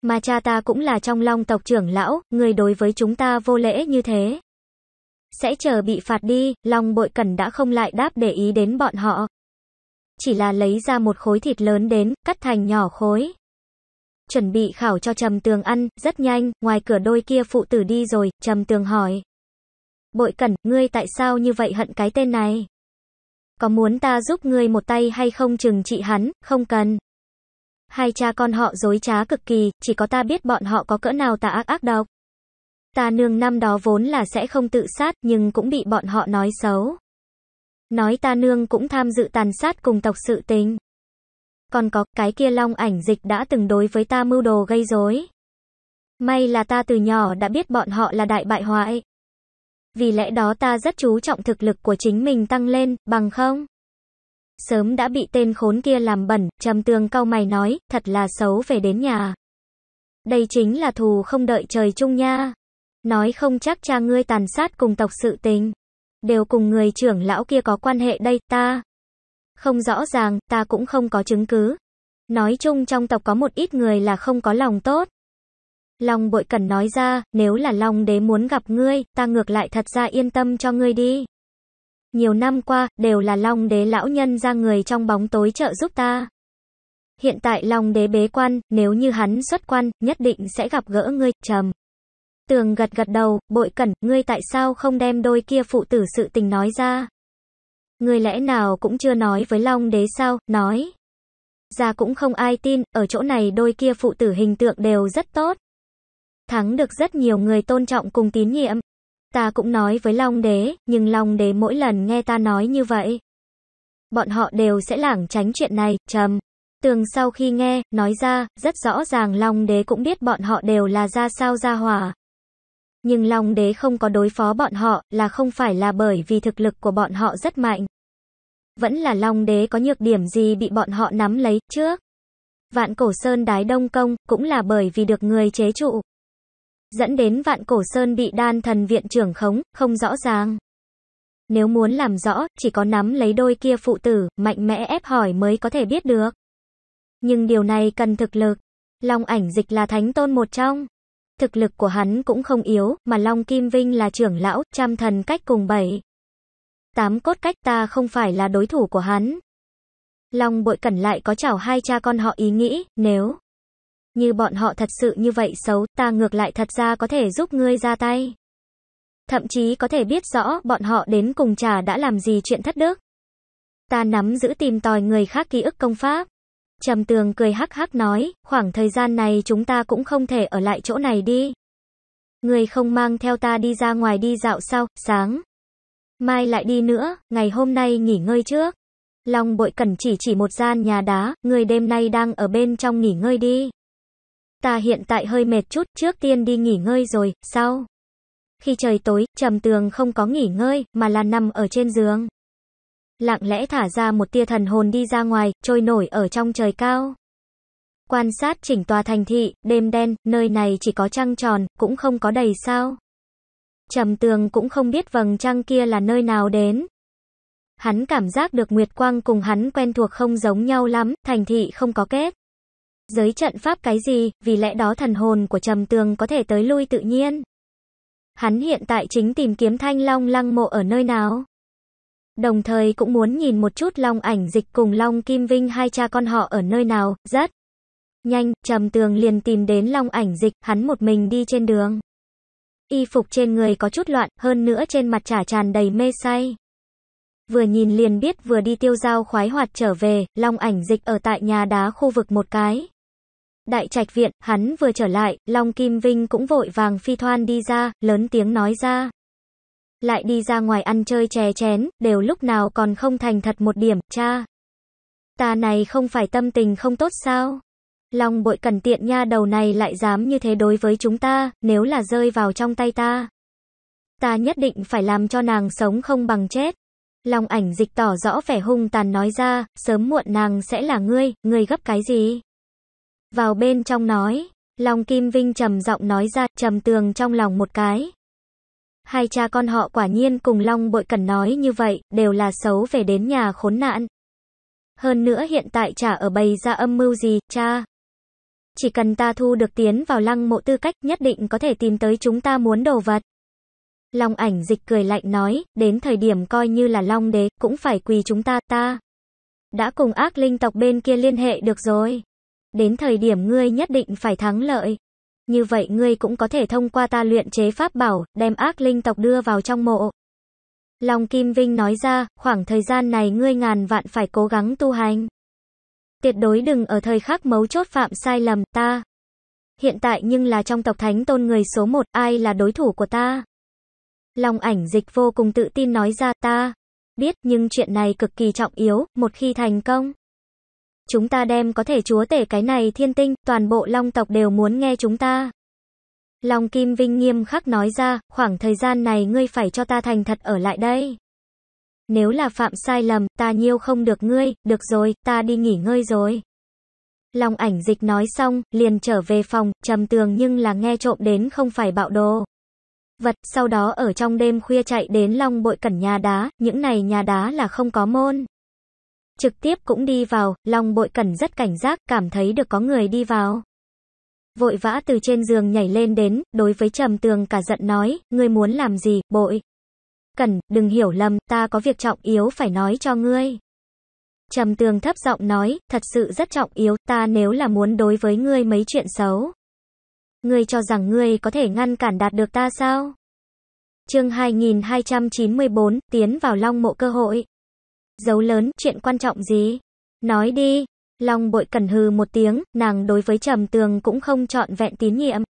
[SPEAKER 1] Mà cha ta cũng là trong long tộc trưởng lão, người đối với chúng ta vô lễ như thế. Sẽ chờ bị phạt đi, long bội cẩn đã không lại đáp để ý đến bọn họ. Chỉ là lấy ra một khối thịt lớn đến, cắt thành nhỏ khối. Chuẩn bị khảo cho trầm tường ăn, rất nhanh, ngoài cửa đôi kia phụ tử đi rồi, trầm tường hỏi. Bội cẩn, ngươi tại sao như vậy hận cái tên này? Có muốn ta giúp ngươi một tay hay không chừng trị hắn, không cần. Hai cha con họ dối trá cực kỳ, chỉ có ta biết bọn họ có cỡ nào tà ác ác độc. Ta nương năm đó vốn là sẽ không tự sát, nhưng cũng bị bọn họ nói xấu. Nói ta nương cũng tham dự tàn sát cùng tộc sự tình. Còn có, cái kia long ảnh dịch đã từng đối với ta mưu đồ gây rối. May là ta từ nhỏ đã biết bọn họ là đại bại hoại vì lẽ đó ta rất chú trọng thực lực của chính mình tăng lên, bằng không? Sớm đã bị tên khốn kia làm bẩn, trầm tường cau mày nói, thật là xấu về đến nhà. Đây chính là thù không đợi trời chung nha. Nói không chắc cha ngươi tàn sát cùng tộc sự tình. Đều cùng người trưởng lão kia có quan hệ đây, ta. Không rõ ràng, ta cũng không có chứng cứ. Nói chung trong tộc có một ít người là không có lòng tốt. Long bội cẩn nói ra, nếu là Long đế muốn gặp ngươi, ta ngược lại thật ra yên tâm cho ngươi đi. Nhiều năm qua, đều là Long đế lão nhân ra người trong bóng tối trợ giúp ta. Hiện tại Long đế bế quan, nếu như hắn xuất quan, nhất định sẽ gặp gỡ ngươi, trầm. Tường gật gật đầu, bội cẩn, ngươi tại sao không đem đôi kia phụ tử sự tình nói ra? Ngươi lẽ nào cũng chưa nói với Long đế sao, nói. Ra cũng không ai tin, ở chỗ này đôi kia phụ tử hình tượng đều rất tốt thắng được rất nhiều người tôn trọng cùng tín nhiệm. Ta cũng nói với Long Đế, nhưng Long Đế mỗi lần nghe ta nói như vậy. Bọn họ đều sẽ lảng tránh chuyện này, trầm. Tường sau khi nghe, nói ra, rất rõ ràng Long Đế cũng biết bọn họ đều là ra sao ra hỏa. Nhưng Long Đế không có đối phó bọn họ, là không phải là bởi vì thực lực của bọn họ rất mạnh. Vẫn là Long Đế có nhược điểm gì bị bọn họ nắm lấy trước. Vạn Cổ Sơn Đái Đông Công, cũng là bởi vì được người chế trụ dẫn đến Vạn Cổ Sơn bị đan thần viện trưởng khống, không rõ ràng. Nếu muốn làm rõ, chỉ có nắm lấy đôi kia phụ tử, mạnh mẽ ép hỏi mới có thể biết được. Nhưng điều này cần thực lực. Long ảnh dịch là thánh tôn một trong. Thực lực của hắn cũng không yếu, mà Long Kim Vinh là trưởng lão, trăm thần cách cùng bảy. Tám cốt cách ta không phải là đối thủ của hắn. Long bội cẩn lại có chảo hai cha con họ ý nghĩ, nếu như bọn họ thật sự như vậy xấu, ta ngược lại thật ra có thể giúp ngươi ra tay. Thậm chí có thể biết rõ bọn họ đến cùng trà đã làm gì chuyện thất đức. Ta nắm giữ tìm tòi người khác ký ức công pháp. Trầm tường cười hắc hắc nói, khoảng thời gian này chúng ta cũng không thể ở lại chỗ này đi. Người không mang theo ta đi ra ngoài đi dạo sau sáng. Mai lại đi nữa, ngày hôm nay nghỉ ngơi trước. Long bội cần chỉ chỉ một gian nhà đá, người đêm nay đang ở bên trong nghỉ ngơi đi. Ta hiện tại hơi mệt chút, trước tiên đi nghỉ ngơi rồi, sau. Khi trời tối, trầm tường không có nghỉ ngơi, mà là nằm ở trên giường. Lặng lẽ thả ra một tia thần hồn đi ra ngoài, trôi nổi ở trong trời cao. Quan sát chỉnh tòa thành thị, đêm đen, nơi này chỉ có trăng tròn, cũng không có đầy sao. Trầm tường cũng không biết vầng trăng kia là nơi nào đến. Hắn cảm giác được Nguyệt Quang cùng hắn quen thuộc không giống nhau lắm, thành thị không có kết. Giới trận pháp cái gì, vì lẽ đó thần hồn của trầm tường có thể tới lui tự nhiên. Hắn hiện tại chính tìm kiếm thanh long lăng mộ ở nơi nào. Đồng thời cũng muốn nhìn một chút long ảnh dịch cùng long kim vinh hai cha con họ ở nơi nào, rất nhanh, trầm tường liền tìm đến long ảnh dịch, hắn một mình đi trên đường. Y phục trên người có chút loạn, hơn nữa trên mặt trả tràn đầy mê say. Vừa nhìn liền biết vừa đi tiêu giao khoái hoạt trở về, long ảnh dịch ở tại nhà đá khu vực một cái. Đại trạch viện, hắn vừa trở lại, Long Kim Vinh cũng vội vàng phi thoan đi ra, lớn tiếng nói ra. Lại đi ra ngoài ăn chơi chè chén, đều lúc nào còn không thành thật một điểm, cha. Ta này không phải tâm tình không tốt sao? Long bội cẩn tiện nha đầu này lại dám như thế đối với chúng ta, nếu là rơi vào trong tay ta. Ta nhất định phải làm cho nàng sống không bằng chết. Long ảnh dịch tỏ rõ vẻ hung tàn nói ra, sớm muộn nàng sẽ là ngươi, ngươi gấp cái gì? vào bên trong nói. Long Kim Vinh trầm giọng nói ra, trầm tường trong lòng một cái. Hai cha con họ quả nhiên cùng Long Bội Cẩn nói như vậy, đều là xấu về đến nhà khốn nạn. Hơn nữa hiện tại chả ở bày ra âm mưu gì, cha. Chỉ cần ta thu được tiến vào lăng mộ tư cách nhất định có thể tìm tới chúng ta muốn đồ vật. Long ảnh dịch cười lạnh nói, đến thời điểm coi như là Long đế, cũng phải quỳ chúng ta, ta. Đã cùng ác linh tộc bên kia liên hệ được rồi đến thời điểm ngươi nhất định phải thắng lợi. Như vậy ngươi cũng có thể thông qua ta luyện chế pháp bảo, đem ác linh tộc đưa vào trong mộ. Long Kim Vinh nói ra, khoảng thời gian này ngươi ngàn vạn phải cố gắng tu hành. Tuyệt đối đừng ở thời khắc mấu chốt phạm sai lầm ta. Hiện tại nhưng là trong tộc thánh tôn người số một ai là đối thủ của ta. Long ảnh dịch vô cùng tự tin nói ra ta. Biết nhưng chuyện này cực kỳ trọng yếu, một khi thành công chúng ta đem có thể chúa tể cái này thiên tinh, toàn bộ long tộc đều muốn nghe chúng ta. Long Kim Vinh nghiêm khắc nói ra, khoảng thời gian này ngươi phải cho ta thành thật ở lại đây. Nếu là phạm sai lầm, ta nhiêu không được ngươi, được rồi, ta đi nghỉ ngơi rồi. Long ảnh dịch nói xong, liền trở về phòng, trầm tường nhưng là nghe trộm đến không phải bạo đồ. Vật, sau đó ở trong đêm khuya chạy đến long bội cẩn nhà đá, những này nhà đá là không có môn. Trực tiếp cũng đi vào, Long bội cẩn rất cảnh giác, cảm thấy được có người đi vào. Vội vã từ trên giường nhảy lên đến, đối với trầm tường cả giận nói, ngươi muốn làm gì, bội. Cẩn, đừng hiểu lầm, ta có việc trọng yếu phải nói cho ngươi. Trầm tường thấp giọng nói, thật sự rất trọng yếu, ta nếu là muốn đối với ngươi mấy chuyện xấu. Ngươi cho rằng ngươi có thể ngăn cản đạt được ta sao? Chương 2294, tiến vào long mộ cơ hội. Dấu lớn, chuyện quan trọng gì? Nói đi. Long bội cẩn hừ một tiếng, nàng đối với trầm tường cũng không chọn vẹn tín nhiệm.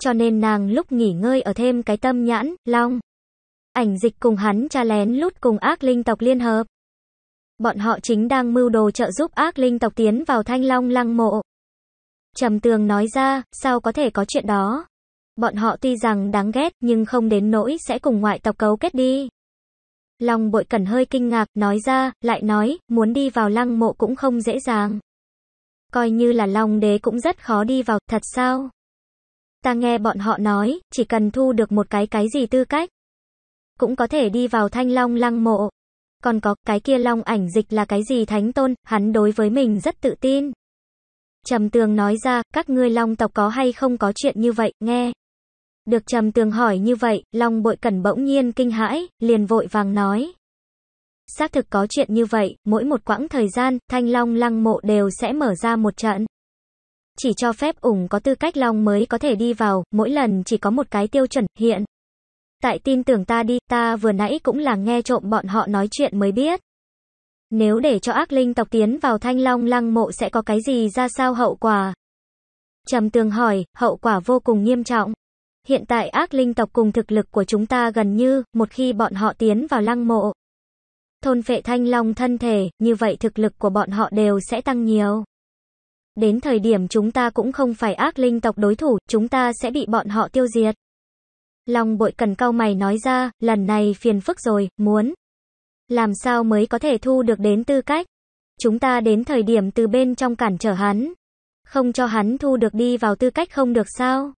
[SPEAKER 1] Cho nên nàng lúc nghỉ ngơi ở thêm cái tâm nhãn, Long. Ảnh dịch cùng hắn cha lén lút cùng ác linh tộc liên hợp. Bọn họ chính đang mưu đồ trợ giúp ác linh tộc tiến vào thanh long lăng mộ. Trầm tường nói ra, sao có thể có chuyện đó? Bọn họ tuy rằng đáng ghét nhưng không đến nỗi sẽ cùng ngoại tộc cấu kết đi. Lòng bội cẩn hơi kinh ngạc, nói ra, lại nói, muốn đi vào lăng mộ cũng không dễ dàng. Coi như là Long đế cũng rất khó đi vào, thật sao? Ta nghe bọn họ nói, chỉ cần thu được một cái cái gì tư cách. Cũng có thể đi vào thanh long lăng mộ. Còn có, cái kia long ảnh dịch là cái gì thánh tôn, hắn đối với mình rất tự tin. Trầm tường nói ra, các ngươi long tộc có hay không có chuyện như vậy, nghe. Được trầm tường hỏi như vậy, Long bội cẩn bỗng nhiên kinh hãi, liền vội vàng nói. Xác thực có chuyện như vậy, mỗi một quãng thời gian, thanh long lăng mộ đều sẽ mở ra một trận. Chỉ cho phép ủng có tư cách long mới có thể đi vào, mỗi lần chỉ có một cái tiêu chuẩn, hiện. Tại tin tưởng ta đi, ta vừa nãy cũng là nghe trộm bọn họ nói chuyện mới biết. Nếu để cho ác linh tộc tiến vào thanh long lăng mộ sẽ có cái gì ra sao hậu quả? Trầm tường hỏi, hậu quả vô cùng nghiêm trọng. Hiện tại ác linh tộc cùng thực lực của chúng ta gần như, một khi bọn họ tiến vào lăng mộ, thôn phệ thanh long thân thể, như vậy thực lực của bọn họ đều sẽ tăng nhiều. Đến thời điểm chúng ta cũng không phải ác linh tộc đối thủ, chúng ta sẽ bị bọn họ tiêu diệt. Long bội cần cao mày nói ra, lần này phiền phức rồi, muốn. Làm sao mới có thể thu được đến tư cách? Chúng ta đến thời điểm từ bên trong cản trở hắn. Không cho hắn thu được đi vào tư cách không được sao?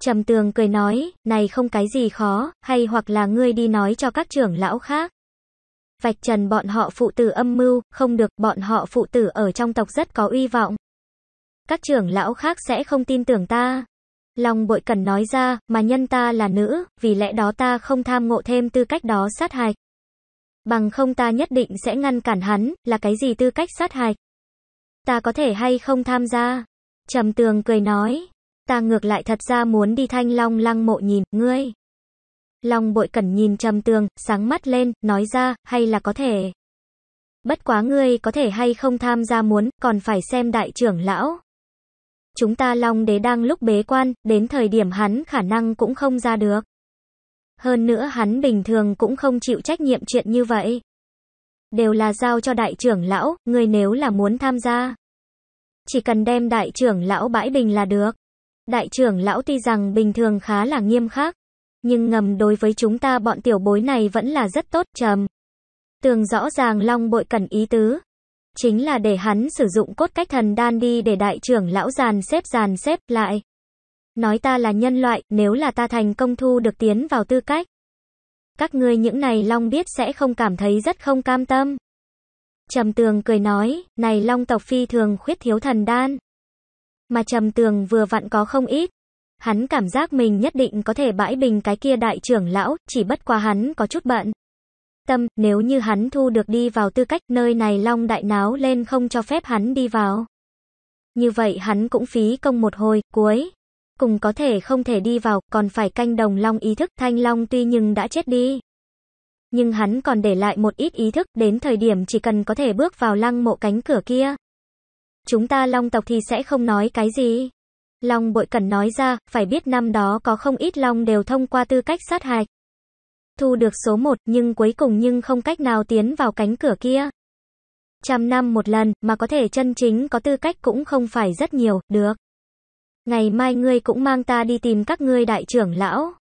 [SPEAKER 1] Trầm tường cười nói, này không cái gì khó, hay hoặc là ngươi đi nói cho các trưởng lão khác. Vạch trần bọn họ phụ tử âm mưu, không được, bọn họ phụ tử ở trong tộc rất có uy vọng. Các trưởng lão khác sẽ không tin tưởng ta. Lòng bội cần nói ra, mà nhân ta là nữ, vì lẽ đó ta không tham ngộ thêm tư cách đó sát hạch. Bằng không ta nhất định sẽ ngăn cản hắn, là cái gì tư cách sát hạch? Ta có thể hay không tham gia? Trầm tường cười nói, Ta ngược lại thật ra muốn đi thanh long lăng mộ nhìn, ngươi. Long bội cẩn nhìn trầm tường, sáng mắt lên, nói ra, hay là có thể. Bất quá ngươi có thể hay không tham gia muốn, còn phải xem đại trưởng lão. Chúng ta Long đế đang lúc bế quan, đến thời điểm hắn khả năng cũng không ra được. Hơn nữa hắn bình thường cũng không chịu trách nhiệm chuyện như vậy. Đều là giao cho đại trưởng lão, ngươi nếu là muốn tham gia. Chỉ cần đem đại trưởng lão bãi bình là được. Đại trưởng lão tuy rằng bình thường khá là nghiêm khắc, nhưng ngầm đối với chúng ta bọn tiểu bối này vẫn là rất tốt trầm. Tường rõ ràng long bội cần ý tứ. Chính là để hắn sử dụng cốt cách thần đan đi để đại trưởng lão giàn xếp giàn xếp lại. Nói ta là nhân loại, nếu là ta thành công thu được tiến vào tư cách. Các ngươi những này long biết sẽ không cảm thấy rất không cam tâm. Trầm tường cười nói, này long tộc phi thường khuyết thiếu thần đan mà trầm tường vừa vặn có không ít. Hắn cảm giác mình nhất định có thể bãi bình cái kia đại trưởng lão, chỉ bất quá hắn có chút bận. Tâm, nếu như hắn thu được đi vào tư cách nơi này long đại náo lên không cho phép hắn đi vào. Như vậy hắn cũng phí công một hồi, cuối. Cùng có thể không thể đi vào, còn phải canh đồng long ý thức thanh long tuy nhưng đã chết đi. Nhưng hắn còn để lại một ít ý thức, đến thời điểm chỉ cần có thể bước vào lăng mộ cánh cửa kia. Chúng ta long tộc thì sẽ không nói cái gì. Long bội cần nói ra, phải biết năm đó có không ít long đều thông qua tư cách sát hạch. Thu được số một nhưng cuối cùng nhưng không cách nào tiến vào cánh cửa kia. Trăm năm một lần mà có thể chân chính có tư cách cũng không phải rất nhiều, được. Ngày mai ngươi cũng mang ta đi tìm các ngươi đại trưởng lão.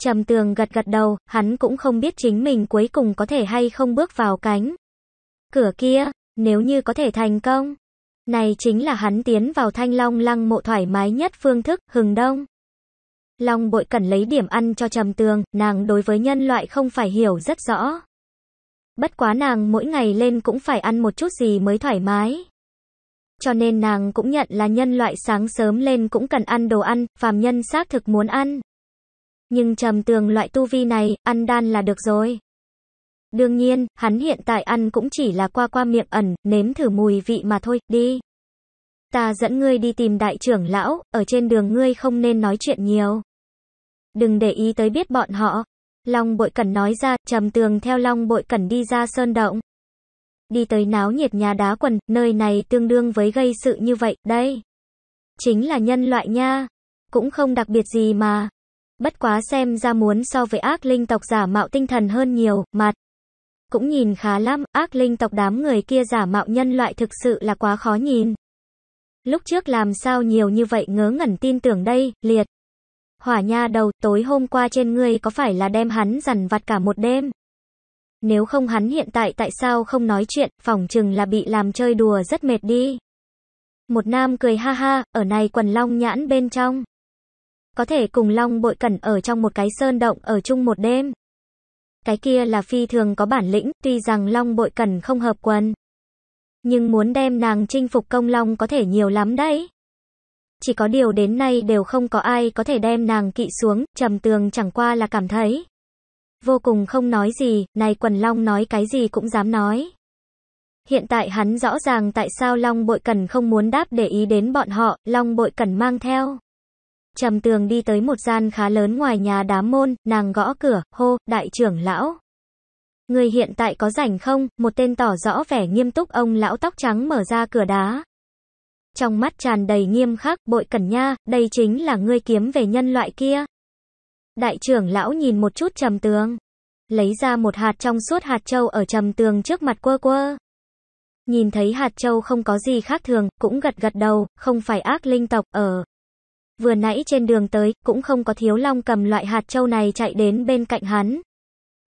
[SPEAKER 1] Trầm tường gật gật đầu, hắn cũng không biết chính mình cuối cùng có thể hay không bước vào cánh. Cửa kia, nếu như có thể thành công, này chính là hắn tiến vào thanh long lăng mộ thoải mái nhất phương thức, hừng đông. Long bội cần lấy điểm ăn cho trầm tường, nàng đối với nhân loại không phải hiểu rất rõ. Bất quá nàng mỗi ngày lên cũng phải ăn một chút gì mới thoải mái. Cho nên nàng cũng nhận là nhân loại sáng sớm lên cũng cần ăn đồ ăn, phàm nhân xác thực muốn ăn. Nhưng trầm tường loại tu vi này, ăn đan là được rồi. Đương nhiên, hắn hiện tại ăn cũng chỉ là qua qua miệng ẩn, nếm thử mùi vị mà thôi, đi. Ta dẫn ngươi đi tìm đại trưởng lão, ở trên đường ngươi không nên nói chuyện nhiều. Đừng để ý tới biết bọn họ. Long bội cẩn nói ra, trầm tường theo long bội cẩn đi ra sơn động. Đi tới náo nhiệt nhà đá quần, nơi này tương đương với gây sự như vậy, đây. Chính là nhân loại nha. Cũng không đặc biệt gì mà. Bất quá xem ra muốn so với ác linh tộc giả mạo tinh thần hơn nhiều, mặt cũng nhìn khá lắm, ác linh tộc đám người kia giả mạo nhân loại thực sự là quá khó nhìn. Lúc trước làm sao nhiều như vậy ngớ ngẩn tin tưởng đây, liệt. Hỏa nha đầu, tối hôm qua trên ngươi có phải là đem hắn dằn vặt cả một đêm? Nếu không hắn hiện tại tại sao không nói chuyện, phòng chừng là bị làm chơi đùa rất mệt đi. Một nam cười ha ha, ở này quần long nhãn bên trong. Có thể cùng long bội cẩn ở trong một cái sơn động ở chung một đêm. Cái kia là phi thường có bản lĩnh, tuy rằng Long Bội Cẩn không hợp quần. Nhưng muốn đem nàng chinh phục công Long có thể nhiều lắm đấy. Chỉ có điều đến nay đều không có ai có thể đem nàng kỵ xuống, trầm tường chẳng qua là cảm thấy. Vô cùng không nói gì, này quần Long nói cái gì cũng dám nói. Hiện tại hắn rõ ràng tại sao Long Bội Cần không muốn đáp để ý đến bọn họ, Long Bội Cần mang theo. Trầm tường đi tới một gian khá lớn ngoài nhà đám môn, nàng gõ cửa, hô, đại trưởng lão. Người hiện tại có rảnh không? Một tên tỏ rõ vẻ nghiêm túc ông lão tóc trắng mở ra cửa đá. Trong mắt tràn đầy nghiêm khắc, bội cẩn nha, đây chính là ngươi kiếm về nhân loại kia. Đại trưởng lão nhìn một chút trầm tường. Lấy ra một hạt trong suốt hạt châu ở trầm tường trước mặt quơ quơ. Nhìn thấy hạt châu không có gì khác thường, cũng gật gật đầu, không phải ác linh tộc, ở vừa nãy trên đường tới, cũng không có thiếu long cầm loại hạt châu này chạy đến bên cạnh hắn.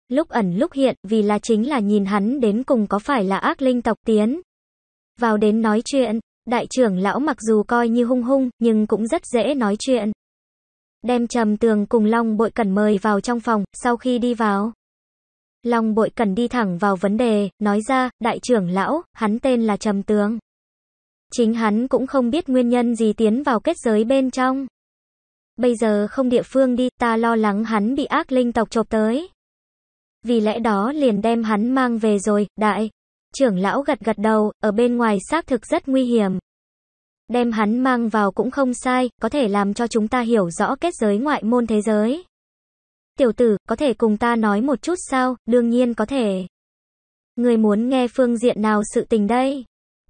[SPEAKER 1] Lúc ẩn lúc hiện, vì là chính là nhìn hắn đến cùng có phải là ác linh tộc tiến. Vào đến nói chuyện, đại trưởng lão mặc dù coi như hung hung, nhưng cũng rất dễ nói chuyện. Đem trầm tường cùng long bội cẩn mời vào trong phòng, sau khi đi vào. Long bội cẩn đi thẳng vào vấn đề, nói ra, đại trưởng lão, hắn tên là Trầm Tường. Chính hắn cũng không biết nguyên nhân gì tiến vào kết giới bên trong. Bây giờ không địa phương đi, ta lo lắng hắn bị ác linh tộc chộp tới. Vì lẽ đó liền đem hắn mang về rồi, đại. Trưởng lão gật gật đầu, ở bên ngoài xác thực rất nguy hiểm. Đem hắn mang vào cũng không sai, có thể làm cho chúng ta hiểu rõ kết giới ngoại môn thế giới. Tiểu tử, có thể cùng ta nói một chút sao, đương nhiên có thể. Người muốn nghe phương diện nào sự tình đây?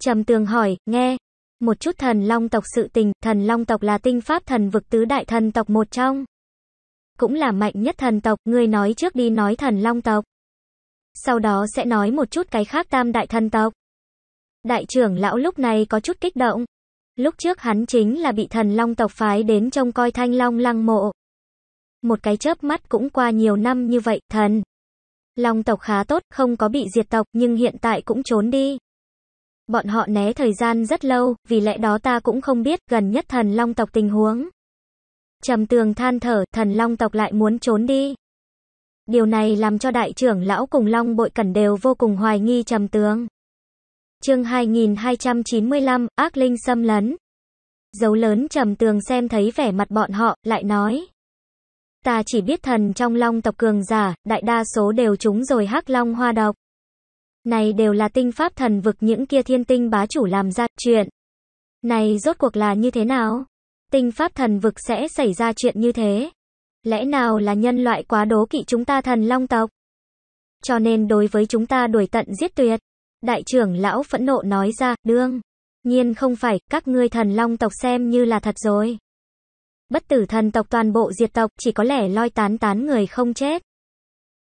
[SPEAKER 1] Trầm tường hỏi, nghe, một chút thần long tộc sự tình, thần long tộc là tinh pháp thần vực tứ đại thần tộc một trong. Cũng là mạnh nhất thần tộc, người nói trước đi nói thần long tộc. Sau đó sẽ nói một chút cái khác tam đại thần tộc. Đại trưởng lão lúc này có chút kích động. Lúc trước hắn chính là bị thần long tộc phái đến trông coi thanh long lăng mộ. Một cái chớp mắt cũng qua nhiều năm như vậy, thần. Long tộc khá tốt, không có bị diệt tộc, nhưng hiện tại cũng trốn đi. Bọn họ né thời gian rất lâu, vì lẽ đó ta cũng không biết gần nhất thần long tộc tình huống. Trầm tường than thở, thần long tộc lại muốn trốn đi. Điều này làm cho đại trưởng lão cùng long bội cẩn đều vô cùng hoài nghi trầm tường. chương 2295, ác linh xâm lấn. Dấu lớn trầm tường xem thấy vẻ mặt bọn họ, lại nói. Ta chỉ biết thần trong long tộc cường giả, đại đa số đều trúng rồi hắc long hoa độc. Này đều là tinh pháp thần vực những kia thiên tinh bá chủ làm ra chuyện. Này rốt cuộc là như thế nào? Tinh pháp thần vực sẽ xảy ra chuyện như thế. Lẽ nào là nhân loại quá đố kỵ chúng ta thần long tộc? Cho nên đối với chúng ta đuổi tận giết tuyệt. Đại trưởng lão phẫn nộ nói ra, đương. Nhiên không phải, các ngươi thần long tộc xem như là thật rồi. Bất tử thần tộc toàn bộ diệt tộc, chỉ có lẻ loi tán tán người không chết.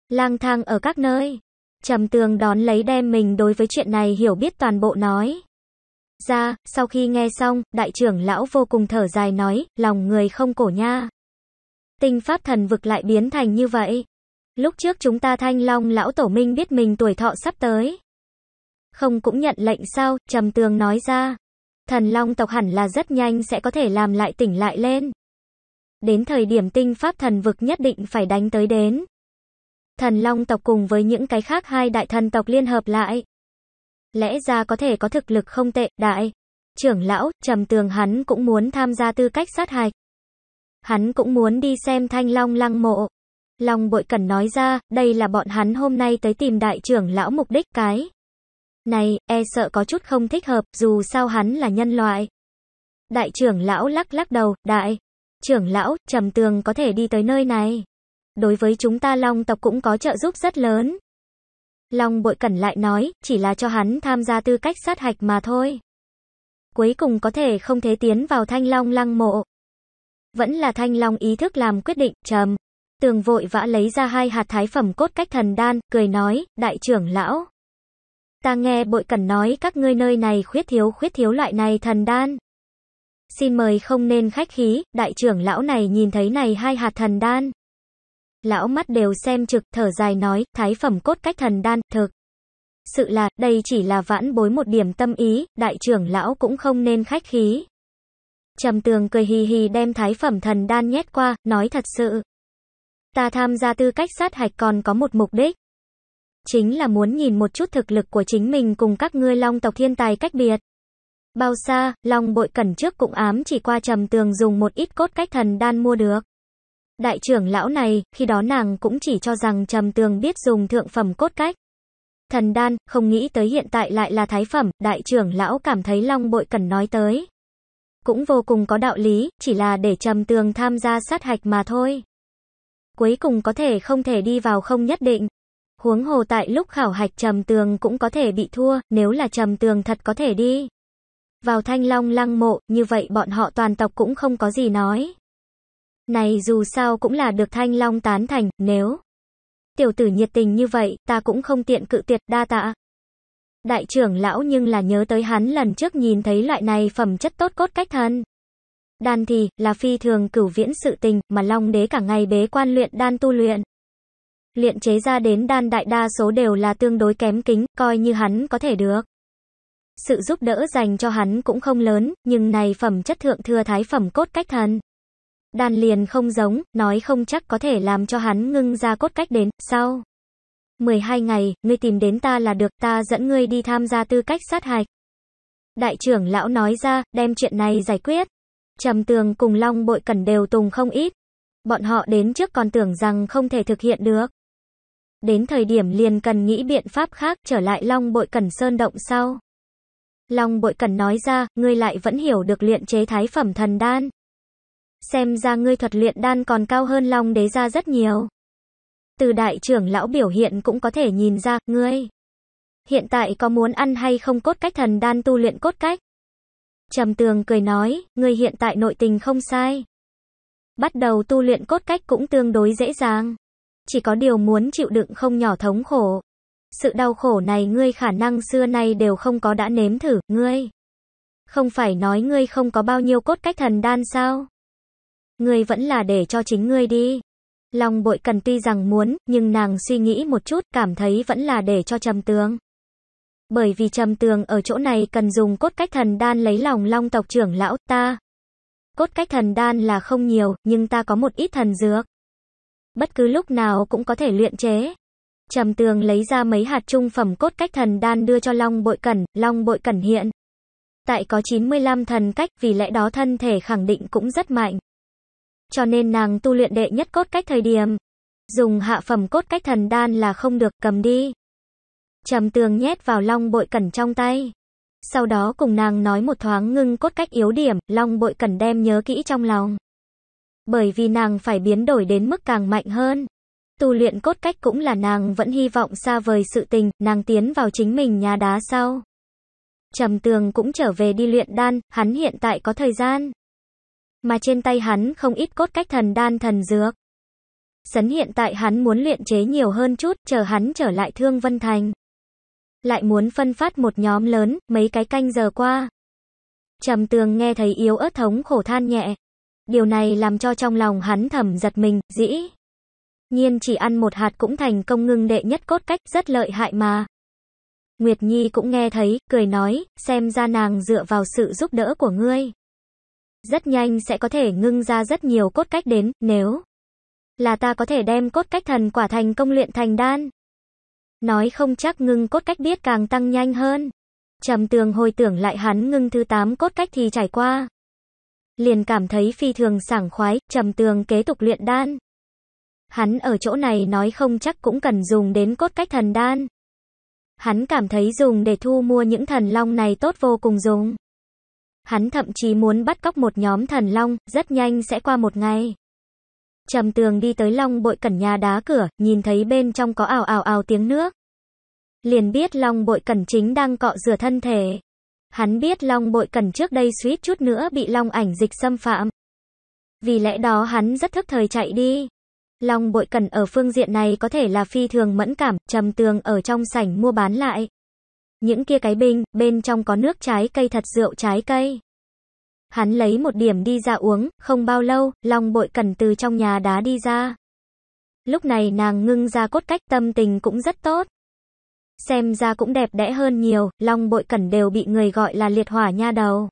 [SPEAKER 1] Lang thang ở các nơi, Trầm tường đón lấy đem mình đối với chuyện này hiểu biết toàn bộ nói. Ra, sau khi nghe xong, đại trưởng lão vô cùng thở dài nói, lòng người không cổ nha. Tinh pháp thần vực lại biến thành như vậy. Lúc trước chúng ta thanh long lão tổ minh biết mình tuổi thọ sắp tới. Không cũng nhận lệnh sao, trầm tường nói ra. Thần long tộc hẳn là rất nhanh sẽ có thể làm lại tỉnh lại lên. Đến thời điểm tinh pháp thần vực nhất định phải đánh tới đến. Thần Long tộc cùng với những cái khác hai đại thần tộc liên hợp lại. Lẽ ra có thể có thực lực không tệ, đại. Trưởng lão, trầm tường hắn cũng muốn tham gia tư cách sát hạch. Hắn cũng muốn đi xem thanh long lăng mộ. Long bội cẩn nói ra, đây là bọn hắn hôm nay tới tìm đại trưởng lão mục đích cái. Này, e sợ có chút không thích hợp, dù sao hắn là nhân loại. Đại trưởng lão lắc lắc đầu, đại. Trưởng lão, trầm tường có thể đi tới nơi này đối với chúng ta Long tộc cũng có trợ giúp rất lớn. Long bội cẩn lại nói, chỉ là cho hắn tham gia tư cách sát hạch mà thôi. Cuối cùng có thể không thế tiến vào thanh long lăng mộ. Vẫn là thanh long ý thức làm quyết định, trầm. Tường vội vã lấy ra hai hạt thái phẩm cốt cách thần đan, cười nói, đại trưởng lão. Ta nghe bội cẩn nói các ngươi nơi này khuyết thiếu khuyết thiếu loại này thần đan. Xin mời không nên khách khí, đại trưởng lão này nhìn thấy này hai hạt thần đan. Lão mắt đều xem trực, thở dài nói, thái phẩm cốt cách thần đan, thực. Sự là, đây chỉ là vãn bối một điểm tâm ý, đại trưởng lão cũng không nên khách khí. Trầm tường cười hì hì đem thái phẩm thần đan nhét qua, nói thật sự. Ta tham gia tư cách sát hạch còn có một mục đích. Chính là muốn nhìn một chút thực lực của chính mình cùng các ngươi long tộc thiên tài cách biệt. Bao xa, long bội cẩn trước cũng ám chỉ qua trầm tường dùng một ít cốt cách thần đan mua được. Đại trưởng lão này, khi đó nàng cũng chỉ cho rằng trầm tường biết dùng thượng phẩm cốt cách. Thần đan, không nghĩ tới hiện tại lại là thái phẩm, đại trưởng lão cảm thấy long bội cần nói tới. Cũng vô cùng có đạo lý, chỉ là để trầm tường tham gia sát hạch mà thôi. Cuối cùng có thể không thể đi vào không nhất định. Huống hồ tại lúc khảo hạch trầm tường cũng có thể bị thua, nếu là trầm tường thật có thể đi. Vào thanh long lăng mộ, như vậy bọn họ toàn tộc cũng không có gì nói. Này dù sao cũng là được Thanh Long tán thành, nếu tiểu tử nhiệt tình như vậy, ta cũng không tiện cự tuyệt, đa tạ. Đại trưởng lão nhưng là nhớ tới hắn lần trước nhìn thấy loại này phẩm chất tốt cốt cách thân. Đan thì, là phi thường cửu viễn sự tình, mà Long đế cả ngày bế quan luyện đan tu luyện. Luyện chế ra đến đan đại đa số đều là tương đối kém kính, coi như hắn có thể được. Sự giúp đỡ dành cho hắn cũng không lớn, nhưng này phẩm chất thượng thừa thái phẩm cốt cách thần đan liền không giống, nói không chắc có thể làm cho hắn ngưng ra cốt cách đến, sau. 12 ngày, ngươi tìm đến ta là được, ta dẫn ngươi đi tham gia tư cách sát hạch. Đại trưởng lão nói ra, đem chuyện này giải quyết. Trầm tường cùng long bội cẩn đều tùng không ít. Bọn họ đến trước còn tưởng rằng không thể thực hiện được. Đến thời điểm liền cần nghĩ biện pháp khác trở lại long bội cẩn sơn động sau. Long bội cẩn nói ra, ngươi lại vẫn hiểu được luyện chế thái phẩm thần đan xem ra ngươi thuật luyện đan còn cao hơn Long Đế gia rất nhiều. Từ đại trưởng lão biểu hiện cũng có thể nhìn ra, ngươi hiện tại có muốn ăn hay không cốt cách thần đan tu luyện cốt cách? Trầm Tường cười nói, ngươi hiện tại nội tình không sai. Bắt đầu tu luyện cốt cách cũng tương đối dễ dàng. Chỉ có điều muốn chịu đựng không nhỏ thống khổ. Sự đau khổ này ngươi khả năng xưa nay đều không có đã nếm thử, ngươi. Không phải nói ngươi không có bao nhiêu cốt cách thần đan sao? Ngươi vẫn là để cho chính ngươi đi. Long bội cần tuy rằng muốn, nhưng nàng suy nghĩ một chút, cảm thấy vẫn là để cho trầm tường. Bởi vì trầm tường ở chỗ này cần dùng cốt cách thần đan lấy lòng long tộc trưởng lão ta. Cốt cách thần đan là không nhiều, nhưng ta có một ít thần dược. Bất cứ lúc nào cũng có thể luyện chế. Trầm tường lấy ra mấy hạt trung phẩm cốt cách thần đan đưa cho long bội cẩn, long bội cẩn hiện. Tại có 95 thần cách vì lẽ đó thân thể khẳng định cũng rất mạnh cho nên nàng tu luyện đệ nhất cốt cách thời điểm. Dùng hạ phẩm cốt cách thần đan là không được cầm đi. Trầm tường nhét vào long bội cẩn trong tay. Sau đó cùng nàng nói một thoáng ngưng cốt cách yếu điểm, long bội cẩn đem nhớ kỹ trong lòng. Bởi vì nàng phải biến đổi đến mức càng mạnh hơn. Tu luyện cốt cách cũng là nàng vẫn hy vọng xa vời sự tình, nàng tiến vào chính mình nhà đá sau. Trầm tường cũng trở về đi luyện đan, hắn hiện tại có thời gian mà trên tay hắn không ít cốt cách thần đan thần dược. Sấn hiện tại hắn muốn luyện chế nhiều hơn chút, chờ hắn trở lại Thương Vân Thành. Lại muốn phân phát một nhóm lớn, mấy cái canh giờ qua. Trầm tường nghe thấy yếu ớt thống khổ than nhẹ. Điều này làm cho trong lòng hắn thầm giật mình, dĩ. Nhiên chỉ ăn một hạt cũng thành công ngưng đệ nhất cốt cách, rất lợi hại mà. Nguyệt Nhi cũng nghe thấy, cười nói, xem ra nàng dựa vào sự giúp đỡ của ngươi. Rất nhanh sẽ có thể ngưng ra rất nhiều cốt cách đến, nếu là ta có thể đem cốt cách thần quả thành công luyện thành đan. Nói không chắc ngưng cốt cách biết càng tăng nhanh hơn. Trầm tường hồi tưởng lại hắn ngưng thứ 8 cốt cách thì trải qua. Liền cảm thấy phi thường sảng khoái, trầm tường kế tục luyện đan. Hắn ở chỗ này nói không chắc cũng cần dùng đến cốt cách thần đan. Hắn cảm thấy dùng để thu mua những thần long này tốt vô cùng dùng. Hắn thậm chí muốn bắt cóc một nhóm thần long, rất nhanh sẽ qua một ngày. Trầm tường đi tới long bội cẩn nhà đá cửa, nhìn thấy bên trong có ảo ảo ảo tiếng nước. Liền biết long bội cẩn chính đang cọ rửa thân thể. Hắn biết long bội cẩn trước đây suýt chút nữa bị long ảnh dịch xâm phạm. Vì lẽ đó hắn rất thức thời chạy đi. Long bội cẩn ở phương diện này có thể là phi thường mẫn cảm, trầm tường ở trong sảnh mua bán lại, những kia cái bình, bên trong có nước trái cây thật rượu trái cây. Hắn lấy một điểm đi ra uống, không bao lâu, Long bội cẩn từ trong nhà đá đi ra. Lúc này nàng ngưng ra cốt cách tâm tình cũng rất tốt. Xem ra cũng đẹp đẽ hơn nhiều, Long bội cẩn đều bị người gọi là liệt hỏa nha đầu.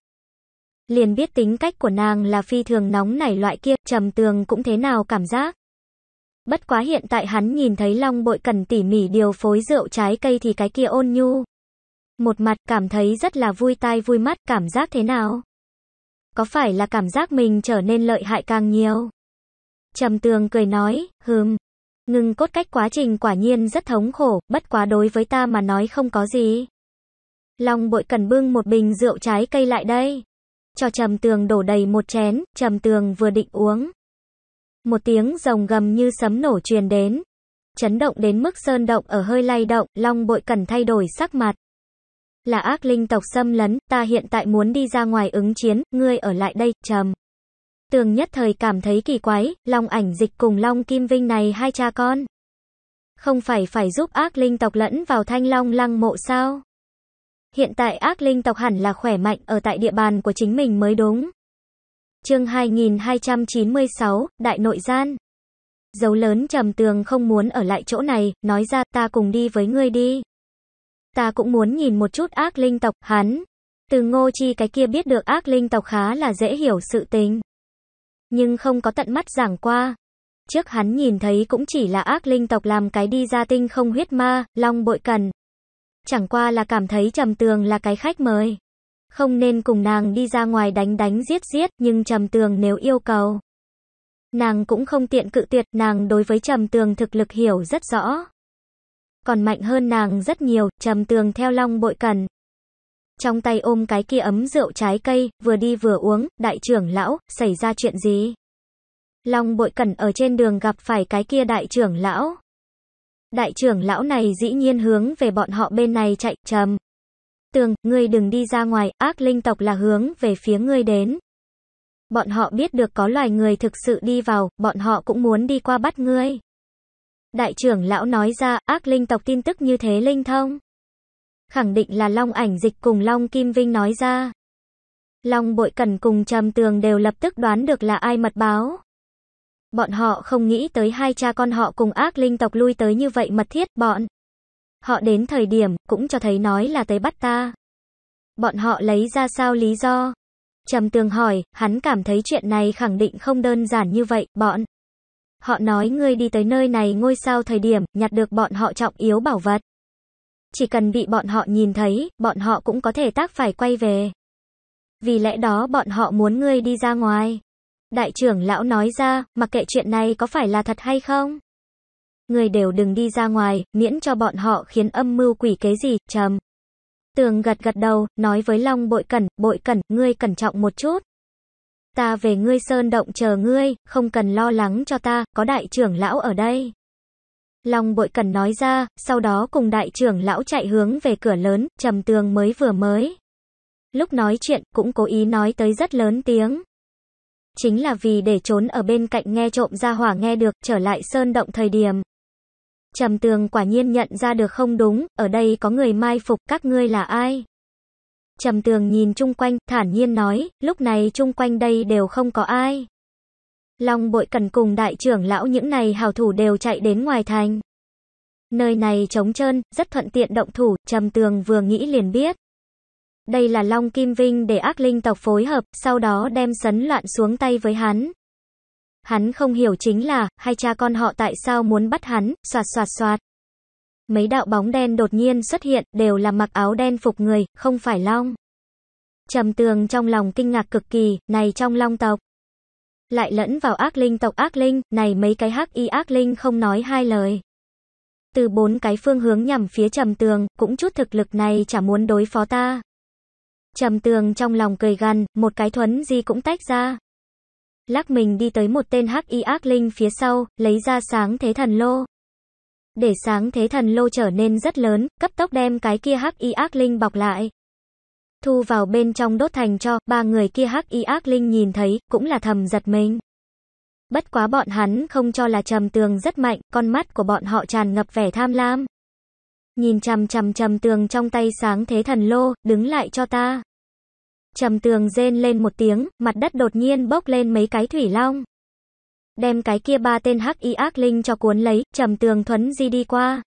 [SPEAKER 1] Liền biết tính cách của nàng là phi thường nóng nảy loại kia, trầm tường cũng thế nào cảm giác. Bất quá hiện tại hắn nhìn thấy Long bội cẩn tỉ mỉ điều phối rượu trái cây thì cái kia ôn nhu một mặt cảm thấy rất là vui tai vui mắt, cảm giác thế nào? Có phải là cảm giác mình trở nên lợi hại càng nhiều? Trầm tường cười nói, hừm, ngừng cốt cách quá trình quả nhiên rất thống khổ, bất quá đối với ta mà nói không có gì. Long bội cần bưng một bình rượu trái cây lại đây. Cho trầm tường đổ đầy một chén, trầm tường vừa định uống. Một tiếng rồng gầm như sấm nổ truyền đến. Chấn động đến mức sơn động ở hơi lay động, long bội cần thay đổi sắc mặt là ác linh tộc xâm lấn, ta hiện tại muốn đi ra ngoài ứng chiến, ngươi ở lại đây, trầm. Tường nhất thời cảm thấy kỳ quái, Long ảnh dịch cùng Long Kim Vinh này hai cha con. Không phải phải giúp ác linh tộc lẫn vào thanh long lăng mộ sao? Hiện tại ác linh tộc hẳn là khỏe mạnh ở tại địa bàn của chính mình mới đúng. chương 2296, Đại Nội Gian Dấu lớn trầm tường không muốn ở lại chỗ này, nói ra ta cùng đi với ngươi đi. Ta cũng muốn nhìn một chút ác linh tộc, hắn. Từ ngô chi cái kia biết được ác linh tộc khá là dễ hiểu sự tình. Nhưng không có tận mắt giảng qua. Trước hắn nhìn thấy cũng chỉ là ác linh tộc làm cái đi ra tinh không huyết ma, long bội cần. Chẳng qua là cảm thấy trầm tường là cái khách mời. Không nên cùng nàng đi ra ngoài đánh đánh giết giết, nhưng trầm tường nếu yêu cầu. Nàng cũng không tiện cự tuyệt, nàng đối với trầm tường thực lực hiểu rất rõ còn mạnh hơn nàng rất nhiều, trầm tường theo long bội cần. Trong tay ôm cái kia ấm rượu trái cây, vừa đi vừa uống, đại trưởng lão, xảy ra chuyện gì? Long bội cẩn ở trên đường gặp phải cái kia đại trưởng lão. Đại trưởng lão này dĩ nhiên hướng về bọn họ bên này chạy, trầm. Tường, ngươi đừng đi ra ngoài, ác linh tộc là hướng về phía ngươi đến. Bọn họ biết được có loài người thực sự đi vào, bọn họ cũng muốn đi qua bắt ngươi. Đại trưởng lão nói ra, ác linh tộc tin tức như thế linh thông. Khẳng định là Long ảnh dịch cùng Long Kim Vinh nói ra. Long bội cần cùng trầm tường đều lập tức đoán được là ai mật báo. Bọn họ không nghĩ tới hai cha con họ cùng ác linh tộc lui tới như vậy mật thiết bọn. Họ đến thời điểm, cũng cho thấy nói là tới bắt ta. Bọn họ lấy ra sao lý do? Trầm tường hỏi, hắn cảm thấy chuyện này khẳng định không đơn giản như vậy, bọn. Họ nói ngươi đi tới nơi này ngôi sao thời điểm, nhặt được bọn họ trọng yếu bảo vật. Chỉ cần bị bọn họ nhìn thấy, bọn họ cũng có thể tác phải quay về. Vì lẽ đó bọn họ muốn ngươi đi ra ngoài. Đại trưởng lão nói ra, mặc kệ chuyện này có phải là thật hay không. Người đều đừng đi ra ngoài, miễn cho bọn họ khiến âm mưu quỷ kế gì, trầm. Tường gật gật đầu, nói với Long bội cẩn, bội cẩn, ngươi cẩn trọng một chút. Ta về ngươi sơn động chờ ngươi, không cần lo lắng cho ta, có đại trưởng lão ở đây. Long bội cần nói ra, sau đó cùng đại trưởng lão chạy hướng về cửa lớn, trầm tường mới vừa mới. Lúc nói chuyện, cũng cố ý nói tới rất lớn tiếng. Chính là vì để trốn ở bên cạnh nghe trộm ra hỏa nghe được, trở lại sơn động thời điểm. Trầm tường quả nhiên nhận ra được không đúng, ở đây có người mai phục các ngươi là ai? trầm tường nhìn chung quanh, thản nhiên nói, lúc này chung quanh đây đều không có ai. Long bội cần cùng đại trưởng lão những này hào thủ đều chạy đến ngoài thành. Nơi này trống trơn, rất thuận tiện động thủ, trầm tường vừa nghĩ liền biết. Đây là Long Kim Vinh để ác linh tộc phối hợp, sau đó đem sấn loạn xuống tay với hắn. Hắn không hiểu chính là, hai cha con họ tại sao muốn bắt hắn, soạt soạt soạt mấy đạo bóng đen đột nhiên xuất hiện, đều là mặc áo đen phục người, không phải long. Trầm tường trong lòng kinh ngạc cực kỳ, này trong long tộc. Lại lẫn vào ác linh tộc ác linh, này mấy cái hắc y ác linh không nói hai lời. Từ bốn cái phương hướng nhằm phía trầm tường, cũng chút thực lực này chả muốn đối phó ta. Trầm tường trong lòng cười gằn, một cái thuấn gì cũng tách ra. Lắc mình đi tới một tên hắc y ác linh phía sau, lấy ra sáng thế thần lô. Để sáng thế thần lô trở nên rất lớn, cấp tốc đem cái kia hắc y ác linh bọc lại. Thu vào bên trong đốt thành cho, ba người kia hắc y ác linh nhìn thấy, cũng là thầm giật mình. Bất quá bọn hắn không cho là trầm tường rất mạnh, con mắt của bọn họ tràn ngập vẻ tham lam. Nhìn trầm trầm trầm tường trong tay sáng thế thần lô, đứng lại cho ta. Trầm tường rên lên một tiếng, mặt đất đột nhiên bốc lên mấy cái thủy long đem cái kia ba tên hắc y ác linh cho cuốn lấy, trầm tường thuấn di đi qua.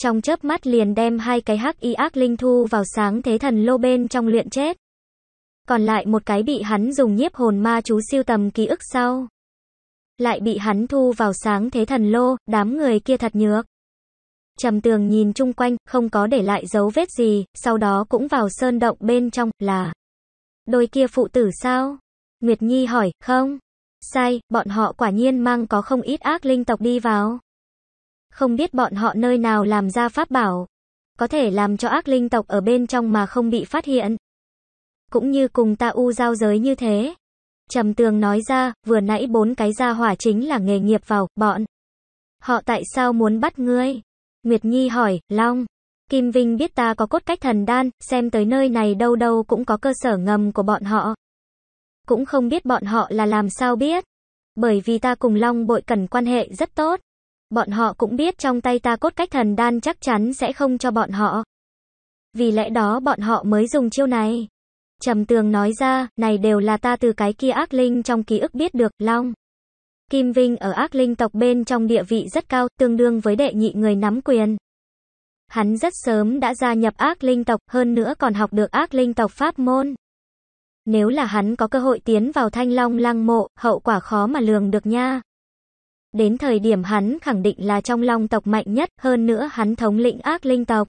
[SPEAKER 1] Trong chớp mắt liền đem hai cái hắc y ác linh thu vào sáng thế thần lô bên trong luyện chết. Còn lại một cái bị hắn dùng nhiếp hồn ma chú siêu tầm ký ức sau. Lại bị hắn thu vào sáng thế thần lô, đám người kia thật nhược. Trầm tường nhìn chung quanh, không có để lại dấu vết gì, sau đó cũng vào sơn động bên trong, là... Đôi kia phụ tử sao? Nguyệt Nhi hỏi, không? sai, bọn họ quả nhiên mang có không ít ác linh tộc đi vào. Không biết bọn họ nơi nào làm ra pháp bảo, có thể làm cho ác linh tộc ở bên trong mà không bị phát hiện. Cũng như cùng ta u giao giới như thế. Trầm tường nói ra, vừa nãy bốn cái gia hỏa chính là nghề nghiệp vào, bọn. Họ tại sao muốn bắt ngươi? Nguyệt Nhi hỏi, Long. Kim Vinh biết ta có cốt cách thần đan, xem tới nơi này đâu đâu cũng có cơ sở ngầm của bọn họ. Cũng không biết bọn họ là làm sao biết. Bởi vì ta cùng Long bội cẩn quan hệ rất tốt. Bọn họ cũng biết trong tay ta cốt cách thần đan chắc chắn sẽ không cho bọn họ. Vì lẽ đó bọn họ mới dùng chiêu này. Trầm tường nói ra, này đều là ta từ cái kia ác linh trong ký ức biết được, Long. Kim Vinh ở ác linh tộc bên trong địa vị rất cao, tương đương với đệ nhị người nắm quyền. Hắn rất sớm đã gia nhập ác linh tộc, hơn nữa còn học được ác linh tộc pháp môn. Nếu là hắn có cơ hội tiến vào thanh long lăng mộ, hậu quả khó mà lường được nha. Đến thời điểm hắn khẳng định là trong long tộc mạnh nhất, hơn nữa hắn thống lĩnh ác linh tộc.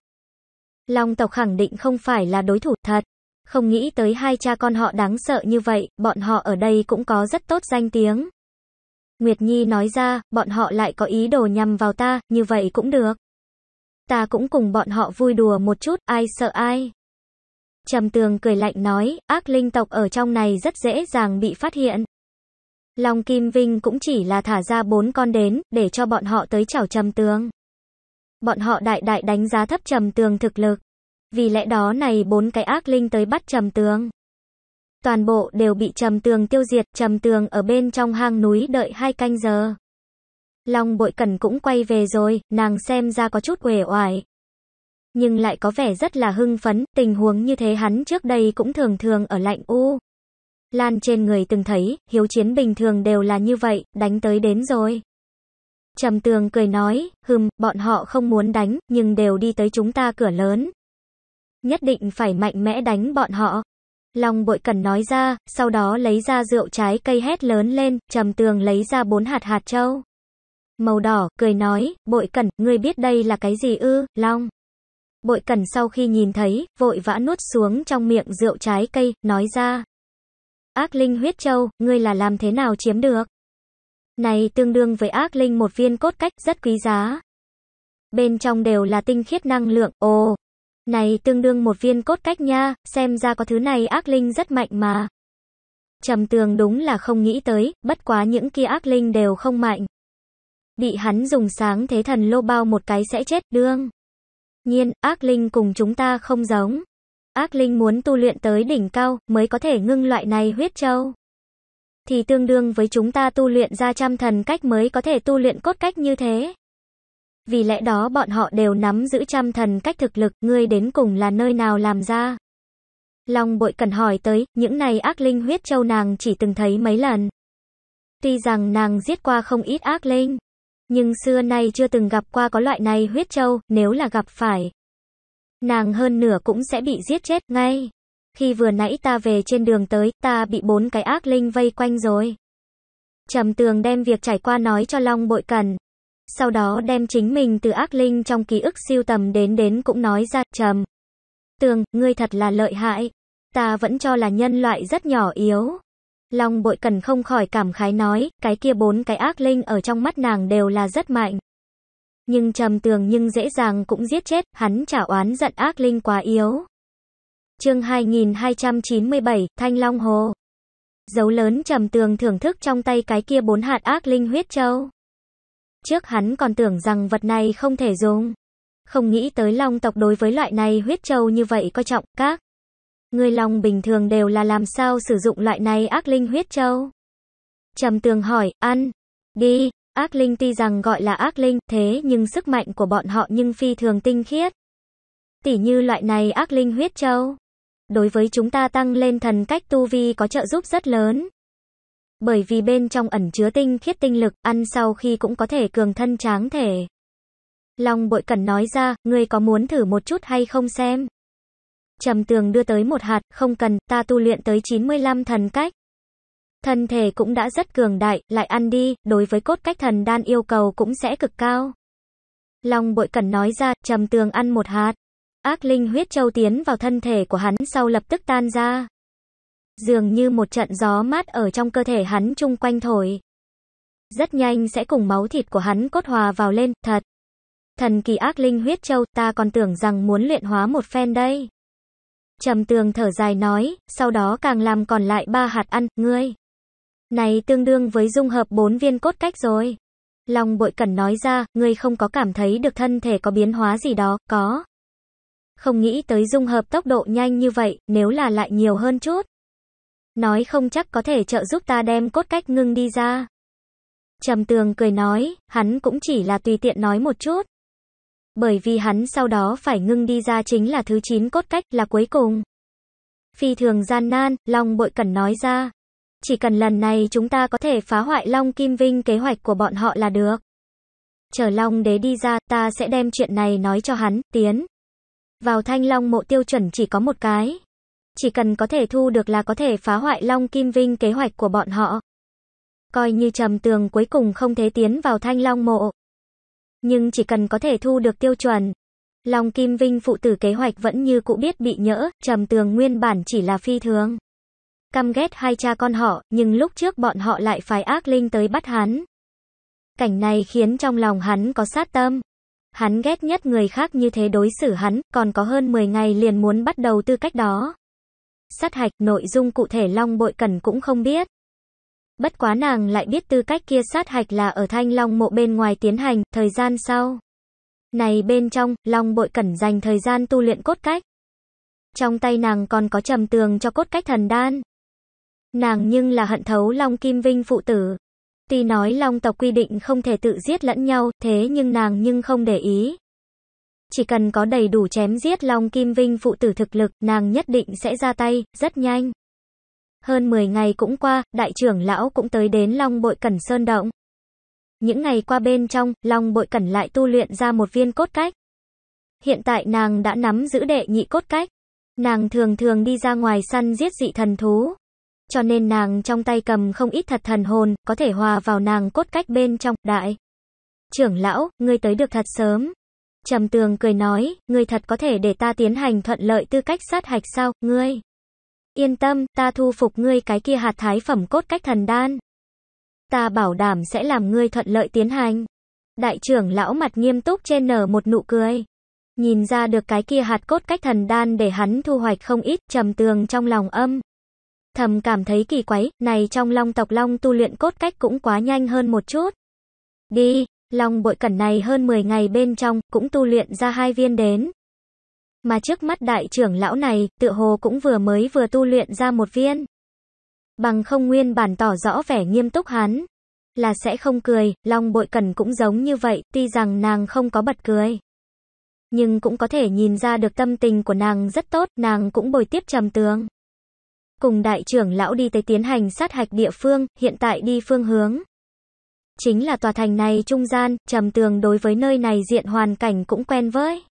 [SPEAKER 1] Long tộc khẳng định không phải là đối thủ thật. Không nghĩ tới hai cha con họ đáng sợ như vậy, bọn họ ở đây cũng có rất tốt danh tiếng. Nguyệt Nhi nói ra, bọn họ lại có ý đồ nhằm vào ta, như vậy cũng được. Ta cũng cùng bọn họ vui đùa một chút, ai sợ ai. Trầm tường cười lạnh nói, ác linh tộc ở trong này rất dễ dàng bị phát hiện. Long Kim Vinh cũng chỉ là thả ra bốn con đến, để cho bọn họ tới chảo trầm tường. Bọn họ đại đại đánh giá thấp trầm tường thực lực. Vì lẽ đó này bốn cái ác linh tới bắt trầm tường. Toàn bộ đều bị trầm tường tiêu diệt, trầm tường ở bên trong hang núi đợi hai canh giờ. Long bội cần cũng quay về rồi, nàng xem ra có chút uể oải, nhưng lại có vẻ rất là hưng phấn, tình huống như thế hắn trước đây cũng thường thường ở lạnh u. Lan trên người từng thấy, hiếu chiến bình thường đều là như vậy, đánh tới đến rồi. Trầm tường cười nói, hừm, bọn họ không muốn đánh, nhưng đều đi tới chúng ta cửa lớn. Nhất định phải mạnh mẽ đánh bọn họ. Long bội cần nói ra, sau đó lấy ra rượu trái cây hét lớn lên, trầm tường lấy ra bốn hạt hạt trâu. Màu đỏ, cười nói, bội cần, ngươi biết đây là cái gì ư, Long. Bội Cần sau khi nhìn thấy, vội vã nuốt xuống trong miệng rượu trái cây, nói ra. Ác linh huyết châu, ngươi là làm thế nào chiếm được? Này tương đương với ác linh một viên cốt cách rất quý giá. Bên trong đều là tinh khiết năng lượng, ồ. Này tương đương một viên cốt cách nha, xem ra có thứ này ác linh rất mạnh mà. Trầm tường đúng là không nghĩ tới, bất quá những kia ác linh đều không mạnh. Bị hắn dùng sáng thế thần lô bao một cái sẽ chết đương nhiên, ác linh cùng chúng ta không giống. Ác linh muốn tu luyện tới đỉnh cao mới có thể ngưng loại này huyết châu. Thì tương đương với chúng ta tu luyện ra trăm thần cách mới có thể tu luyện cốt cách như thế. Vì lẽ đó bọn họ đều nắm giữ trăm thần cách thực lực, ngươi đến cùng là nơi nào làm ra. Long bội cần hỏi tới, những này ác linh huyết châu nàng chỉ từng thấy mấy lần. Tuy rằng nàng giết qua không ít ác linh, nhưng xưa nay chưa từng gặp qua có loại này huyết châu, nếu là gặp phải. Nàng hơn nửa cũng sẽ bị giết chết ngay. Khi vừa nãy ta về trên đường tới, ta bị bốn cái ác linh vây quanh rồi. Trầm tường đem việc trải qua nói cho Long bội cần. Sau đó đem chính mình từ ác linh trong ký ức siêu tầm đến đến cũng nói ra, trầm. Tường, ngươi thật là lợi hại. Ta vẫn cho là nhân loại rất nhỏ yếu. Long bội cần không khỏi cảm khái nói, cái kia bốn cái ác linh ở trong mắt nàng đều là rất mạnh. Nhưng trầm tường nhưng dễ dàng cũng giết chết, hắn trả oán giận ác linh quá yếu. chương 2297, Thanh Long Hồ. Dấu lớn trầm tường thưởng thức trong tay cái kia bốn hạt ác linh huyết châu. Trước hắn còn tưởng rằng vật này không thể dùng. Không nghĩ tới long tộc đối với loại này huyết châu như vậy coi trọng, các. Người lòng bình thường đều là làm sao sử dụng loại này ác linh huyết châu. Trầm tường hỏi, ăn, đi, ác linh tuy rằng gọi là ác linh, thế nhưng sức mạnh của bọn họ nhưng phi thường tinh khiết. Tỉ như loại này ác linh huyết châu. Đối với chúng ta tăng lên thần cách tu vi có trợ giúp rất lớn. Bởi vì bên trong ẩn chứa tinh khiết tinh lực, ăn sau khi cũng có thể cường thân tráng thể. Long bội cần nói ra, ngươi có muốn thử một chút hay không xem? Trầm tường đưa tới một hạt, không cần, ta tu luyện tới 95 thần cách. Thân thể cũng đã rất cường đại, lại ăn đi, đối với cốt cách thần đan yêu cầu cũng sẽ cực cao. Long bội cần nói ra, trầm tường ăn một hạt. Ác linh huyết châu tiến vào thân thể của hắn sau lập tức tan ra. Dường như một trận gió mát ở trong cơ thể hắn chung quanh thổi. Rất nhanh sẽ cùng máu thịt của hắn cốt hòa vào lên, thật. Thần kỳ ác linh huyết châu, ta còn tưởng rằng muốn luyện hóa một phen đây. Trầm tường thở dài nói, sau đó càng làm còn lại ba hạt ăn, ngươi. Này tương đương với dung hợp bốn viên cốt cách rồi. Long bội cẩn nói ra, ngươi không có cảm thấy được thân thể có biến hóa gì đó, có. Không nghĩ tới dung hợp tốc độ nhanh như vậy, nếu là lại nhiều hơn chút. Nói không chắc có thể trợ giúp ta đem cốt cách ngưng đi ra. Trầm tường cười nói, hắn cũng chỉ là tùy tiện nói một chút. Bởi vì hắn sau đó phải ngưng đi ra chính là thứ 9 cốt cách là cuối cùng. Phi thường gian nan, Long Bội Cẩn nói ra. Chỉ cần lần này chúng ta có thể phá hoại Long Kim Vinh kế hoạch của bọn họ là được. Chờ Long Đế đi ra, ta sẽ đem chuyện này nói cho hắn, tiến. Vào thanh Long mộ tiêu chuẩn chỉ có một cái. Chỉ cần có thể thu được là có thể phá hoại Long Kim Vinh kế hoạch của bọn họ. Coi như trầm tường cuối cùng không thể tiến vào thanh Long mộ nhưng chỉ cần có thể thu được tiêu chuẩn. Long Kim Vinh phụ tử kế hoạch vẫn như cũ biết bị nhỡ, trầm tường nguyên bản chỉ là phi thường. Căm ghét hai cha con họ, nhưng lúc trước bọn họ lại phái ác linh tới bắt hắn. Cảnh này khiến trong lòng hắn có sát tâm. Hắn ghét nhất người khác như thế đối xử hắn, còn có hơn 10 ngày liền muốn bắt đầu tư cách đó. Sát hạch nội dung cụ thể Long Bội Cần cũng không biết. Bất quá nàng lại biết tư cách kia sát hạch là ở thanh long mộ bên ngoài tiến hành, thời gian sau. Này bên trong, long bội cẩn dành thời gian tu luyện cốt cách. Trong tay nàng còn có trầm tường cho cốt cách thần đan. Nàng nhưng là hận thấu long kim vinh phụ tử. Tuy nói long tộc quy định không thể tự giết lẫn nhau, thế nhưng nàng nhưng không để ý. Chỉ cần có đầy đủ chém giết long kim vinh phụ tử thực lực, nàng nhất định sẽ ra tay, rất nhanh. Hơn 10 ngày cũng qua, đại trưởng lão cũng tới đến Long Bội Cẩn Sơn Động. Những ngày qua bên trong, Long Bội Cẩn lại tu luyện ra một viên cốt cách. Hiện tại nàng đã nắm giữ đệ nhị cốt cách. Nàng thường thường đi ra ngoài săn giết dị thần thú. Cho nên nàng trong tay cầm không ít thật thần hồn, có thể hòa vào nàng cốt cách bên trong, đại. Trưởng lão, ngươi tới được thật sớm. Trầm tường cười nói, ngươi thật có thể để ta tiến hành thuận lợi tư cách sát hạch sao, ngươi. Yên tâm, ta thu phục ngươi cái kia hạt thái phẩm cốt cách thần đan. Ta bảo đảm sẽ làm ngươi thuận lợi tiến hành. Đại trưởng lão mặt nghiêm túc trên nở một nụ cười. Nhìn ra được cái kia hạt cốt cách thần đan để hắn thu hoạch không ít trầm tường trong lòng âm. Thầm cảm thấy kỳ quái, này trong long tộc long tu luyện cốt cách cũng quá nhanh hơn một chút. Đi, long bội cẩn này hơn 10 ngày bên trong, cũng tu luyện ra hai viên đến mà trước mắt đại trưởng lão này, tựa hồ cũng vừa mới vừa tu luyện ra một viên. Bằng không nguyên bản tỏ rõ vẻ nghiêm túc hắn, là sẽ không cười, Long Bội cẩn cũng giống như vậy, tuy rằng nàng không có bật cười. Nhưng cũng có thể nhìn ra được tâm tình của nàng rất tốt, nàng cũng bồi tiếp trầm tường. Cùng đại trưởng lão đi tới tiến hành sát hạch địa phương, hiện tại đi phương hướng. Chính là tòa thành này trung gian, trầm tường đối với nơi này diện hoàn cảnh cũng quen với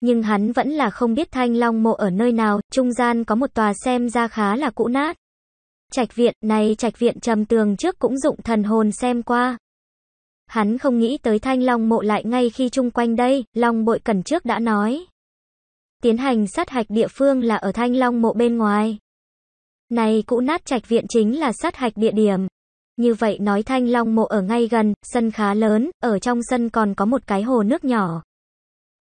[SPEAKER 1] nhưng hắn vẫn là không biết thanh long mộ ở nơi nào, trung gian có một tòa xem ra khá là cũ nát. Trạch viện, này trạch viện trầm tường trước cũng dụng thần hồn xem qua. Hắn không nghĩ tới thanh long mộ lại ngay khi chung quanh đây, long bội cần trước đã nói. Tiến hành sát hạch địa phương là ở thanh long mộ bên ngoài. Này cũ nát trạch viện chính là sát hạch địa điểm. Như vậy nói thanh long mộ ở ngay gần, sân khá lớn, ở trong sân còn có một cái hồ nước nhỏ.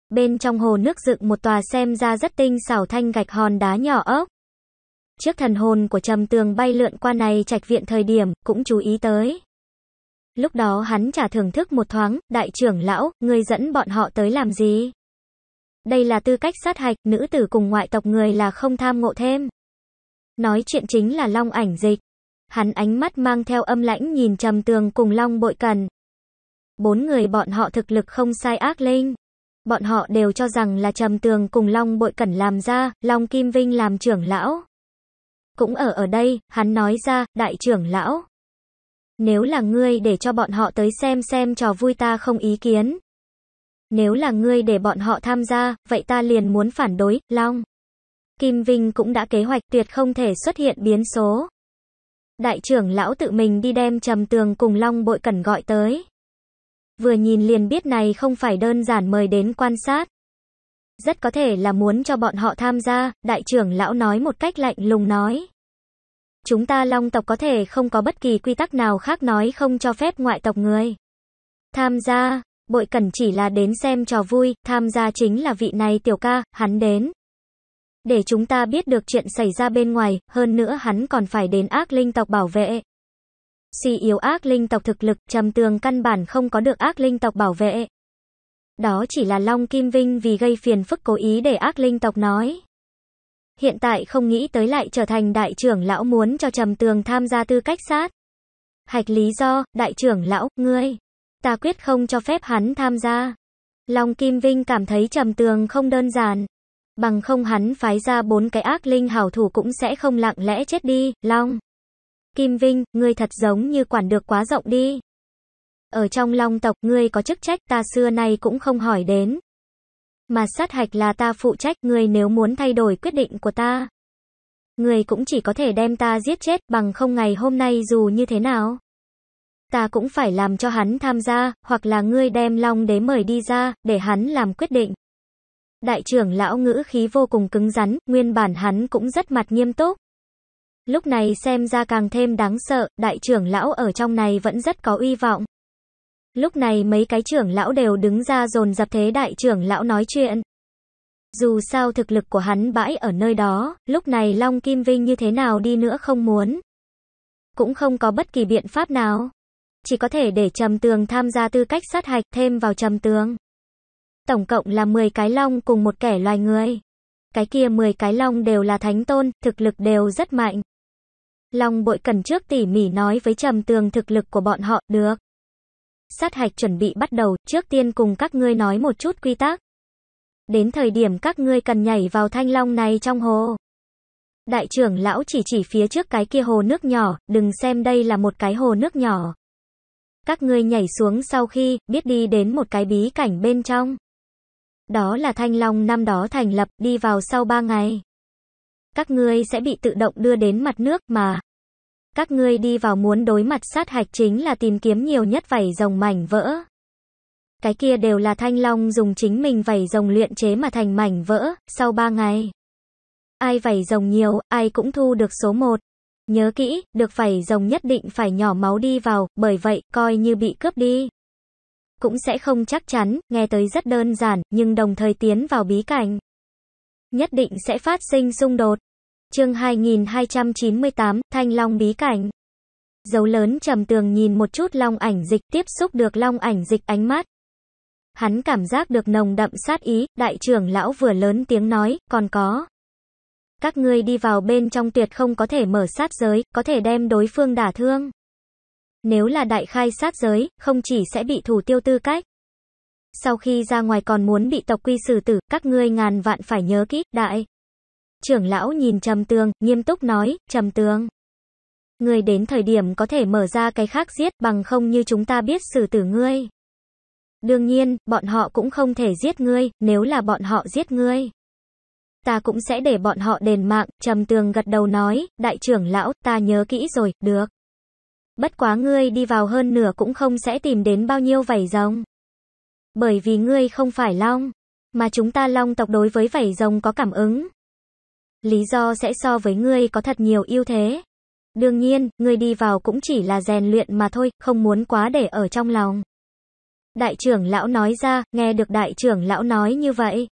[SPEAKER 1] Bên trong hồ nước dựng một tòa xem ra rất tinh xảo thanh gạch hòn đá nhỏ ốc. Trước thần hồn của trầm tường bay lượn qua này trạch viện thời điểm, cũng chú ý tới. Lúc đó hắn trả thưởng thức một thoáng, đại trưởng lão, người dẫn bọn họ tới làm gì? Đây là tư cách sát hạch, nữ tử cùng ngoại tộc người là không tham ngộ thêm. Nói chuyện chính là long ảnh dịch. Hắn ánh mắt mang theo âm lãnh nhìn trầm tường cùng long bội cần. Bốn người bọn họ thực lực không sai ác linh bọn họ đều cho rằng là Trầm Tường cùng Long Bội Cẩn làm ra, Long Kim Vinh làm trưởng lão. Cũng ở ở đây, hắn nói ra, đại trưởng lão. Nếu là ngươi để cho bọn họ tới xem xem trò vui ta không ý kiến. Nếu là ngươi để bọn họ tham gia, vậy ta liền muốn phản đối, Long. Kim Vinh cũng đã kế hoạch tuyệt không thể xuất hiện biến số. Đại trưởng lão tự mình đi đem trầm tường cùng Long Bội Cẩn gọi tới. Vừa nhìn liền biết này không phải đơn giản mời đến quan sát. Rất có thể là muốn cho bọn họ tham gia, đại trưởng lão nói một cách lạnh lùng nói. Chúng ta long tộc có thể không có bất kỳ quy tắc nào khác nói không cho phép ngoại tộc người. Tham gia, bội cần chỉ là đến xem trò vui, tham gia chính là vị này tiểu ca, hắn đến. Để chúng ta biết được chuyện xảy ra bên ngoài, hơn nữa hắn còn phải đến ác linh tộc bảo vệ suy yếu ác linh tộc thực lực, trầm tường căn bản không có được ác linh tộc bảo vệ. Đó chỉ là Long Kim Vinh vì gây phiền phức cố ý để ác linh tộc nói. Hiện tại không nghĩ tới lại trở thành đại trưởng lão muốn cho trầm tường tham gia tư cách sát. Hạch lý do, đại trưởng lão, ngươi, ta quyết không cho phép hắn tham gia. Long Kim Vinh cảm thấy trầm tường không đơn giản. Bằng không hắn phái ra bốn cái ác linh hảo thủ cũng sẽ không lặng lẽ chết đi, Long. Kim Vinh, ngươi thật giống như quản được quá rộng đi. Ở trong long tộc ngươi có chức trách ta xưa nay cũng không hỏi đến. Mà sát hạch là ta phụ trách ngươi nếu muốn thay đổi quyết định của ta. Ngươi cũng chỉ có thể đem ta giết chết bằng không ngày hôm nay dù như thế nào. Ta cũng phải làm cho hắn tham gia, hoặc là ngươi đem long đế mời đi ra, để hắn làm quyết định. Đại trưởng lão ngữ khí vô cùng cứng rắn, nguyên bản hắn cũng rất mặt nghiêm túc. Lúc này xem ra càng thêm đáng sợ, đại trưởng lão ở trong này vẫn rất có uy vọng. Lúc này mấy cái trưởng lão đều đứng ra dồn dập thế đại trưởng lão nói chuyện. Dù sao thực lực của hắn bãi ở nơi đó, lúc này Long Kim Vinh như thế nào đi nữa không muốn. Cũng không có bất kỳ biện pháp nào. Chỉ có thể để trầm tường tham gia tư cách sát hạch thêm vào trầm tường. Tổng cộng là 10 cái long cùng một kẻ loài người. Cái kia 10 cái long đều là thánh tôn, thực lực đều rất mạnh. Long bội cần trước tỉ mỉ nói với trầm tường thực lực của bọn họ, được. Sát hạch chuẩn bị bắt đầu, trước tiên cùng các ngươi nói một chút quy tắc. Đến thời điểm các ngươi cần nhảy vào thanh long này trong hồ. Đại trưởng lão chỉ chỉ phía trước cái kia hồ nước nhỏ, đừng xem đây là một cái hồ nước nhỏ. Các ngươi nhảy xuống sau khi biết đi đến một cái bí cảnh bên trong. Đó là thanh long năm đó thành lập, đi vào sau ba ngày các ngươi sẽ bị tự động đưa đến mặt nước mà. Các ngươi đi vào muốn đối mặt sát hạch chính là tìm kiếm nhiều nhất vảy rồng mảnh vỡ. Cái kia đều là thanh long dùng chính mình vảy rồng luyện chế mà thành mảnh vỡ, sau 3 ngày. Ai vảy rồng nhiều, ai cũng thu được số 1. Nhớ kỹ, được vảy rồng nhất định phải nhỏ máu đi vào, bởi vậy, coi như bị cướp đi. Cũng sẽ không chắc chắn, nghe tới rất đơn giản, nhưng đồng thời tiến vào bí cảnh. Nhất định sẽ phát sinh xung đột. Chương 2298, Thanh Long bí cảnh. Dấu lớn trầm tường nhìn một chút Long Ảnh Dịch, tiếp xúc được Long Ảnh Dịch ánh mắt. Hắn cảm giác được nồng đậm sát ý, đại trưởng lão vừa lớn tiếng nói, còn có. Các ngươi đi vào bên trong tuyệt không có thể mở sát giới, có thể đem đối phương đả thương. Nếu là đại khai sát giới, không chỉ sẽ bị thủ tiêu tư cách. Sau khi ra ngoài còn muốn bị tộc quy xử tử, các ngươi ngàn vạn phải nhớ kỹ, đại. Trưởng lão nhìn Trầm Tường, nghiêm túc nói, Trầm Tường. người đến thời điểm có thể mở ra cái khác giết bằng không như chúng ta biết xử tử ngươi. Đương nhiên, bọn họ cũng không thể giết ngươi, nếu là bọn họ giết ngươi. Ta cũng sẽ để bọn họ đền mạng, Trầm Tường gật đầu nói, đại trưởng lão, ta nhớ kỹ rồi, được. Bất quá ngươi đi vào hơn nửa cũng không sẽ tìm đến bao nhiêu vảy rồng. Bởi vì ngươi không phải long, mà chúng ta long tộc đối với vảy rồng có cảm ứng. Lý do sẽ so với ngươi có thật nhiều ưu thế. Đương nhiên, ngươi đi vào cũng chỉ là rèn luyện mà thôi, không muốn quá để ở trong lòng. Đại trưởng lão nói ra, nghe được đại trưởng lão nói như vậy.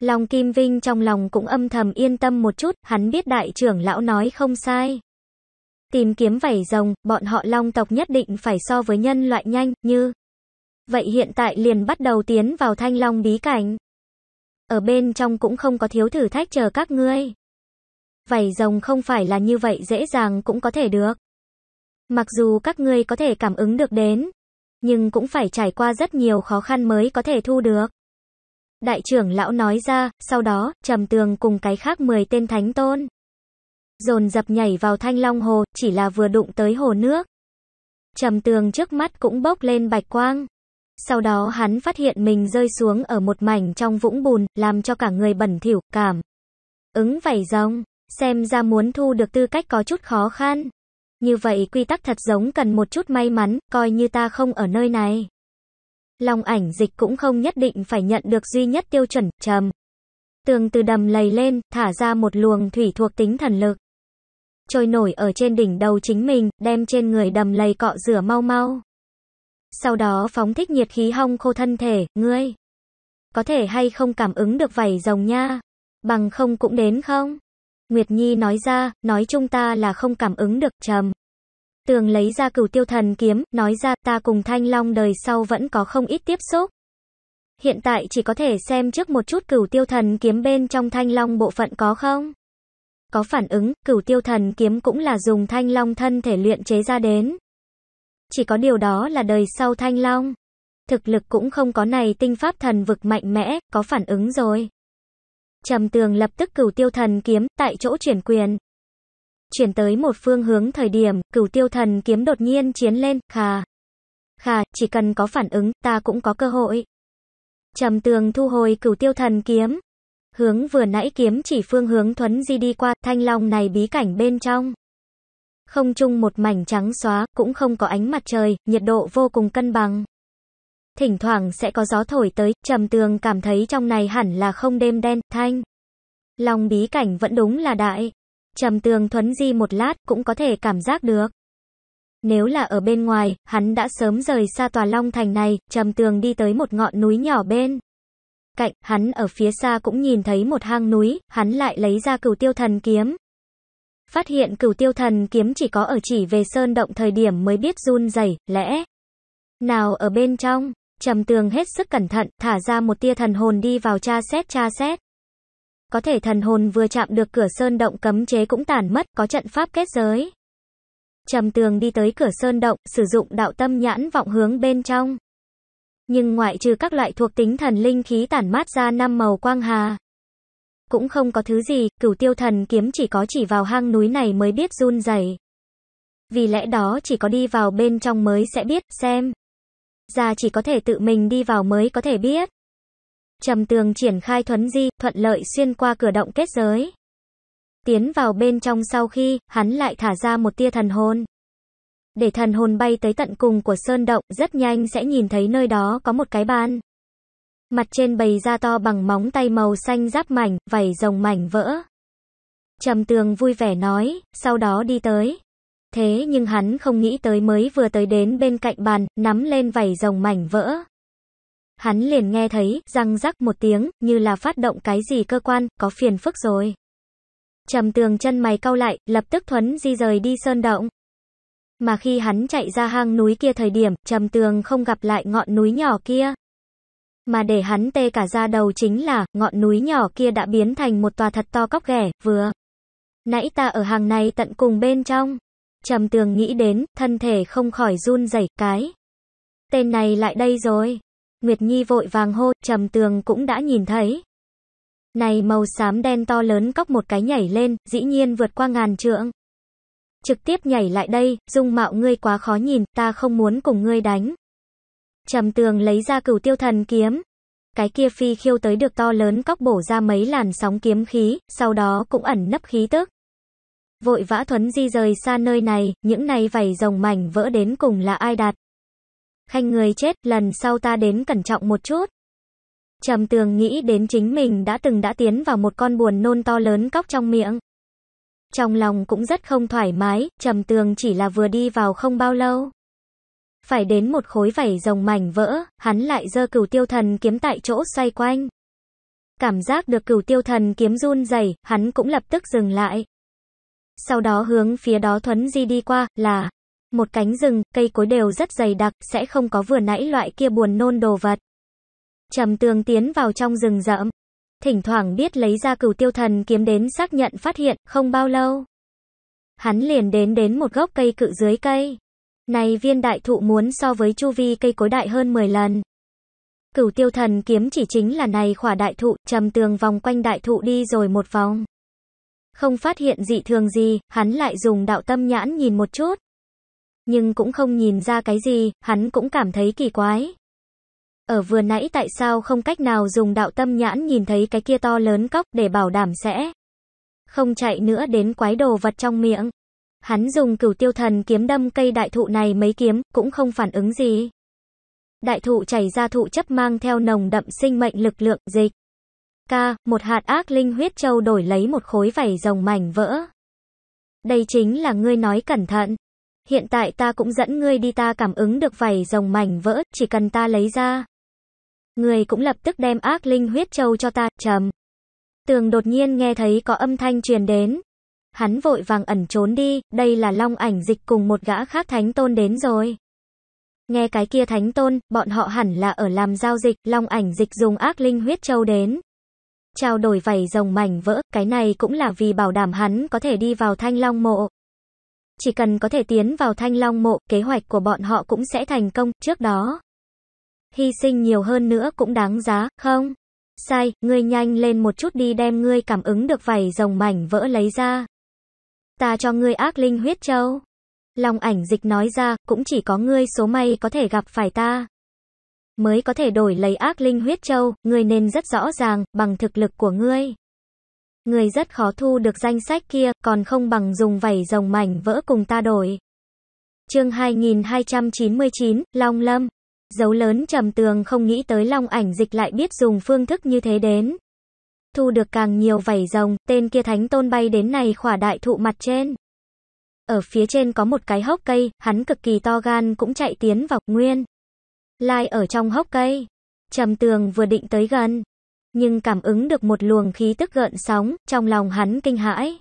[SPEAKER 1] Lòng Kim Vinh trong lòng cũng âm thầm yên tâm một chút, hắn biết đại trưởng lão nói không sai. Tìm kiếm vảy rồng, bọn họ long tộc nhất định phải so với nhân loại nhanh, như. Vậy hiện tại liền bắt đầu tiến vào thanh long bí cảnh ở bên trong cũng không có thiếu thử thách chờ các ngươi. Vảy rồng không phải là như vậy dễ dàng cũng có thể được. Mặc dù các ngươi có thể cảm ứng được đến, nhưng cũng phải trải qua rất nhiều khó khăn mới có thể thu được. Đại trưởng lão nói ra, sau đó, trầm tường cùng cái khác 10 tên thánh tôn. Dồn dập nhảy vào thanh long hồ, chỉ là vừa đụng tới hồ nước. Trầm tường trước mắt cũng bốc lên bạch quang. Sau đó hắn phát hiện mình rơi xuống ở một mảnh trong vũng bùn, làm cho cả người bẩn thỉu, cảm. Ứng vảy rong, xem ra muốn thu được tư cách có chút khó khăn. Như vậy quy tắc thật giống cần một chút may mắn, coi như ta không ở nơi này. lòng ảnh dịch cũng không nhất định phải nhận được duy nhất tiêu chuẩn, trầm. Tường từ đầm lầy lên, thả ra một luồng thủy thuộc tính thần lực. Trôi nổi ở trên đỉnh đầu chính mình, đem trên người đầm lầy cọ rửa mau mau. Sau đó phóng thích nhiệt khí hong khô thân thể, ngươi. Có thể hay không cảm ứng được vảy rồng nha? Bằng không cũng đến không? Nguyệt Nhi nói ra, nói chung ta là không cảm ứng được, trầm. Tường lấy ra cửu tiêu thần kiếm, nói ra ta cùng Thanh Long đời sau vẫn có không ít tiếp xúc. Hiện tại chỉ có thể xem trước một chút cửu tiêu thần kiếm bên trong Thanh Long bộ phận có không? Có phản ứng, cửu tiêu thần kiếm cũng là dùng Thanh Long thân thể luyện chế ra đến chỉ có điều đó là đời sau Thanh Long. Thực lực cũng không có này tinh pháp thần vực mạnh mẽ, có phản ứng rồi. Trầm tường lập tức cửu tiêu thần kiếm, tại chỗ chuyển quyền. Chuyển tới một phương hướng thời điểm, cửu tiêu thần kiếm đột nhiên chiến lên, khà. Khà, chỉ cần có phản ứng, ta cũng có cơ hội. Trầm tường thu hồi cửu tiêu thần kiếm. Hướng vừa nãy kiếm chỉ phương hướng thuấn di đi qua, thanh long này bí cảnh bên trong. Không trung một mảnh trắng xóa, cũng không có ánh mặt trời, nhiệt độ vô cùng cân bằng. Thỉnh thoảng sẽ có gió thổi tới, trầm tường cảm thấy trong này hẳn là không đêm đen, thanh. Lòng bí cảnh vẫn đúng là đại. Trầm tường thuấn di một lát, cũng có thể cảm giác được. Nếu là ở bên ngoài, hắn đã sớm rời xa tòa long thành này, trầm tường đi tới một ngọn núi nhỏ bên. Cạnh, hắn ở phía xa cũng nhìn thấy một hang núi, hắn lại lấy ra cửu tiêu thần kiếm, Phát hiện cửu tiêu thần kiếm chỉ có ở chỉ về sơn động thời điểm mới biết run rẩy lẽ. Nào ở bên trong, trầm tường hết sức cẩn thận, thả ra một tia thần hồn đi vào tra xét tra xét. Có thể thần hồn vừa chạm được cửa sơn động cấm chế cũng tàn mất, có trận pháp kết giới. Trầm tường đi tới cửa sơn động, sử dụng đạo tâm nhãn vọng hướng bên trong. Nhưng ngoại trừ các loại thuộc tính thần linh khí tản mát ra năm màu quang hà, cũng không có thứ gì, cửu tiêu thần kiếm chỉ có chỉ vào hang núi này mới biết run rẩy. Vì lẽ đó chỉ có đi vào bên trong mới sẽ biết, xem. già chỉ có thể tự mình đi vào mới có thể biết. Trầm tường triển khai thuấn di, thuận lợi xuyên qua cửa động kết giới. Tiến vào bên trong sau khi, hắn lại thả ra một tia thần hồn. Để thần hồn bay tới tận cùng của sơn động, rất nhanh sẽ nhìn thấy nơi đó có một cái bàn. Mặt trên bày da to bằng móng tay màu xanh giáp mảnh, vảy rồng mảnh vỡ. Trầm tường vui vẻ nói, sau đó đi tới. Thế nhưng hắn không nghĩ tới mới vừa tới đến bên cạnh bàn, nắm lên vảy rồng mảnh vỡ. Hắn liền nghe thấy, răng rắc một tiếng, như là phát động cái gì cơ quan, có phiền phức rồi. Trầm tường chân mày cau lại, lập tức thuấn di rời đi sơn động. Mà khi hắn chạy ra hang núi kia thời điểm, trầm tường không gặp lại ngọn núi nhỏ kia mà để hắn tê cả da đầu chính là, ngọn núi nhỏ kia đã biến thành một tòa thật to cóc ghẻ, vừa. Nãy ta ở hàng này tận cùng bên trong. Trầm tường nghĩ đến, thân thể không khỏi run rẩy cái. Tên này lại đây rồi. Nguyệt Nhi vội vàng hô, trầm tường cũng đã nhìn thấy. Này màu xám đen to lớn cóc một cái nhảy lên, dĩ nhiên vượt qua ngàn trượng. Trực tiếp nhảy lại đây, dung mạo ngươi quá khó nhìn, ta không muốn cùng ngươi đánh. Trầm tường lấy ra cửu tiêu thần kiếm. Cái kia phi khiêu tới được to lớn cóc bổ ra mấy làn sóng kiếm khí, sau đó cũng ẩn nấp khí tức. Vội vã thuấn di rời xa nơi này, những này vảy rồng mảnh vỡ đến cùng là ai đạt. Khanh người chết, lần sau ta đến cẩn trọng một chút. Trầm tường nghĩ đến chính mình đã từng đã tiến vào một con buồn nôn to lớn cóc trong miệng. Trong lòng cũng rất không thoải mái, trầm tường chỉ là vừa đi vào không bao lâu phải đến một khối vảy rồng mảnh vỡ, hắn lại giơ cửu tiêu thần kiếm tại chỗ xoay quanh. Cảm giác được cửu tiêu thần kiếm run rẩy, hắn cũng lập tức dừng lại. Sau đó hướng phía đó thuấn di đi qua, là một cánh rừng, cây cối đều rất dày đặc, sẽ không có vừa nãy loại kia buồn nôn đồ vật. Trầm tường tiến vào trong rừng rậm, thỉnh thoảng biết lấy ra cửu tiêu thần kiếm đến xác nhận phát hiện, không bao lâu. Hắn liền đến đến một gốc cây cự dưới cây. Này viên đại thụ muốn so với chu vi cây cối đại hơn 10 lần. Cửu tiêu thần kiếm chỉ chính là này khỏa đại thụ, trầm tường vòng quanh đại thụ đi rồi một vòng. Không phát hiện dị thường gì, hắn lại dùng đạo tâm nhãn nhìn một chút. Nhưng cũng không nhìn ra cái gì, hắn cũng cảm thấy kỳ quái. Ở vừa nãy tại sao không cách nào dùng đạo tâm nhãn nhìn thấy cái kia to lớn cốc để bảo đảm sẽ không chạy nữa đến quái đồ vật trong miệng. Hắn dùng cửu tiêu thần kiếm đâm cây đại thụ này mấy kiếm, cũng không phản ứng gì. Đại thụ chảy ra thụ chấp mang theo nồng đậm sinh mệnh lực lượng dịch. Ca, một hạt ác linh huyết châu đổi lấy một khối vảy rồng mảnh vỡ. Đây chính là ngươi nói cẩn thận. Hiện tại ta cũng dẫn ngươi đi ta cảm ứng được vảy rồng mảnh vỡ, chỉ cần ta lấy ra. Ngươi cũng lập tức đem ác linh huyết châu cho ta, trầm. Tường đột nhiên nghe thấy có âm thanh truyền đến. Hắn vội vàng ẩn trốn đi, đây là long ảnh dịch cùng một gã khác thánh tôn đến rồi. Nghe cái kia thánh tôn, bọn họ hẳn là ở làm giao dịch, long ảnh dịch dùng ác linh huyết châu đến. Trao đổi vảy rồng mảnh vỡ, cái này cũng là vì bảo đảm hắn có thể đi vào thanh long mộ. Chỉ cần có thể tiến vào thanh long mộ, kế hoạch của bọn họ cũng sẽ thành công, trước đó. Hy sinh nhiều hơn nữa cũng đáng giá, không? Sai, ngươi nhanh lên một chút đi đem ngươi cảm ứng được vảy rồng mảnh vỡ lấy ra ta cho ngươi ác linh huyết châu. long ảnh dịch nói ra, cũng chỉ có ngươi số may có thể gặp phải ta. Mới có thể đổi lấy ác linh huyết châu, ngươi nên rất rõ ràng, bằng thực lực của ngươi. Ngươi rất khó thu được danh sách kia, còn không bằng dùng vảy rồng mảnh vỡ cùng ta đổi. Chương 2299, Long Lâm. Dấu lớn trầm tường không nghĩ tới Long ảnh dịch lại biết dùng phương thức như thế đến thu được càng nhiều vảy rồng, tên kia thánh tôn bay đến này khỏa đại thụ mặt trên. Ở phía trên có một cái hốc cây, hắn cực kỳ to gan cũng chạy tiến vào, nguyên. Lai ở trong hốc cây. Trầm tường vừa định tới gần. Nhưng cảm ứng được một luồng khí tức gợn sóng, trong lòng hắn kinh hãi.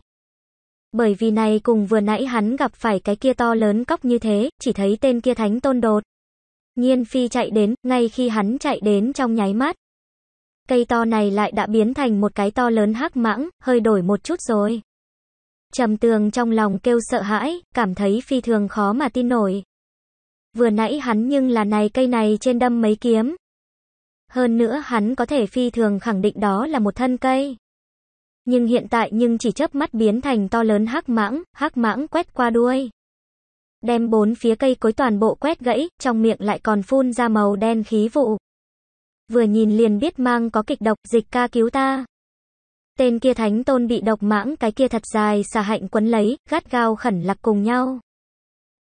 [SPEAKER 1] Bởi vì này cùng vừa nãy hắn gặp phải cái kia to lớn cóc như thế, chỉ thấy tên kia thánh tôn đột. Nhiên phi chạy đến, ngay khi hắn chạy đến trong nháy mắt cây to này lại đã biến thành một cái to lớn hắc mãng, hơi đổi một chút rồi. Trầm tường trong lòng kêu sợ hãi, cảm thấy phi thường khó mà tin nổi. Vừa nãy hắn nhưng là này cây này trên đâm mấy kiếm. Hơn nữa hắn có thể phi thường khẳng định đó là một thân cây. Nhưng hiện tại nhưng chỉ chớp mắt biến thành to lớn hắc mãng, hắc mãng quét qua đuôi. Đem bốn phía cây cối toàn bộ quét gãy, trong miệng lại còn phun ra màu đen khí vụ vừa nhìn liền biết mang có kịch độc, dịch ca cứu ta. Tên kia thánh tôn bị độc mãng cái kia thật dài xà hạnh quấn lấy, gắt gao khẩn lạc cùng nhau.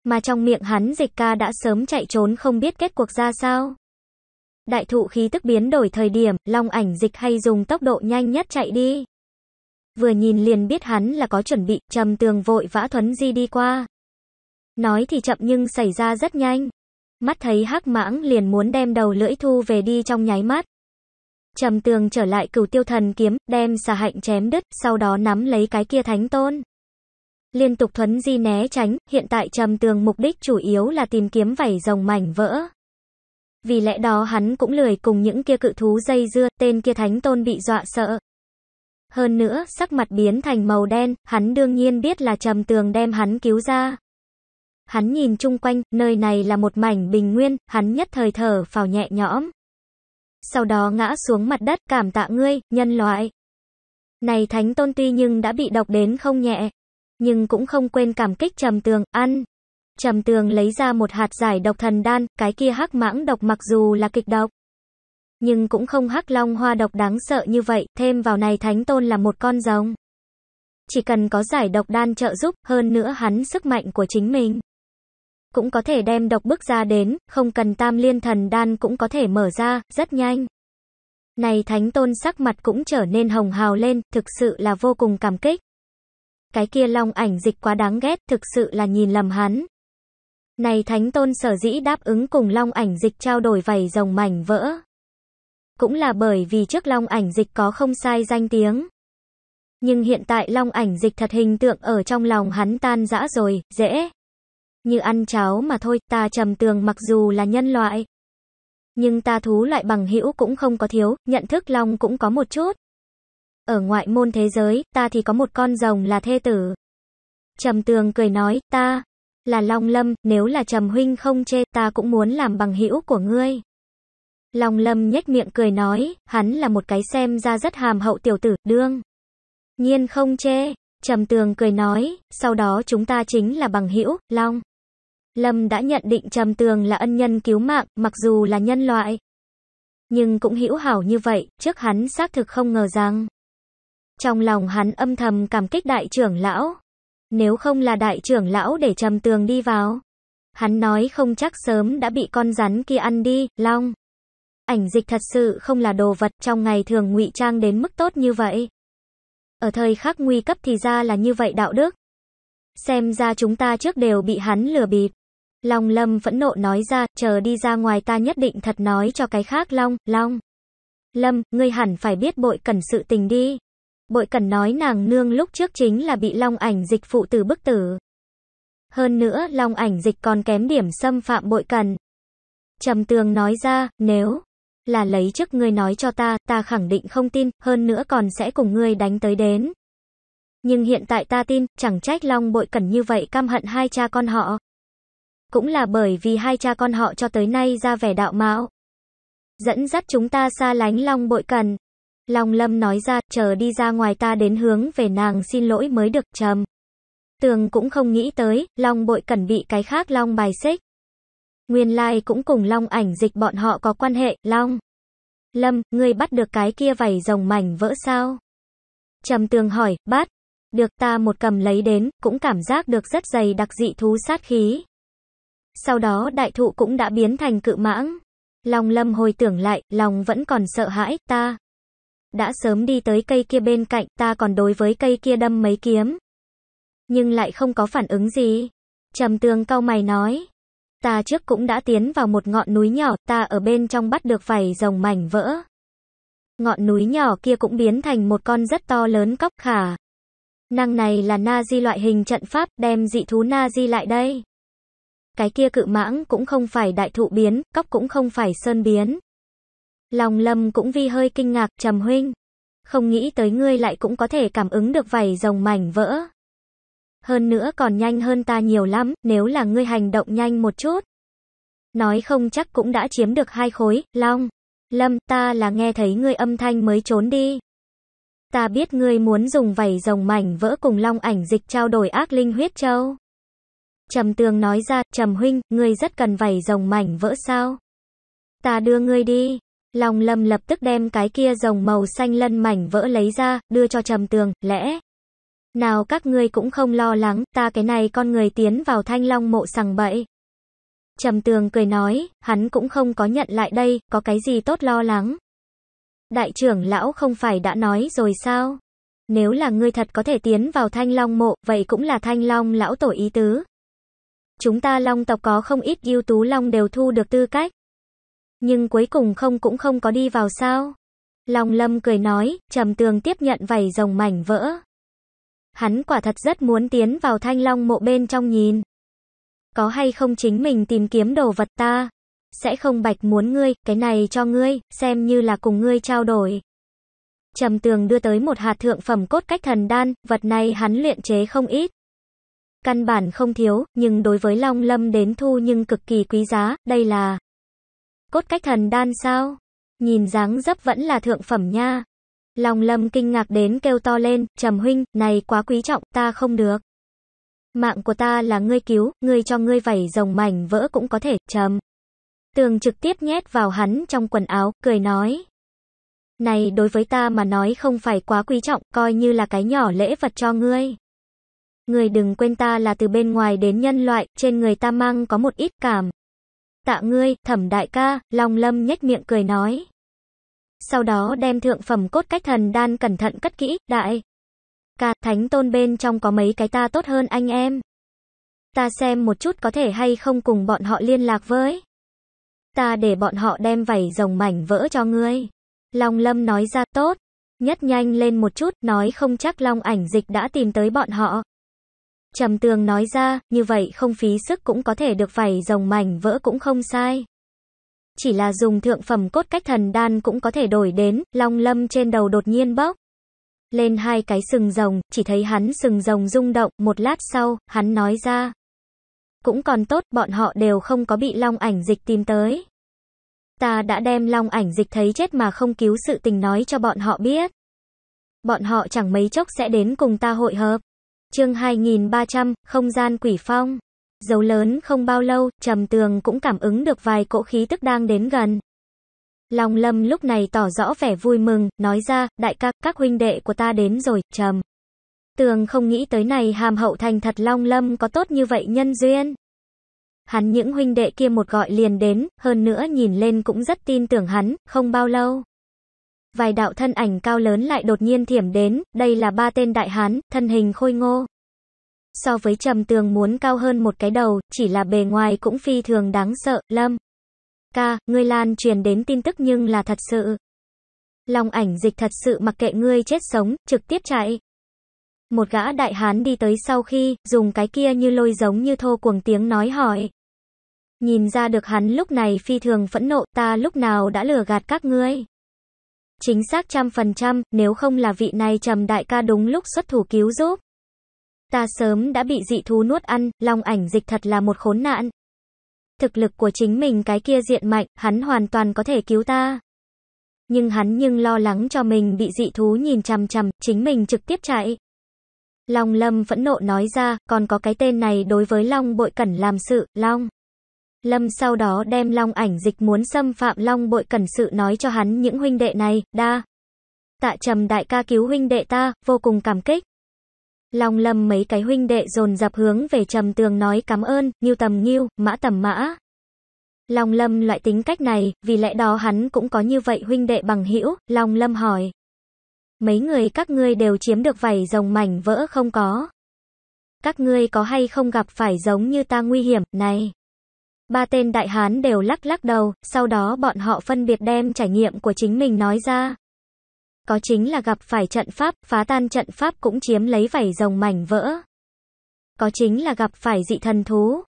[SPEAKER 1] Mà trong miệng hắn dịch ca đã sớm chạy trốn không biết kết cuộc ra sao. Đại thụ khí tức biến đổi thời điểm, long ảnh dịch hay dùng tốc độ nhanh nhất chạy đi. Vừa nhìn liền biết hắn là có chuẩn bị, trầm tường vội vã thuấn di đi qua. Nói thì chậm nhưng xảy ra rất nhanh mắt thấy hắc mãng liền muốn đem đầu lưỡi thu về đi trong nháy mắt. Trầm tường trở lại cửu tiêu thần kiếm, đem xà hạnh chém đứt, sau đó nắm lấy cái kia thánh tôn. Liên tục thuấn di né tránh, hiện tại trầm tường mục đích chủ yếu là tìm kiếm vảy rồng mảnh vỡ. Vì lẽ đó hắn cũng lười cùng những kia cự thú dây dưa, tên kia thánh tôn bị dọa sợ. Hơn nữa, sắc mặt biến thành màu đen, hắn đương nhiên biết là trầm tường đem hắn cứu ra. Hắn nhìn chung quanh, nơi này là một mảnh bình nguyên, hắn nhất thời thở phào nhẹ nhõm. Sau đó ngã xuống mặt đất cảm tạ ngươi, nhân loại. Này thánh tôn tuy nhưng đã bị độc đến không nhẹ, nhưng cũng không quên cảm kích trầm tường, ăn. Trầm tường lấy ra một hạt giải độc thần đan, cái kia hắc mãng độc mặc dù là kịch độc. Nhưng cũng không hắc long hoa độc đáng sợ như vậy, thêm vào này thánh tôn là một con rồng. Chỉ cần có giải độc đan trợ giúp, hơn nữa hắn sức mạnh của chính mình cũng có thể đem độc bức ra đến, không cần tam liên thần đan cũng có thể mở ra, rất nhanh. Này thánh tôn sắc mặt cũng trở nên hồng hào lên, thực sự là vô cùng cảm kích. Cái kia long ảnh dịch quá đáng ghét, thực sự là nhìn lầm hắn. Này thánh tôn sở dĩ đáp ứng cùng long ảnh dịch trao đổi vầy rồng mảnh vỡ. Cũng là bởi vì trước long ảnh dịch có không sai danh tiếng. Nhưng hiện tại long ảnh dịch thật hình tượng ở trong lòng hắn tan rã rồi, dễ như ăn cháo mà thôi, ta trầm tường mặc dù là nhân loại. Nhưng ta thú loại bằng hữu cũng không có thiếu, nhận thức long cũng có một chút. Ở ngoại môn thế giới, ta thì có một con rồng là thê tử. Trầm tường cười nói, ta là Long Lâm, nếu là Trầm huynh không chê, ta cũng muốn làm bằng hữu của ngươi. Long Lâm nhếch miệng cười nói, hắn là một cái xem ra rất hàm hậu tiểu tử, đương. Nhiên không chê, Trầm Tường cười nói, sau đó chúng ta chính là bằng hữu, Long. Lâm đã nhận định Trầm Tường là ân nhân cứu mạng, mặc dù là nhân loại. Nhưng cũng hữu hảo như vậy, trước hắn xác thực không ngờ rằng. Trong lòng hắn âm thầm cảm kích đại trưởng lão. Nếu không là đại trưởng lão để Trầm Tường đi vào. Hắn nói không chắc sớm đã bị con rắn kia ăn đi, long. Ảnh dịch thật sự không là đồ vật trong ngày thường ngụy trang đến mức tốt như vậy. Ở thời khắc nguy cấp thì ra là như vậy đạo đức. Xem ra chúng ta trước đều bị hắn lừa bịp. Long Lâm phẫn nộ nói ra, chờ đi ra ngoài ta nhất định thật nói cho cái khác Long, Long. Lâm, ngươi hẳn phải biết bội cẩn sự tình đi. Bội cẩn nói nàng nương lúc trước chính là bị Long ảnh dịch phụ từ bức tử. Hơn nữa, Long ảnh dịch còn kém điểm xâm phạm bội cẩn. Trầm tường nói ra, nếu là lấy trước ngươi nói cho ta, ta khẳng định không tin, hơn nữa còn sẽ cùng ngươi đánh tới đến. Nhưng hiện tại ta tin, chẳng trách Long bội cẩn như vậy cam hận hai cha con họ cũng là bởi vì hai cha con họ cho tới nay ra vẻ đạo mạo. Dẫn dắt chúng ta xa lánh Long Bội Cần. Long Lâm nói ra, chờ đi ra ngoài ta đến hướng về nàng xin lỗi mới được trầm. Tường cũng không nghĩ tới, Long Bội Cần bị cái khác Long bài xích. Nguyên lai cũng cùng Long ảnh dịch bọn họ có quan hệ, Long. Lâm, ngươi bắt được cái kia vảy rồng mảnh vỡ sao? Trầm tường hỏi, bắt. Được ta một cầm lấy đến, cũng cảm giác được rất dày đặc dị thú sát khí. Sau đó đại thụ cũng đã biến thành cự mãng. Long lâm hồi tưởng lại, lòng vẫn còn sợ hãi, ta. Đã sớm đi tới cây kia bên cạnh, ta còn đối với cây kia đâm mấy kiếm. Nhưng lại không có phản ứng gì. Trầm tường cau mày nói. Ta trước cũng đã tiến vào một ngọn núi nhỏ, ta ở bên trong bắt được vài rồng mảnh vỡ. Ngọn núi nhỏ kia cũng biến thành một con rất to lớn cóc khả. Năng này là na di loại hình trận pháp, đem dị thú na di lại đây. Cái kia cự mãng cũng không phải đại thụ biến, cốc cũng không phải sơn biến. Lòng lâm cũng vi hơi kinh ngạc trầm huynh. Không nghĩ tới ngươi lại cũng có thể cảm ứng được vảy rồng mảnh vỡ. Hơn nữa còn nhanh hơn ta nhiều lắm, nếu là ngươi hành động nhanh một chút. Nói không chắc cũng đã chiếm được hai khối, long. Lâm, ta là nghe thấy ngươi âm thanh mới trốn đi. Ta biết ngươi muốn dùng vảy rồng mảnh vỡ cùng long ảnh dịch trao đổi ác linh huyết châu. Trầm tường nói ra, trầm huynh, ngươi rất cần vảy rồng mảnh vỡ sao? Ta đưa ngươi đi. Long lâm lập tức đem cái kia rồng màu xanh lân mảnh vỡ lấy ra, đưa cho trầm tường, lẽ. Nào các ngươi cũng không lo lắng, ta cái này con người tiến vào thanh long mộ sằng bậy. Trầm tường cười nói, hắn cũng không có nhận lại đây, có cái gì tốt lo lắng. Đại trưởng lão không phải đã nói rồi sao? Nếu là ngươi thật có thể tiến vào thanh long mộ, vậy cũng là thanh long lão tổ ý tứ. Chúng ta long tộc có không ít ưu tú long đều thu được tư cách. Nhưng cuối cùng không cũng không có đi vào sao. Long lâm cười nói, trầm tường tiếp nhận vảy rồng mảnh vỡ. Hắn quả thật rất muốn tiến vào thanh long mộ bên trong nhìn. Có hay không chính mình tìm kiếm đồ vật ta? Sẽ không bạch muốn ngươi, cái này cho ngươi, xem như là cùng ngươi trao đổi. Trầm tường đưa tới một hạt thượng phẩm cốt cách thần đan, vật này hắn luyện chế không ít căn bản không thiếu, nhưng đối với Long Lâm đến thu nhưng cực kỳ quý giá, đây là cốt cách thần đan sao? Nhìn dáng dấp vẫn là thượng phẩm nha. Long Lâm kinh ngạc đến kêu to lên, "Trầm huynh, này quá quý trọng, ta không được. Mạng của ta là ngươi cứu, ngươi cho ngươi vảy rồng mảnh vỡ cũng có thể, Trầm." Tường trực tiếp nhét vào hắn trong quần áo, cười nói, "Này đối với ta mà nói không phải quá quý trọng, coi như là cái nhỏ lễ vật cho ngươi." Người đừng quên ta là từ bên ngoài đến nhân loại, trên người ta mang có một ít cảm. Tạ ngươi, thẩm đại ca, Long Lâm nhếch miệng cười nói. Sau đó đem thượng phẩm cốt cách thần đan cẩn thận cất kỹ, đại. Ca, thánh tôn bên trong có mấy cái ta tốt hơn anh em. Ta xem một chút có thể hay không cùng bọn họ liên lạc với. Ta để bọn họ đem vảy rồng mảnh vỡ cho ngươi. Long Lâm nói ra tốt, nhất nhanh lên một chút, nói không chắc Long ảnh dịch đã tìm tới bọn họ. Trầm tường nói ra, như vậy không phí sức cũng có thể được vảy rồng mảnh vỡ cũng không sai. Chỉ là dùng thượng phẩm cốt cách thần đan cũng có thể đổi đến, long lâm trên đầu đột nhiên bốc. Lên hai cái sừng rồng, chỉ thấy hắn sừng rồng rung động, một lát sau, hắn nói ra. Cũng còn tốt, bọn họ đều không có bị long ảnh dịch tìm tới. Ta đã đem long ảnh dịch thấy chết mà không cứu sự tình nói cho bọn họ biết. Bọn họ chẳng mấy chốc sẽ đến cùng ta hội hợp. Chương 2300, không gian quỷ phong. Dấu lớn không bao lâu, Trầm Tường cũng cảm ứng được vài cỗ khí tức đang đến gần. Long Lâm lúc này tỏ rõ vẻ vui mừng, nói ra, đại ca, các huynh đệ của ta đến rồi, Trầm. Tường không nghĩ tới này hàm hậu thành thật Long Lâm có tốt như vậy nhân duyên. Hắn những huynh đệ kia một gọi liền đến, hơn nữa nhìn lên cũng rất tin tưởng hắn, không bao lâu vài đạo thân ảnh cao lớn lại đột nhiên thiểm đến, đây là ba tên đại hán, thân hình khôi ngô. So với trầm tường muốn cao hơn một cái đầu, chỉ là bề ngoài cũng phi thường đáng sợ, lâm. Ca, ngươi lan truyền đến tin tức nhưng là thật sự. Long ảnh dịch thật sự mặc kệ ngươi chết sống, trực tiếp chạy. Một gã đại hán đi tới sau khi, dùng cái kia như lôi giống như thô cuồng tiếng nói hỏi. Nhìn ra được hắn lúc này phi thường phẫn nộ, ta lúc nào đã lừa gạt các ngươi. Chính xác trăm phần trăm, nếu không là vị này trầm đại ca đúng lúc xuất thủ cứu giúp. Ta sớm đã bị dị thú nuốt ăn, long ảnh dịch thật là một khốn nạn. Thực lực của chính mình cái kia diện mạnh, hắn hoàn toàn có thể cứu ta. Nhưng hắn nhưng lo lắng cho mình bị dị thú nhìn chằm chằm, chính mình trực tiếp chạy. Long Lâm phẫn nộ nói ra, còn có cái tên này đối với Long bội cẩn làm sự, Long. Lâm sau đó đem long ảnh dịch muốn xâm phạm long bội cần sự nói cho hắn những huynh đệ này, đa. Tạ trầm đại ca cứu huynh đệ ta, vô cùng cảm kích. Long lâm mấy cái huynh đệ dồn dập hướng về trầm tường nói cảm ơn, nghiêu tầm nghiêu, mã tầm mã. Long lâm loại tính cách này, vì lẽ đó hắn cũng có như vậy huynh đệ bằng hữu long lâm hỏi. Mấy người các ngươi đều chiếm được vảy rồng mảnh vỡ không có. Các ngươi có hay không gặp phải giống như ta nguy hiểm, này. Ba tên đại hán đều lắc lắc đầu, sau đó bọn họ phân biệt đem trải nghiệm của chính mình nói ra. Có chính là gặp phải trận pháp, phá tan trận pháp cũng chiếm lấy vảy rồng mảnh vỡ. Có chính là gặp phải dị thần thú.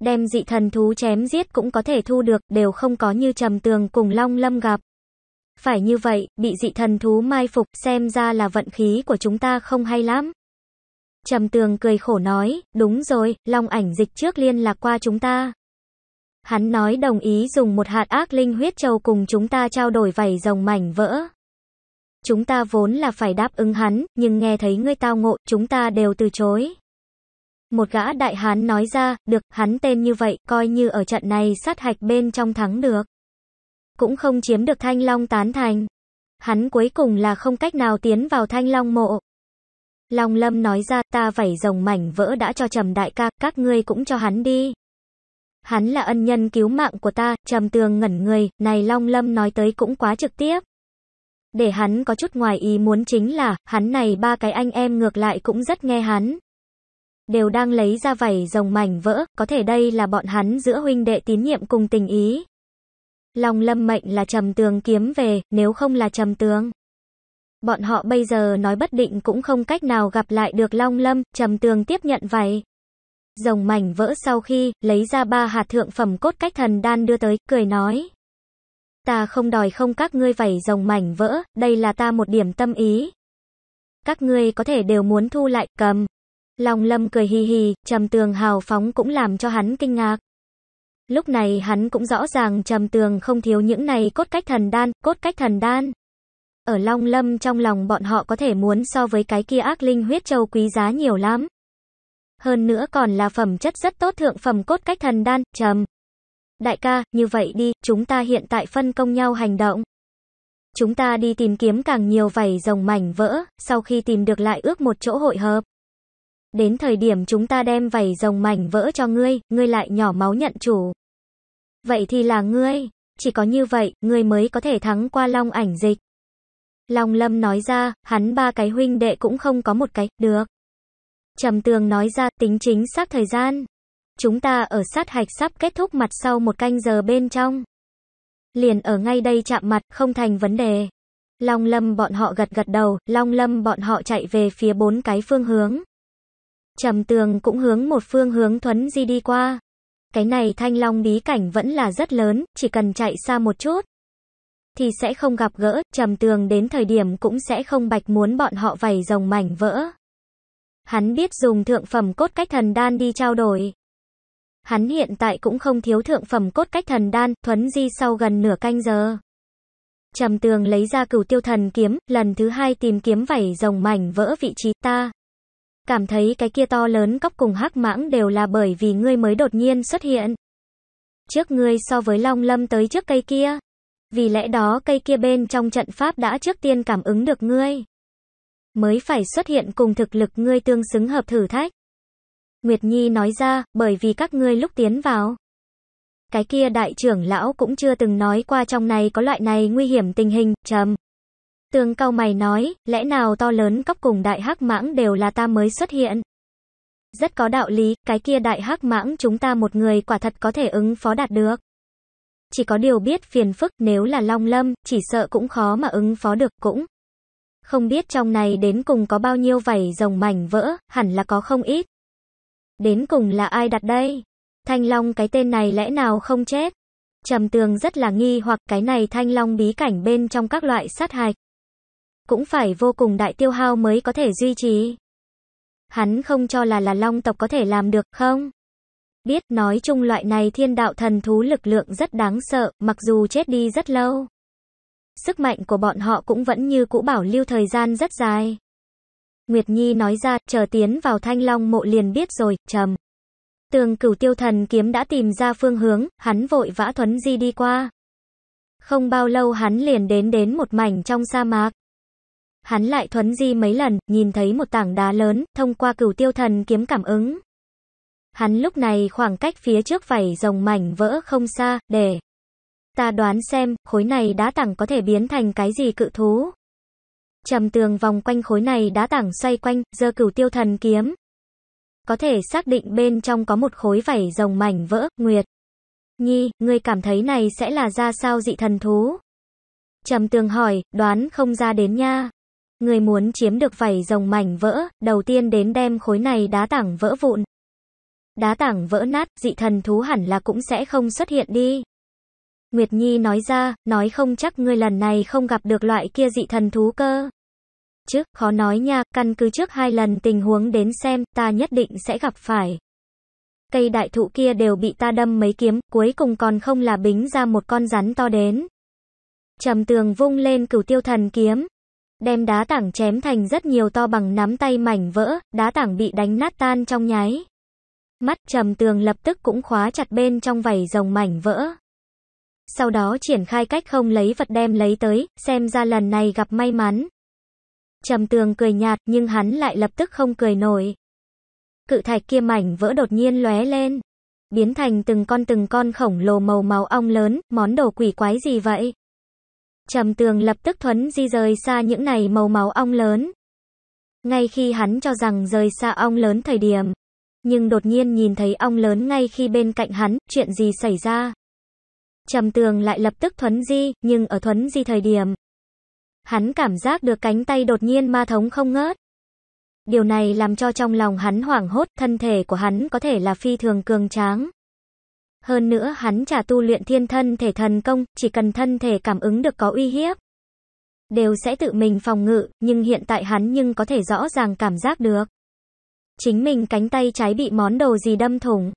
[SPEAKER 1] Đem dị thần thú chém giết cũng có thể thu được, đều không có như trầm tường cùng long lâm gặp. Phải như vậy, bị dị thần thú mai phục, xem ra là vận khí của chúng ta không hay lắm. Trầm tường cười khổ nói, đúng rồi, long ảnh dịch trước liên lạc qua chúng ta. Hắn nói đồng ý dùng một hạt ác linh huyết châu cùng chúng ta trao đổi vảy rồng mảnh vỡ. Chúng ta vốn là phải đáp ứng hắn, nhưng nghe thấy ngươi tao ngộ, chúng ta đều từ chối. Một gã đại hán nói ra, được, hắn tên như vậy, coi như ở trận này sát hạch bên trong thắng được. Cũng không chiếm được thanh long tán thành. Hắn cuối cùng là không cách nào tiến vào thanh long mộ. Long lâm nói ra ta vảy rồng mảnh vỡ đã cho trầm đại ca, các ngươi cũng cho hắn đi hắn là ân nhân cứu mạng của ta, trầm tường ngẩn người, này Long Lâm nói tới cũng quá trực tiếp. Để hắn có chút ngoài ý muốn chính là, hắn này ba cái anh em ngược lại cũng rất nghe hắn. Đều đang lấy ra vảy rồng mảnh vỡ, có thể đây là bọn hắn giữa huynh đệ tín nhiệm cùng tình ý. Long lâm mệnh là trầm tường kiếm về, nếu không là trầm tường. Bọn họ bây giờ nói bất định cũng không cách nào gặp lại được Long lâm, trầm tường tiếp nhận vảy rồng mảnh vỡ sau khi lấy ra ba hạt thượng phẩm cốt cách thần đan đưa tới, cười nói. Ta không đòi không các ngươi vẩy rồng mảnh vỡ, đây là ta một điểm tâm ý. Các ngươi có thể đều muốn thu lại, cầm. Long lâm cười hì hì, trầm tường hào phóng cũng làm cho hắn kinh ngạc. Lúc này hắn cũng rõ ràng trầm tường không thiếu những này cốt cách thần đan, cốt cách thần đan. Ở Long Lâm trong lòng bọn họ có thể muốn so với cái kia ác linh huyết châu quý giá nhiều lắm. Hơn nữa còn là phẩm chất rất tốt thượng phẩm cốt cách thần đan, trầm. Đại ca, như vậy đi, chúng ta hiện tại phân công nhau hành động. Chúng ta đi tìm kiếm càng nhiều vảy rồng mảnh vỡ, sau khi tìm được lại ước một chỗ hội hợp. Đến thời điểm chúng ta đem vảy rồng mảnh vỡ cho ngươi, ngươi lại nhỏ máu nhận chủ. Vậy thì là ngươi, chỉ có như vậy, ngươi mới có thể thắng qua long ảnh dịch. Long Lâm nói ra, hắn ba cái huynh đệ cũng không có một cái, được. Trầm tường nói ra tính chính xác thời gian. Chúng ta ở sát hạch sắp kết thúc mặt sau một canh giờ bên trong. Liền ở ngay đây chạm mặt, không thành vấn đề. Long lâm bọn họ gật gật đầu, long lâm bọn họ chạy về phía bốn cái phương hướng. Trầm tường cũng hướng một phương hướng thuấn di đi qua. Cái này thanh long bí cảnh vẫn là rất lớn, chỉ cần chạy xa một chút. Thì sẽ không gặp gỡ, trầm tường đến thời điểm cũng sẽ không bạch muốn bọn họ vầy rồng mảnh vỡ. Hắn biết dùng thượng phẩm cốt cách thần đan đi trao đổi. Hắn hiện tại cũng không thiếu thượng phẩm cốt cách thần đan, thuấn di sau gần nửa canh giờ. Trầm tường lấy ra cửu tiêu thần kiếm, lần thứ hai tìm kiếm vảy rồng mảnh vỡ vị trí ta. Cảm thấy cái kia to lớn cóc cùng hắc mãng đều là bởi vì ngươi mới đột nhiên xuất hiện. Trước ngươi so với long lâm tới trước cây kia. Vì lẽ đó cây kia bên trong trận pháp đã trước tiên cảm ứng được ngươi mới phải xuất hiện cùng thực lực ngươi tương xứng hợp thử thách. Nguyệt Nhi nói ra, bởi vì các ngươi lúc tiến vào. Cái kia đại trưởng lão cũng chưa từng nói qua trong này có loại này nguy hiểm tình hình, trầm. Tường cao mày nói, lẽ nào to lớn cóc cùng đại hắc mãng đều là ta mới xuất hiện. Rất có đạo lý, cái kia đại hắc mãng chúng ta một người quả thật có thể ứng phó đạt được. Chỉ có điều biết phiền phức nếu là long lâm, chỉ sợ cũng khó mà ứng phó được cũng. Không biết trong này đến cùng có bao nhiêu vảy rồng mảnh vỡ, hẳn là có không ít. Đến cùng là ai đặt đây? Thanh Long cái tên này lẽ nào không chết? Trầm Tường rất là nghi hoặc cái này Thanh Long bí cảnh bên trong các loại sát hạch. Cũng phải vô cùng đại tiêu hao mới có thể duy trì. Hắn không cho là là Long tộc có thể làm được không? Biết nói chung loại này thiên đạo thần thú lực lượng rất đáng sợ, mặc dù chết đi rất lâu sức mạnh của bọn họ cũng vẫn như cũ bảo lưu thời gian rất dài. Nguyệt Nhi nói ra, chờ tiến vào thanh long mộ liền biết rồi, trầm. Tường cửu tiêu thần kiếm đã tìm ra phương hướng, hắn vội vã thuấn di đi qua. Không bao lâu hắn liền đến đến một mảnh trong sa mạc. Hắn lại thuấn di mấy lần, nhìn thấy một tảng đá lớn, thông qua cửu tiêu thần kiếm cảm ứng. Hắn lúc này khoảng cách phía trước vảy rồng mảnh vỡ không xa, để Ta đoán xem, khối này đá tảng có thể biến thành cái gì cự thú. Trầm tường vòng quanh khối này đá tảng xoay quanh, giơ cửu tiêu thần kiếm. Có thể xác định bên trong có một khối vảy rồng mảnh vỡ, nguyệt. Nhi, ngươi cảm thấy này sẽ là ra sao dị thần thú? Trầm tường hỏi, đoán không ra đến nha. Người muốn chiếm được vảy rồng mảnh vỡ, đầu tiên đến đem khối này đá tảng vỡ vụn. Đá tảng vỡ nát, dị thần thú hẳn là cũng sẽ không xuất hiện đi. Nguyệt Nhi nói ra, nói không chắc ngươi lần này không gặp được loại kia dị thần thú cơ. Chứ, khó nói nha, căn cứ trước hai lần tình huống đến xem, ta nhất định sẽ gặp phải. Cây đại thụ kia đều bị ta đâm mấy kiếm, cuối cùng còn không là bính ra một con rắn to đến. Trầm tường vung lên cửu tiêu thần kiếm. Đem đá tảng chém thành rất nhiều to bằng nắm tay mảnh vỡ, đá tảng bị đánh nát tan trong nháy. Mắt trầm tường lập tức cũng khóa chặt bên trong vảy rồng mảnh vỡ sau đó triển khai cách không lấy vật đem lấy tới, xem ra lần này gặp may mắn. Trầm tường cười nhạt, nhưng hắn lại lập tức không cười nổi. Cự thạch kia mảnh vỡ đột nhiên lóe lên, biến thành từng con từng con khổng lồ màu màu ong lớn, món đồ quỷ quái gì vậy? Trầm tường lập tức thuấn di rời xa những này màu máu ong lớn. Ngay khi hắn cho rằng rời xa ong lớn thời điểm, nhưng đột nhiên nhìn thấy ong lớn ngay khi bên cạnh hắn, chuyện gì xảy ra? Trầm tường lại lập tức thuấn di, nhưng ở thuấn di thời điểm. Hắn cảm giác được cánh tay đột nhiên ma thống không ngớt. Điều này làm cho trong lòng hắn hoảng hốt, thân thể của hắn có thể là phi thường cường tráng. Hơn nữa hắn trả tu luyện thiên thân thể thần công, chỉ cần thân thể cảm ứng được có uy hiếp. Đều sẽ tự mình phòng ngự, nhưng hiện tại hắn nhưng có thể rõ ràng cảm giác được. Chính mình cánh tay trái bị món đồ gì đâm thủng.